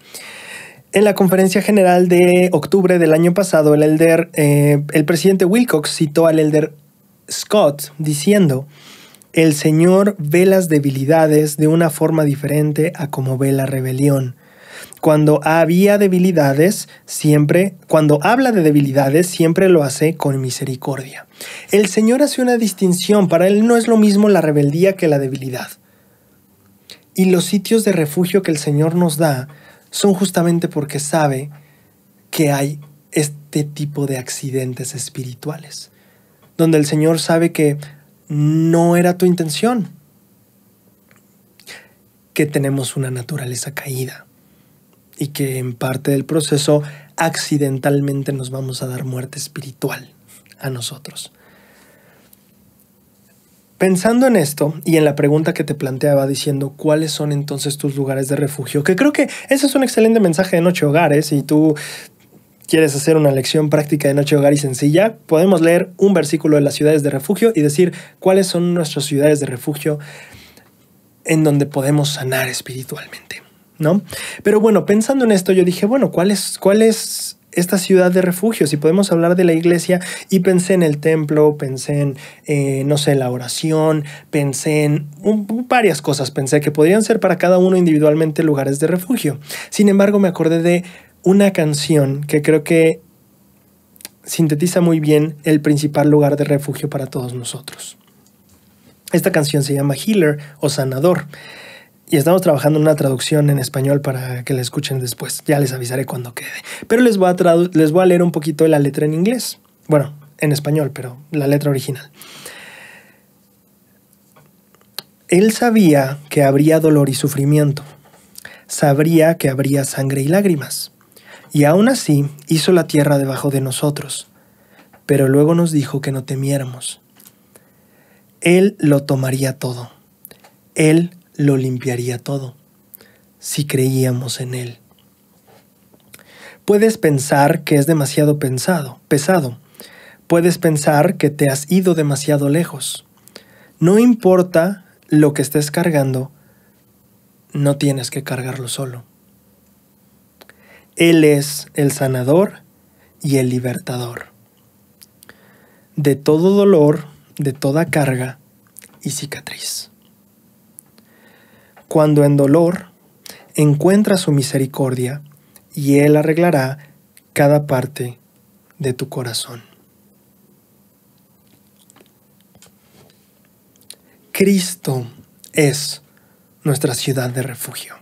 En la conferencia general de octubre del año pasado, el, elder, eh, el presidente Wilcox citó al elder Scott diciendo, el Señor ve las debilidades de una forma diferente a como ve la rebelión. Cuando había debilidades, siempre, cuando habla de debilidades, siempre lo hace con misericordia. El Señor hace una distinción, para Él no es lo mismo la rebeldía que la debilidad. Y los sitios de refugio que el Señor nos da son justamente porque sabe que hay este tipo de accidentes espirituales, donde el Señor sabe que no era tu intención, que tenemos una naturaleza caída, y que en parte del proceso accidentalmente nos vamos a dar muerte espiritual a nosotros. Pensando en esto y en la pregunta que te planteaba diciendo cuáles son entonces tus lugares de refugio, que creo que ese es un excelente mensaje de Noche Hogares ¿eh? y tú quieres hacer una lección práctica de Noche Hogar y sencilla, podemos leer un versículo de las ciudades de refugio y decir cuáles son nuestras ciudades de refugio en donde podemos sanar espiritualmente. ¿no? Pero bueno, pensando en esto, yo dije, bueno, ¿cuál es, esta ciudad de refugio, si podemos hablar de la iglesia, y pensé en el templo, pensé en, eh, no sé, la oración, pensé en varias cosas, pensé que podrían ser para cada uno individualmente lugares de refugio. Sin embargo, me acordé de una canción que creo que sintetiza muy bien el principal lugar de refugio para todos nosotros. Esta canción se llama Healer o Sanador y estamos trabajando en una traducción en español para que la escuchen después. Ya les avisaré cuando quede. Pero les voy a, les voy a leer un poquito de la letra en inglés. Bueno, en español, pero la letra original. Él sabía que habría dolor y sufrimiento. Sabría que habría sangre y lágrimas. Y aún así hizo la tierra debajo de nosotros. Pero luego nos dijo que no temiéramos. Él lo tomaría todo. Él lo limpiaría todo, si creíamos en Él. Puedes pensar que es demasiado pensado, pesado. Puedes pensar que te has ido demasiado lejos. No importa lo que estés cargando, no tienes que cargarlo solo. Él es el sanador y el libertador. De todo dolor, de toda carga y cicatriz cuando en dolor encuentra su misericordia y Él arreglará cada parte de tu corazón. Cristo es nuestra ciudad de refugio.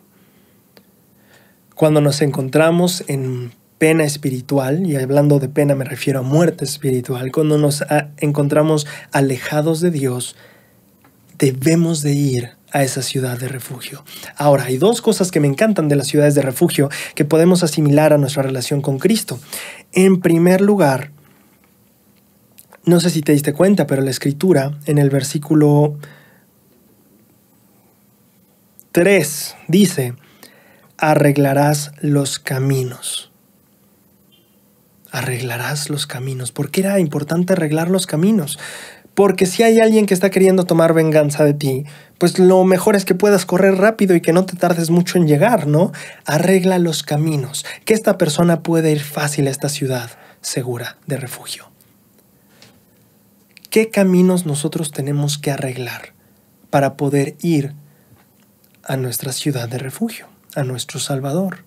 Cuando nos encontramos en pena espiritual, y hablando de pena me refiero a muerte espiritual, cuando nos ah, encontramos alejados de Dios, debemos de ir a esa ciudad de refugio. Ahora, hay dos cosas que me encantan de las ciudades de refugio que podemos asimilar a nuestra relación con Cristo. En primer lugar, no sé si te diste cuenta, pero la escritura en el versículo 3 dice, arreglarás los caminos. Arreglarás los caminos. ¿Por qué era importante arreglar los caminos? porque si hay alguien que está queriendo tomar venganza de ti, pues lo mejor es que puedas correr rápido y que no te tardes mucho en llegar, ¿no? Arregla los caminos, que esta persona pueda ir fácil a esta ciudad segura de refugio. ¿Qué caminos nosotros tenemos que arreglar para poder ir a nuestra ciudad de refugio, a nuestro Salvador?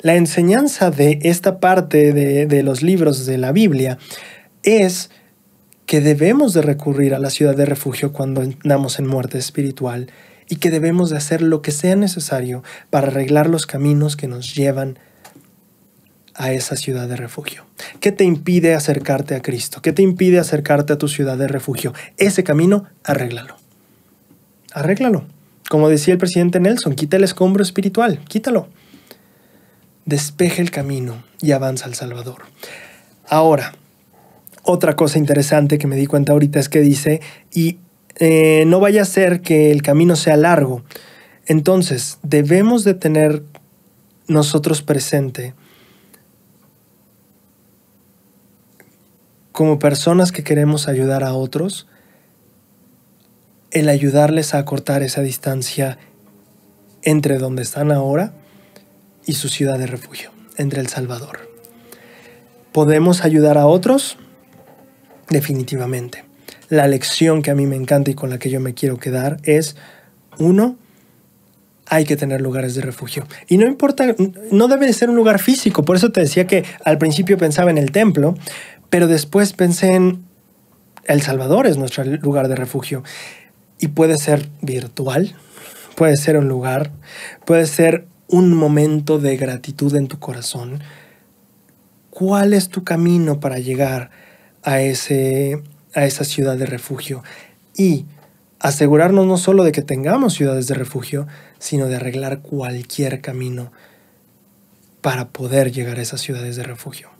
La enseñanza de esta parte de, de los libros de la Biblia es que debemos de recurrir a la ciudad de refugio cuando andamos en muerte espiritual y que debemos de hacer lo que sea necesario para arreglar los caminos que nos llevan a esa ciudad de refugio. ¿Qué te impide acercarte a Cristo? ¿Qué te impide acercarte a tu ciudad de refugio? Ese camino, arréglalo. Arréglalo. Como decía el presidente Nelson, quita el escombro espiritual, quítalo. Despeje el camino y avanza al Salvador. Ahora, otra cosa interesante que me di cuenta ahorita es que dice, y eh, no vaya a ser que el camino sea largo. Entonces, debemos de tener nosotros presente como personas que queremos ayudar a otros, el ayudarles a acortar esa distancia entre donde están ahora y su ciudad de refugio, entre El Salvador. ¿Podemos ayudar a otros? definitivamente. La lección que a mí me encanta y con la que yo me quiero quedar es, uno, hay que tener lugares de refugio. Y no importa, no debe de ser un lugar físico, por eso te decía que al principio pensaba en el templo, pero después pensé en El Salvador es nuestro lugar de refugio. Y puede ser virtual, puede ser un lugar, puede ser un momento de gratitud en tu corazón. ¿Cuál es tu camino para llegar a, ese, a esa ciudad de refugio y asegurarnos no solo de que tengamos ciudades de refugio, sino de arreglar cualquier camino para poder llegar a esas ciudades de refugio.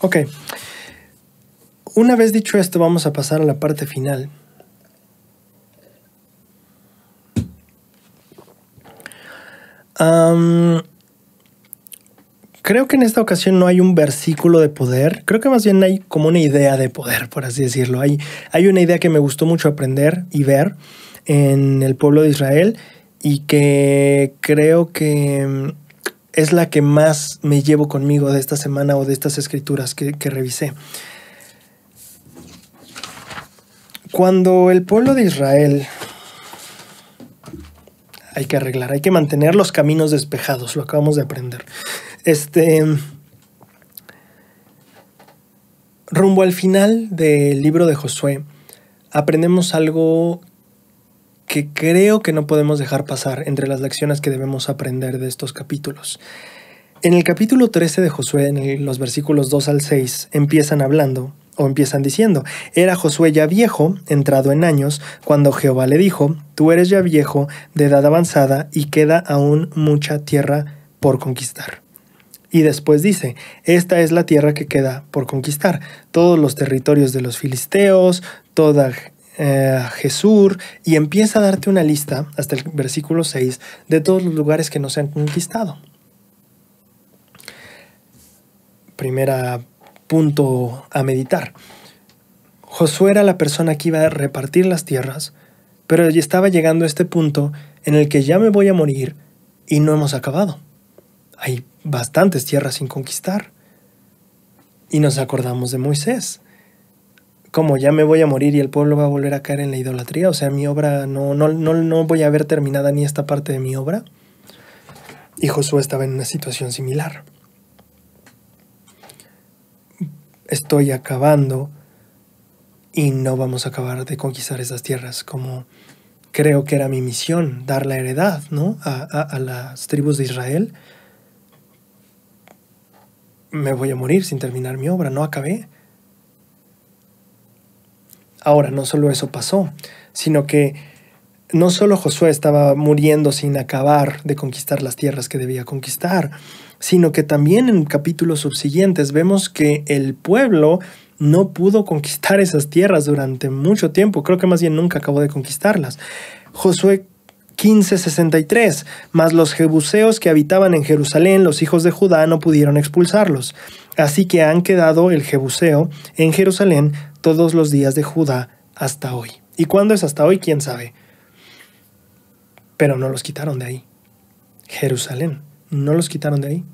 Ok, una vez dicho esto, vamos a pasar a la parte final. creo que en esta ocasión no hay un versículo de poder, creo que más bien hay como una idea de poder, por así decirlo. Hay, hay una idea que me gustó mucho aprender y ver en el pueblo de Israel y que creo que mm, es la que más me llevo conmigo de esta semana o de estas escrituras que revisé. Cuando el pueblo de Israel... Hay que arreglar, hay que mantener los caminos despejados, lo acabamos de aprender. Este... Rumbo al final del libro de Josué, aprendemos algo que creo que no podemos dejar pasar entre las lecciones que debemos aprender de estos capítulos. En el capítulo 13 de Josué, en los versículos 2 al 6, empiezan hablando o empiezan diciendo, era Josué ya viejo, entrado en años, cuando Jehová le dijo, tú eres ya viejo, de edad avanzada, y queda aún mucha tierra por conquistar. Y después dice, esta es la tierra que queda por conquistar, todos los territorios de los filisteos, toda eh, Jesús, y empieza a darte una lista, hasta el versículo 6, de todos los lugares que no se han conquistado. Primera punto a meditar. Josué era la persona que iba a repartir las tierras, pero ya estaba llegando a este punto en el que ya me voy a morir y no hemos acabado. Hay bastantes tierras sin conquistar. Y nos acordamos de Moisés. Como ya me voy a morir y el pueblo va a volver a caer en la idolatría, o sea, mi obra no, no, no, no voy a haber terminada ni esta parte de mi obra. Y Josué estaba en una situación similar. estoy acabando y no vamos a acabar de conquistar esas tierras como creo que era mi misión, dar la heredad a, a las tribus de Israel. Me voy a morir sin terminar mi obra, no acabé. Ahora, no solo eso pasó, sino que no solo Josué estaba muriendo sin acabar de conquistar las tierras que debía conquistar, sino que también en capítulos subsiguientes vemos que el pueblo no pudo conquistar esas tierras durante mucho tiempo, creo que más bien nunca acabó de conquistarlas. Josué 1563, más los jebuseos que habitaban en Jerusalén, los hijos de Judá, no pudieron expulsarlos. Así que han quedado el jebuseo en Jerusalén todos los días de Judá hasta hoy. ¿Y cuándo es hasta hoy? ¿Quién sabe? Pero no los quitaron de ahí. Jerusalén, no los quitaron de ahí.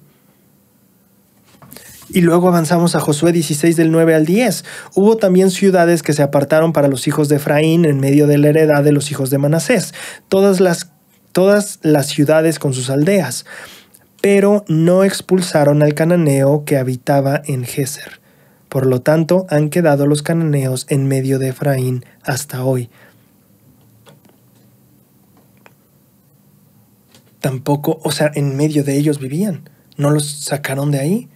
Y luego avanzamos a Josué 16 del 9 al 10. Hubo también ciudades que se apartaron para los hijos de Efraín en medio de la heredad de los hijos de Manasés, todas las, todas las ciudades con sus aldeas, pero no expulsaron al cananeo que habitaba en Géser. Por lo tanto, han quedado los cananeos en medio de Efraín hasta hoy. Tampoco, o sea, en medio de ellos vivían. No los sacaron de ahí.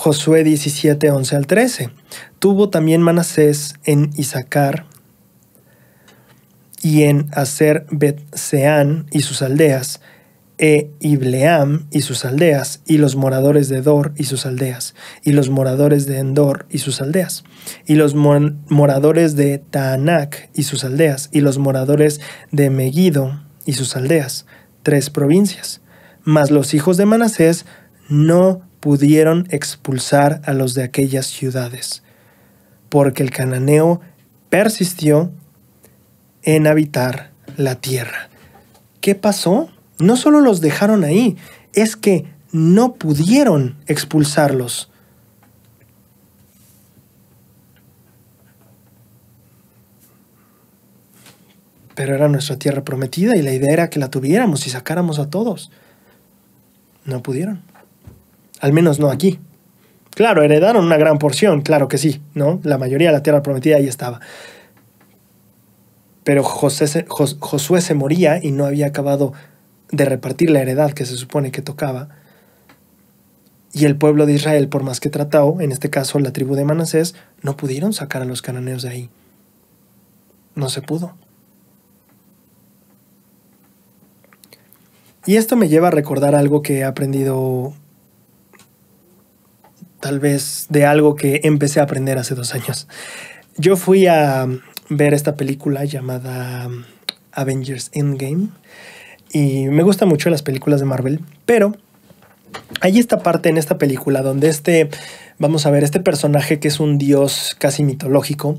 Josué 17, 11 al 13. Tuvo también Manasés en Isaacar y en Hacer Betseán y sus aldeas, e Ibleam y sus aldeas, y los moradores de Dor y sus aldeas, y los moradores de Endor y sus aldeas, y los moradores de Taanac y sus aldeas, y los moradores de Megiddo y sus aldeas, tres provincias. Mas los hijos de Manasés no pudieron expulsar a los de aquellas ciudades, porque el cananeo persistió en habitar la tierra. ¿Qué pasó? No solo los dejaron ahí, es que no pudieron expulsarlos. Pero era nuestra tierra prometida y la idea era que la tuviéramos y sacáramos a todos. No pudieron. Al menos no aquí. Claro, heredaron una gran porción, claro que sí, ¿no? La mayoría de la tierra prometida ahí estaba. Pero José, Josué se moría y no había acabado de repartir la heredad que se supone que tocaba. Y el pueblo de Israel, por más que tratado, en este caso la tribu de Manasés, no pudieron sacar a los cananeos de ahí. No se pudo. Y esto me lleva a recordar algo que he aprendido tal vez de algo que empecé a aprender hace dos años. Yo fui a um, ver esta película llamada um, Avengers Endgame y me gustan mucho las películas de Marvel, pero hay esta parte en esta película donde este, vamos a ver, este personaje que es un dios casi mitológico,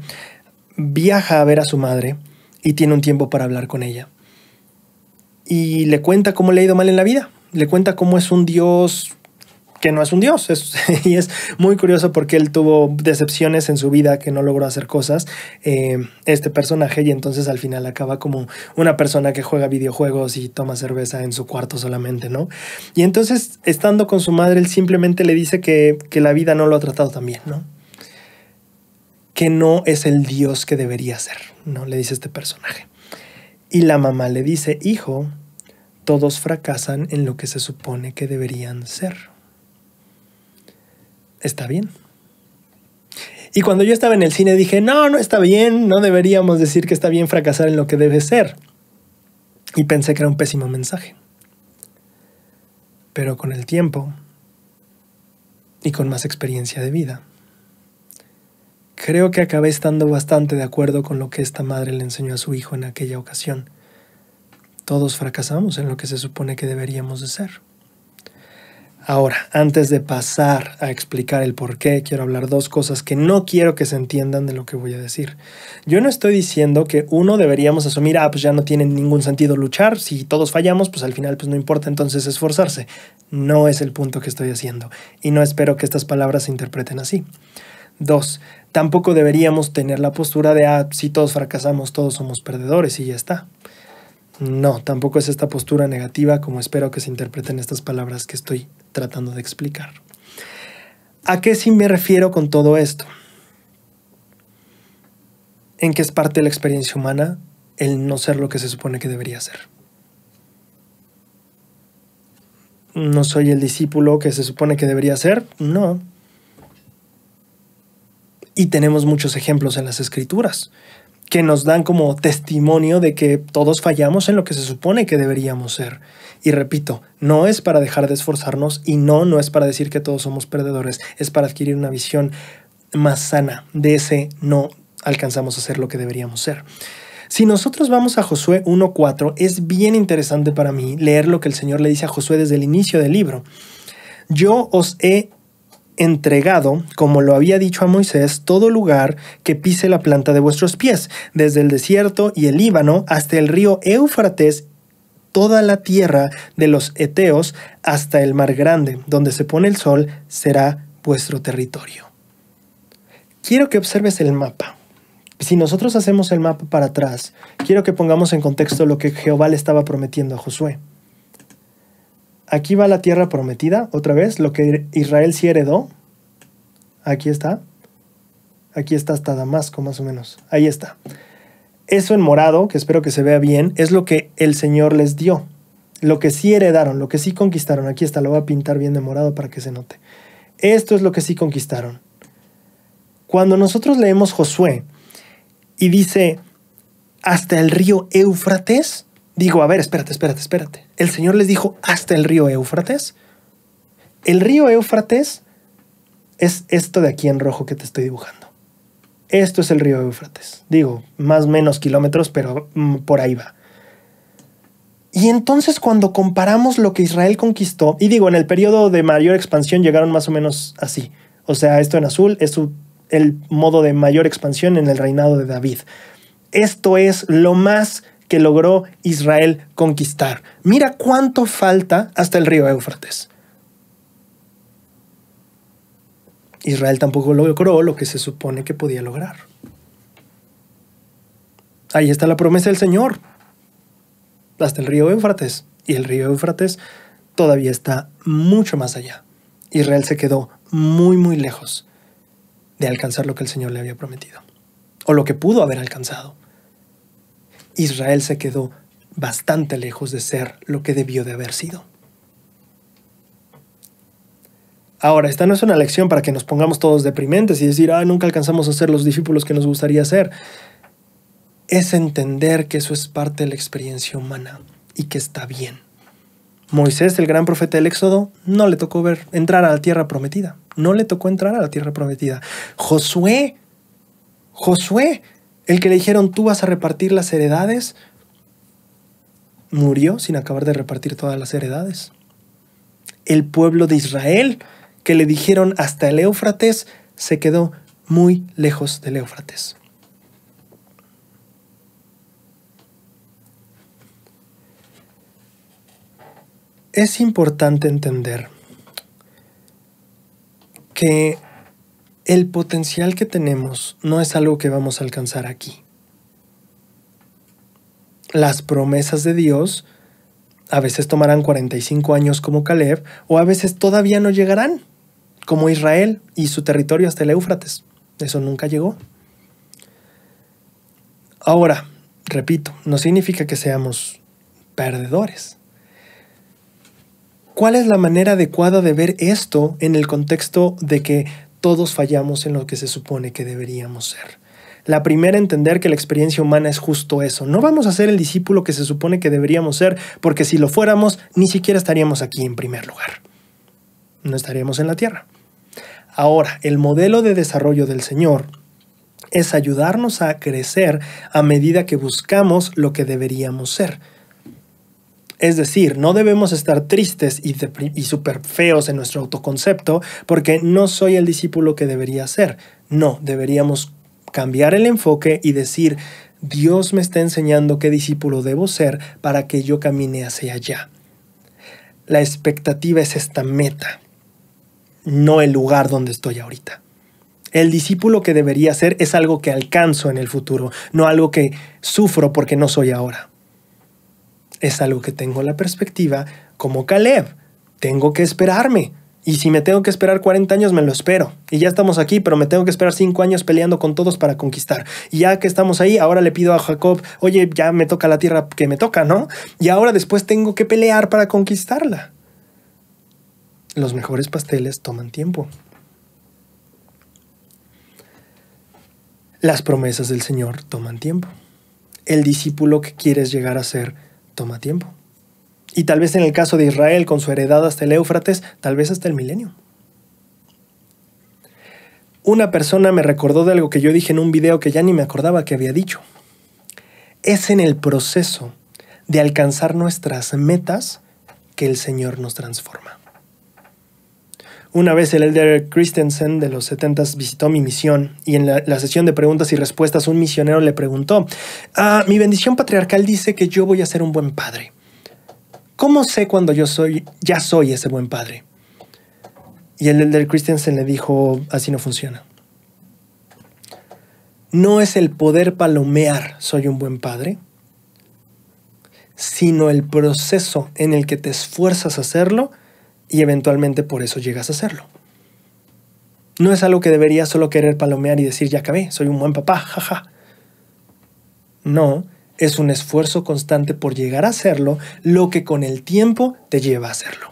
viaja a ver a su madre y tiene un tiempo para hablar con ella. Y le cuenta cómo le ha ido mal en la vida, le cuenta cómo es un dios que no es un dios. y es muy curioso porque él tuvo decepciones en su vida, que no logró hacer cosas, eh, este personaje, y entonces al final acaba como una persona que juega videojuegos y toma cerveza en su cuarto solamente, ¿no? Y entonces, estando con su madre, él simplemente le dice que, que la vida no lo ha tratado tan bien, ¿no? Que no es el dios que debería ser, ¿no? Le dice este personaje. Y la mamá le dice, hijo, todos fracasan en lo que se supone que deberían ser está bien. Y cuando yo estaba en el cine dije, no, no está bien, no deberíamos decir que está bien fracasar en lo que debe ser. Y pensé que era un pésimo mensaje. Pero con el tiempo y con más experiencia de vida, creo que acabé estando bastante de acuerdo con lo que esta madre le enseñó a su hijo en aquella ocasión. Todos fracasamos en lo que se supone que deberíamos de ser. Ahora, antes de pasar a explicar el por qué, quiero hablar dos cosas que no quiero que se entiendan de lo que voy a decir. Yo no estoy diciendo que uno deberíamos asumir, ah, pues ya no tiene ningún sentido luchar, si todos fallamos, pues al final pues no importa entonces esforzarse. No es el punto que estoy haciendo y no espero que estas palabras se interpreten así. Dos, tampoco deberíamos tener la postura de, ah, si todos fracasamos, todos somos perdedores y ya está. No, tampoco es esta postura negativa como espero que se interpreten estas palabras que estoy tratando de explicar. ¿A qué sí me refiero con todo esto? En qué es parte de la experiencia humana el no ser lo que se supone que debería ser. ¿No soy el discípulo que se supone que debería ser? No. Y tenemos muchos ejemplos en las escrituras que nos dan como testimonio de que todos fallamos en lo que se supone que deberíamos ser. Y repito, no es para dejar de esforzarnos y no, no es para decir que todos somos perdedores, es para adquirir una visión más sana de ese no alcanzamos a ser lo que deberíamos ser. Si nosotros vamos a Josué 1.4, es bien interesante para mí leer lo que el Señor le dice a Josué desde el inicio del libro. Yo os he entregado, como lo había dicho a Moisés, todo lugar que pise la planta de vuestros pies, desde el desierto y el Líbano hasta el río Éufrates, toda la tierra de los Eteos hasta el mar grande, donde se pone el sol, será vuestro territorio. Quiero que observes el mapa. Si nosotros hacemos el mapa para atrás, quiero que pongamos en contexto lo que Jehová le estaba prometiendo a Josué aquí va la tierra prometida, otra vez, lo que Israel sí heredó. Aquí está. Aquí está hasta Damasco, más o menos. Ahí está. Eso en morado, que espero que se vea bien, es lo que el Señor les dio. Lo que sí heredaron, lo que sí conquistaron. Aquí está, lo voy a pintar bien de morado para que se note. Esto es lo que sí conquistaron. Cuando nosotros leemos Josué y dice, hasta el río Éufrates, digo, a ver, espérate, espérate, espérate el Señor les dijo hasta el río Éufrates. El río Éufrates es esto de aquí en rojo que te estoy dibujando. Esto es el río Éufrates. Digo, más o menos kilómetros, pero mm, por ahí va. Y entonces cuando comparamos lo que Israel conquistó, y digo, en el periodo de mayor expansión llegaron más o menos así. O sea, esto en azul es el modo de mayor expansión en el reinado de David. Esto es lo más que logró Israel conquistar. Mira cuánto falta hasta el río Éufrates. Israel tampoco logró lo que se supone que podía lograr. Ahí está la promesa del Señor, hasta el río Éufrates. Y el río Éufrates todavía está mucho más allá. Israel se quedó muy, muy lejos de alcanzar lo que el Señor le había prometido, o lo que pudo haber alcanzado. Israel se quedó bastante lejos de ser lo que debió de haber sido. Ahora, esta no es una lección para que nos pongamos todos deprimentes y decir, ah, nunca alcanzamos a ser los discípulos que nos gustaría ser. Es entender que eso es parte de la experiencia humana y que está bien. Moisés, el gran profeta del Éxodo, no le tocó ver entrar a la tierra prometida. No le tocó entrar a la tierra prometida. Josué, Josué el que le dijeron, tú vas a repartir las heredades, murió sin acabar de repartir todas las heredades. El pueblo de Israel, que le dijeron hasta el Éufrates, se quedó muy lejos del Éufrates. Es importante entender que el potencial que tenemos no es algo que vamos a alcanzar aquí. Las promesas de Dios a veces tomarán 45 años como Caleb o a veces todavía no llegarán, como Israel y su territorio hasta el Éufrates. Eso nunca llegó. Ahora, repito, no significa que seamos perdedores. ¿Cuál es la manera adecuada de ver esto en el contexto de que todos fallamos en lo que se supone que deberíamos ser. La primera, entender que la experiencia humana es justo eso. No vamos a ser el discípulo que se supone que deberíamos ser, porque si lo fuéramos, ni siquiera estaríamos aquí en primer lugar. No estaríamos en la tierra. Ahora, el modelo de desarrollo del Señor es ayudarnos a crecer a medida que buscamos lo que deberíamos ser. Es decir, no debemos estar tristes y, súper feos en nuestro autoconcepto porque no soy el discípulo que debería ser. No, deberíamos cambiar el enfoque y decir, Dios me está enseñando qué discípulo debo ser para que yo camine hacia allá. La expectativa es esta meta, no el lugar donde estoy ahorita. El discípulo que debería ser es algo que alcanzo en el futuro, no algo que sufro porque no soy ahora. Es algo que tengo la perspectiva como Caleb. Tengo que esperarme. Y si me tengo que esperar 40 años, me lo espero. Y ya estamos aquí, pero me tengo que esperar 5 años peleando con todos para conquistar. Y ya que estamos ahí, ahora le pido a Jacob, oye, ya me toca la tierra que me toca, ¿no? Y ahora después tengo que pelear para conquistarla. Los mejores pasteles toman tiempo. Las promesas del Señor toman tiempo. El discípulo que quieres llegar a ser toma tiempo. Y tal vez en el caso de Israel, con su heredad hasta el Éufrates, tal vez hasta el milenio. Una persona me recordó de algo que yo dije en un video que ya ni me acordaba que había dicho. Es en el proceso de alcanzar nuestras metas que el Señor nos transforma. Una vez el elder Christensen de los 70 visitó mi misión y en la, sesión de preguntas y respuestas un misionero le preguntó, ah, mi bendición patriarcal dice que yo voy a ser un buen padre. ¿Cómo sé cuando yo soy, ya soy ese buen padre? Y el elder Christensen le dijo, así no funciona. No es el poder palomear soy un buen padre, sino el proceso en el que te esfuerzas a hacerlo y eventualmente por eso llegas a hacerlo. No es algo que deberías solo querer palomear y decir ya acabé, soy un buen papá, jaja. No, es un esfuerzo constante por llegar a hacerlo, lo que con el tiempo te lleva a hacerlo.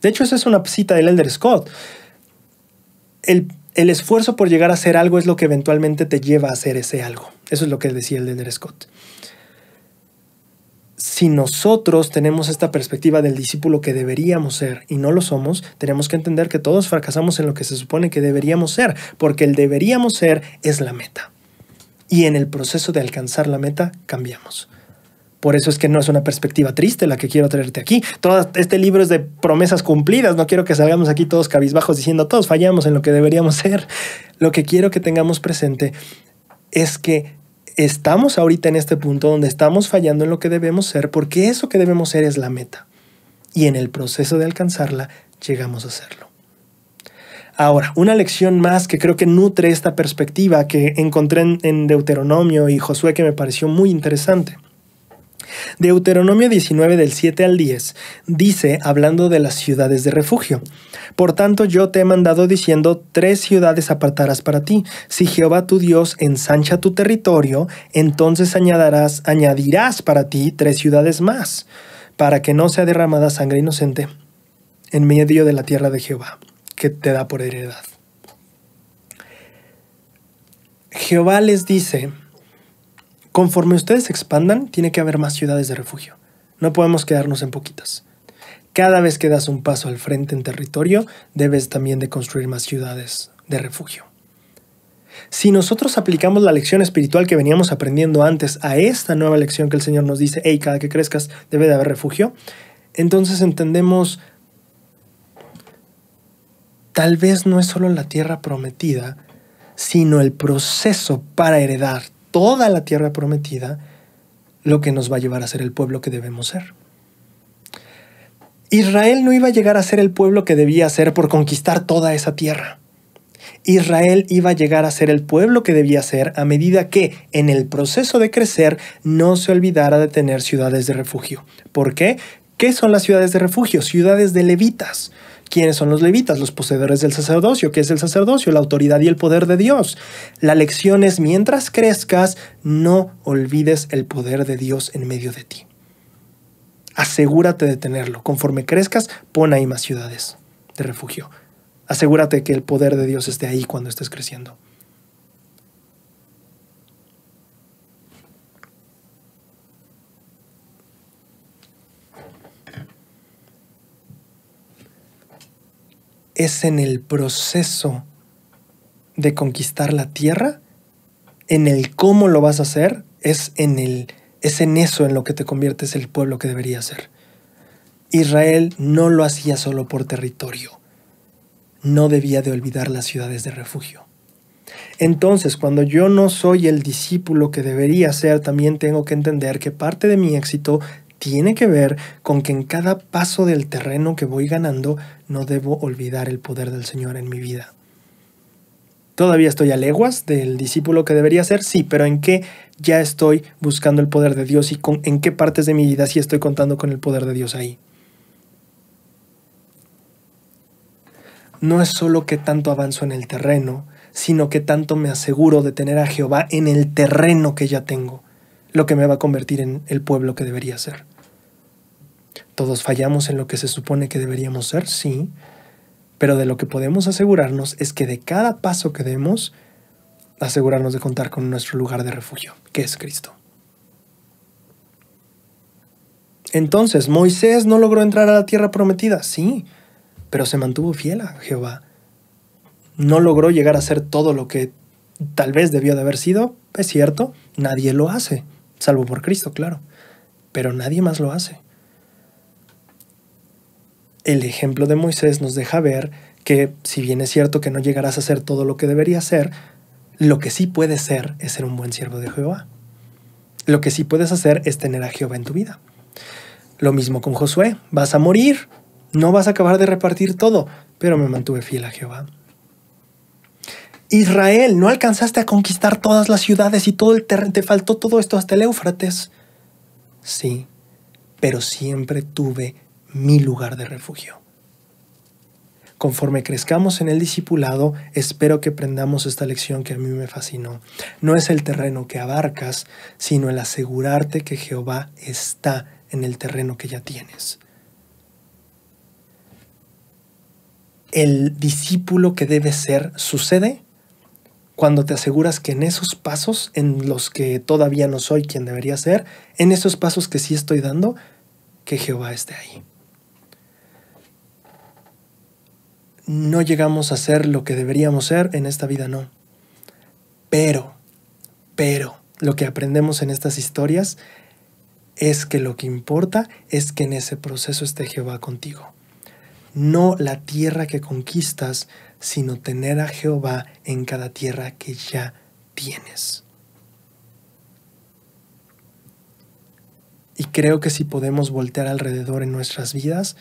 De hecho, esa es una cita del Elder Scott. El, el, esfuerzo por llegar a hacer algo es lo que eventualmente te lleva a hacer ese algo. Eso es lo que decía el Elder Scott si nosotros tenemos esta perspectiva del discípulo que deberíamos ser y no lo somos, tenemos que entender que todos fracasamos en lo que se supone que deberíamos ser, porque el deberíamos ser es la meta. Y en el proceso de alcanzar la meta cambiamos. Por eso es que no es una perspectiva triste la que quiero traerte aquí. Todo este libro es de promesas cumplidas. No quiero que salgamos aquí todos cabizbajos diciendo todos fallamos en lo que deberíamos ser. Lo que quiero que tengamos presente es que estamos ahorita en este punto donde estamos fallando en lo que debemos ser porque eso que debemos ser es la meta. Y en el proceso de alcanzarla llegamos a serlo. Ahora, una lección más que creo que nutre esta perspectiva que encontré en Deuteronomio y Josué que me pareció muy interesante. Deuteronomio 19 del 7 al 10 dice, hablando de las ciudades de refugio, Por tanto yo te he mandado diciendo, tres ciudades apartarás para ti. Si Jehová tu Dios ensancha tu territorio, entonces añadirás, añadirás para ti tres ciudades más, para que no sea derramada sangre inocente en medio de la tierra de Jehová, que te da por heredad. Jehová les dice Conforme ustedes expandan, tiene que haber más ciudades de refugio. No podemos quedarnos en poquitas. Cada vez que das un paso al frente en territorio, debes también de construir más ciudades de refugio. Si nosotros aplicamos la lección espiritual que veníamos aprendiendo antes a esta nueva lección que el Señor nos dice, hey, cada que crezcas debe de haber refugio, entonces entendemos, tal vez no es solo la tierra prometida, sino el proceso para heredar toda la tierra prometida, lo que nos va a llevar a ser el pueblo que debemos ser. Israel no iba a llegar a ser el pueblo que debía ser por conquistar toda esa tierra. Israel iba a llegar a ser el pueblo que debía ser a medida que, en el proceso de crecer, no se olvidara de tener ciudades de refugio. ¿Por qué? ¿Qué son las ciudades de refugio? Ciudades de levitas, ¿Quiénes son los levitas? Los poseedores del sacerdocio. ¿Qué es el sacerdocio? La autoridad y el poder de Dios. La lección es, mientras crezcas, no olvides el poder de Dios en medio de ti. Asegúrate de tenerlo. Conforme crezcas, pon ahí más ciudades de refugio. Asegúrate que el poder de Dios esté ahí cuando estés creciendo. es en el proceso de conquistar la tierra, en el cómo lo vas a hacer, es en, el, es en eso en lo que te conviertes el pueblo que debería ser. Israel no lo hacía solo por territorio, no debía de olvidar las ciudades de refugio. Entonces, cuando yo no soy el discípulo que debería ser, también tengo que entender que parte de mi éxito tiene que ver con que en cada paso del terreno que voy ganando no debo olvidar el poder del Señor en mi vida. ¿Todavía estoy a leguas del discípulo que debería ser? Sí, pero ¿en qué ya estoy buscando el poder de Dios y con, en qué partes de mi vida sí estoy contando con el poder de Dios ahí? No es solo que tanto avanzo en el terreno, sino que tanto me aseguro de tener a Jehová en el terreno que ya tengo, lo que me va a convertir en el pueblo que debería ser. ¿Todos fallamos en lo que se supone que deberíamos ser? Sí. Pero de lo que podemos asegurarnos es que de cada paso que demos, asegurarnos de contar con nuestro lugar de refugio, que es Cristo. Entonces, Moisés no logró entrar a la tierra prometida, sí, pero se mantuvo fiel a Jehová. No logró llegar a ser todo lo que tal vez debió de haber sido, es cierto, nadie lo hace, salvo por Cristo, claro, pero nadie más lo hace el ejemplo de Moisés nos deja ver que si bien es cierto que no llegarás a ser todo lo que deberías ser, lo que sí puedes ser es ser un buen siervo de Jehová. Lo que sí puedes hacer es tener a Jehová en tu vida. Lo mismo con Josué, vas a morir, no vas a acabar de repartir todo, pero me mantuve fiel a Jehová. Israel, no alcanzaste a conquistar todas las ciudades y todo el terreno, te faltó todo esto hasta el Éufrates. Sí, pero siempre tuve mi lugar de refugio. Conforme crezcamos en el discipulado, espero que aprendamos esta lección que a mí me fascinó. No es el terreno que abarcas, sino el asegurarte que Jehová está en el terreno que ya tienes. El discípulo que debe ser sucede cuando te aseguras que en esos pasos en los que todavía no soy quien debería ser, en esos pasos que sí estoy dando, que Jehová esté ahí. no llegamos a ser lo que deberíamos ser, en esta vida no. Pero, pero, lo que aprendemos en estas historias es que lo que importa es que en ese proceso esté Jehová contigo. No la tierra que conquistas, sino tener a Jehová en cada tierra que ya tienes. Y creo que si podemos voltear alrededor en nuestras vidas,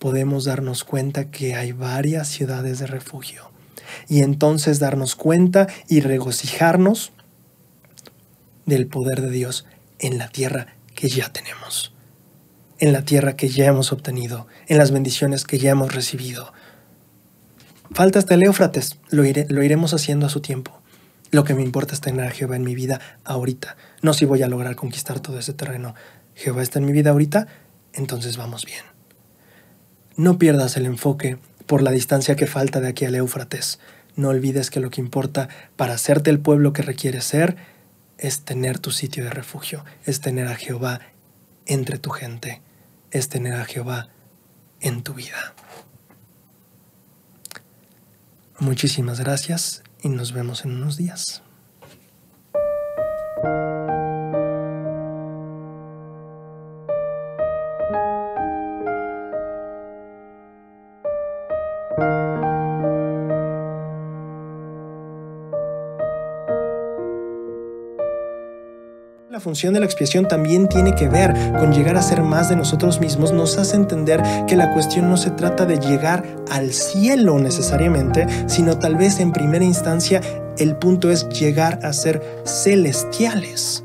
podemos darnos cuenta que hay varias ciudades de refugio. Y entonces darnos cuenta y regocijarnos del poder de Dios en la tierra que ya tenemos, en la tierra que ya hemos obtenido, en las bendiciones que ya hemos recibido. Falta hasta el lo, lo iremos haciendo a su tiempo. Lo que me importa es tener a Jehová en mi vida ahorita, no si voy a lograr conquistar todo ese terreno. Jehová está en mi vida ahorita, entonces vamos bien. No pierdas el enfoque por la distancia que falta de aquí al Éufrates. No olvides que lo que importa para hacerte el pueblo que requieres ser es tener tu sitio de refugio, es tener a Jehová entre tu gente, es tener a Jehová en tu vida. Muchísimas gracias y nos vemos en unos días. función de la expiación también tiene que ver con llegar a ser más de nosotros mismos, nos hace entender que la cuestión no se trata de llegar al cielo necesariamente, sino tal vez en primera instancia el punto es llegar a ser celestiales.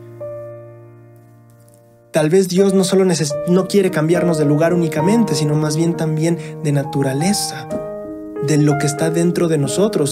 Tal vez Dios no solo no quiere cambiarnos de lugar únicamente, sino más bien también de naturaleza, de lo que está dentro de nosotros.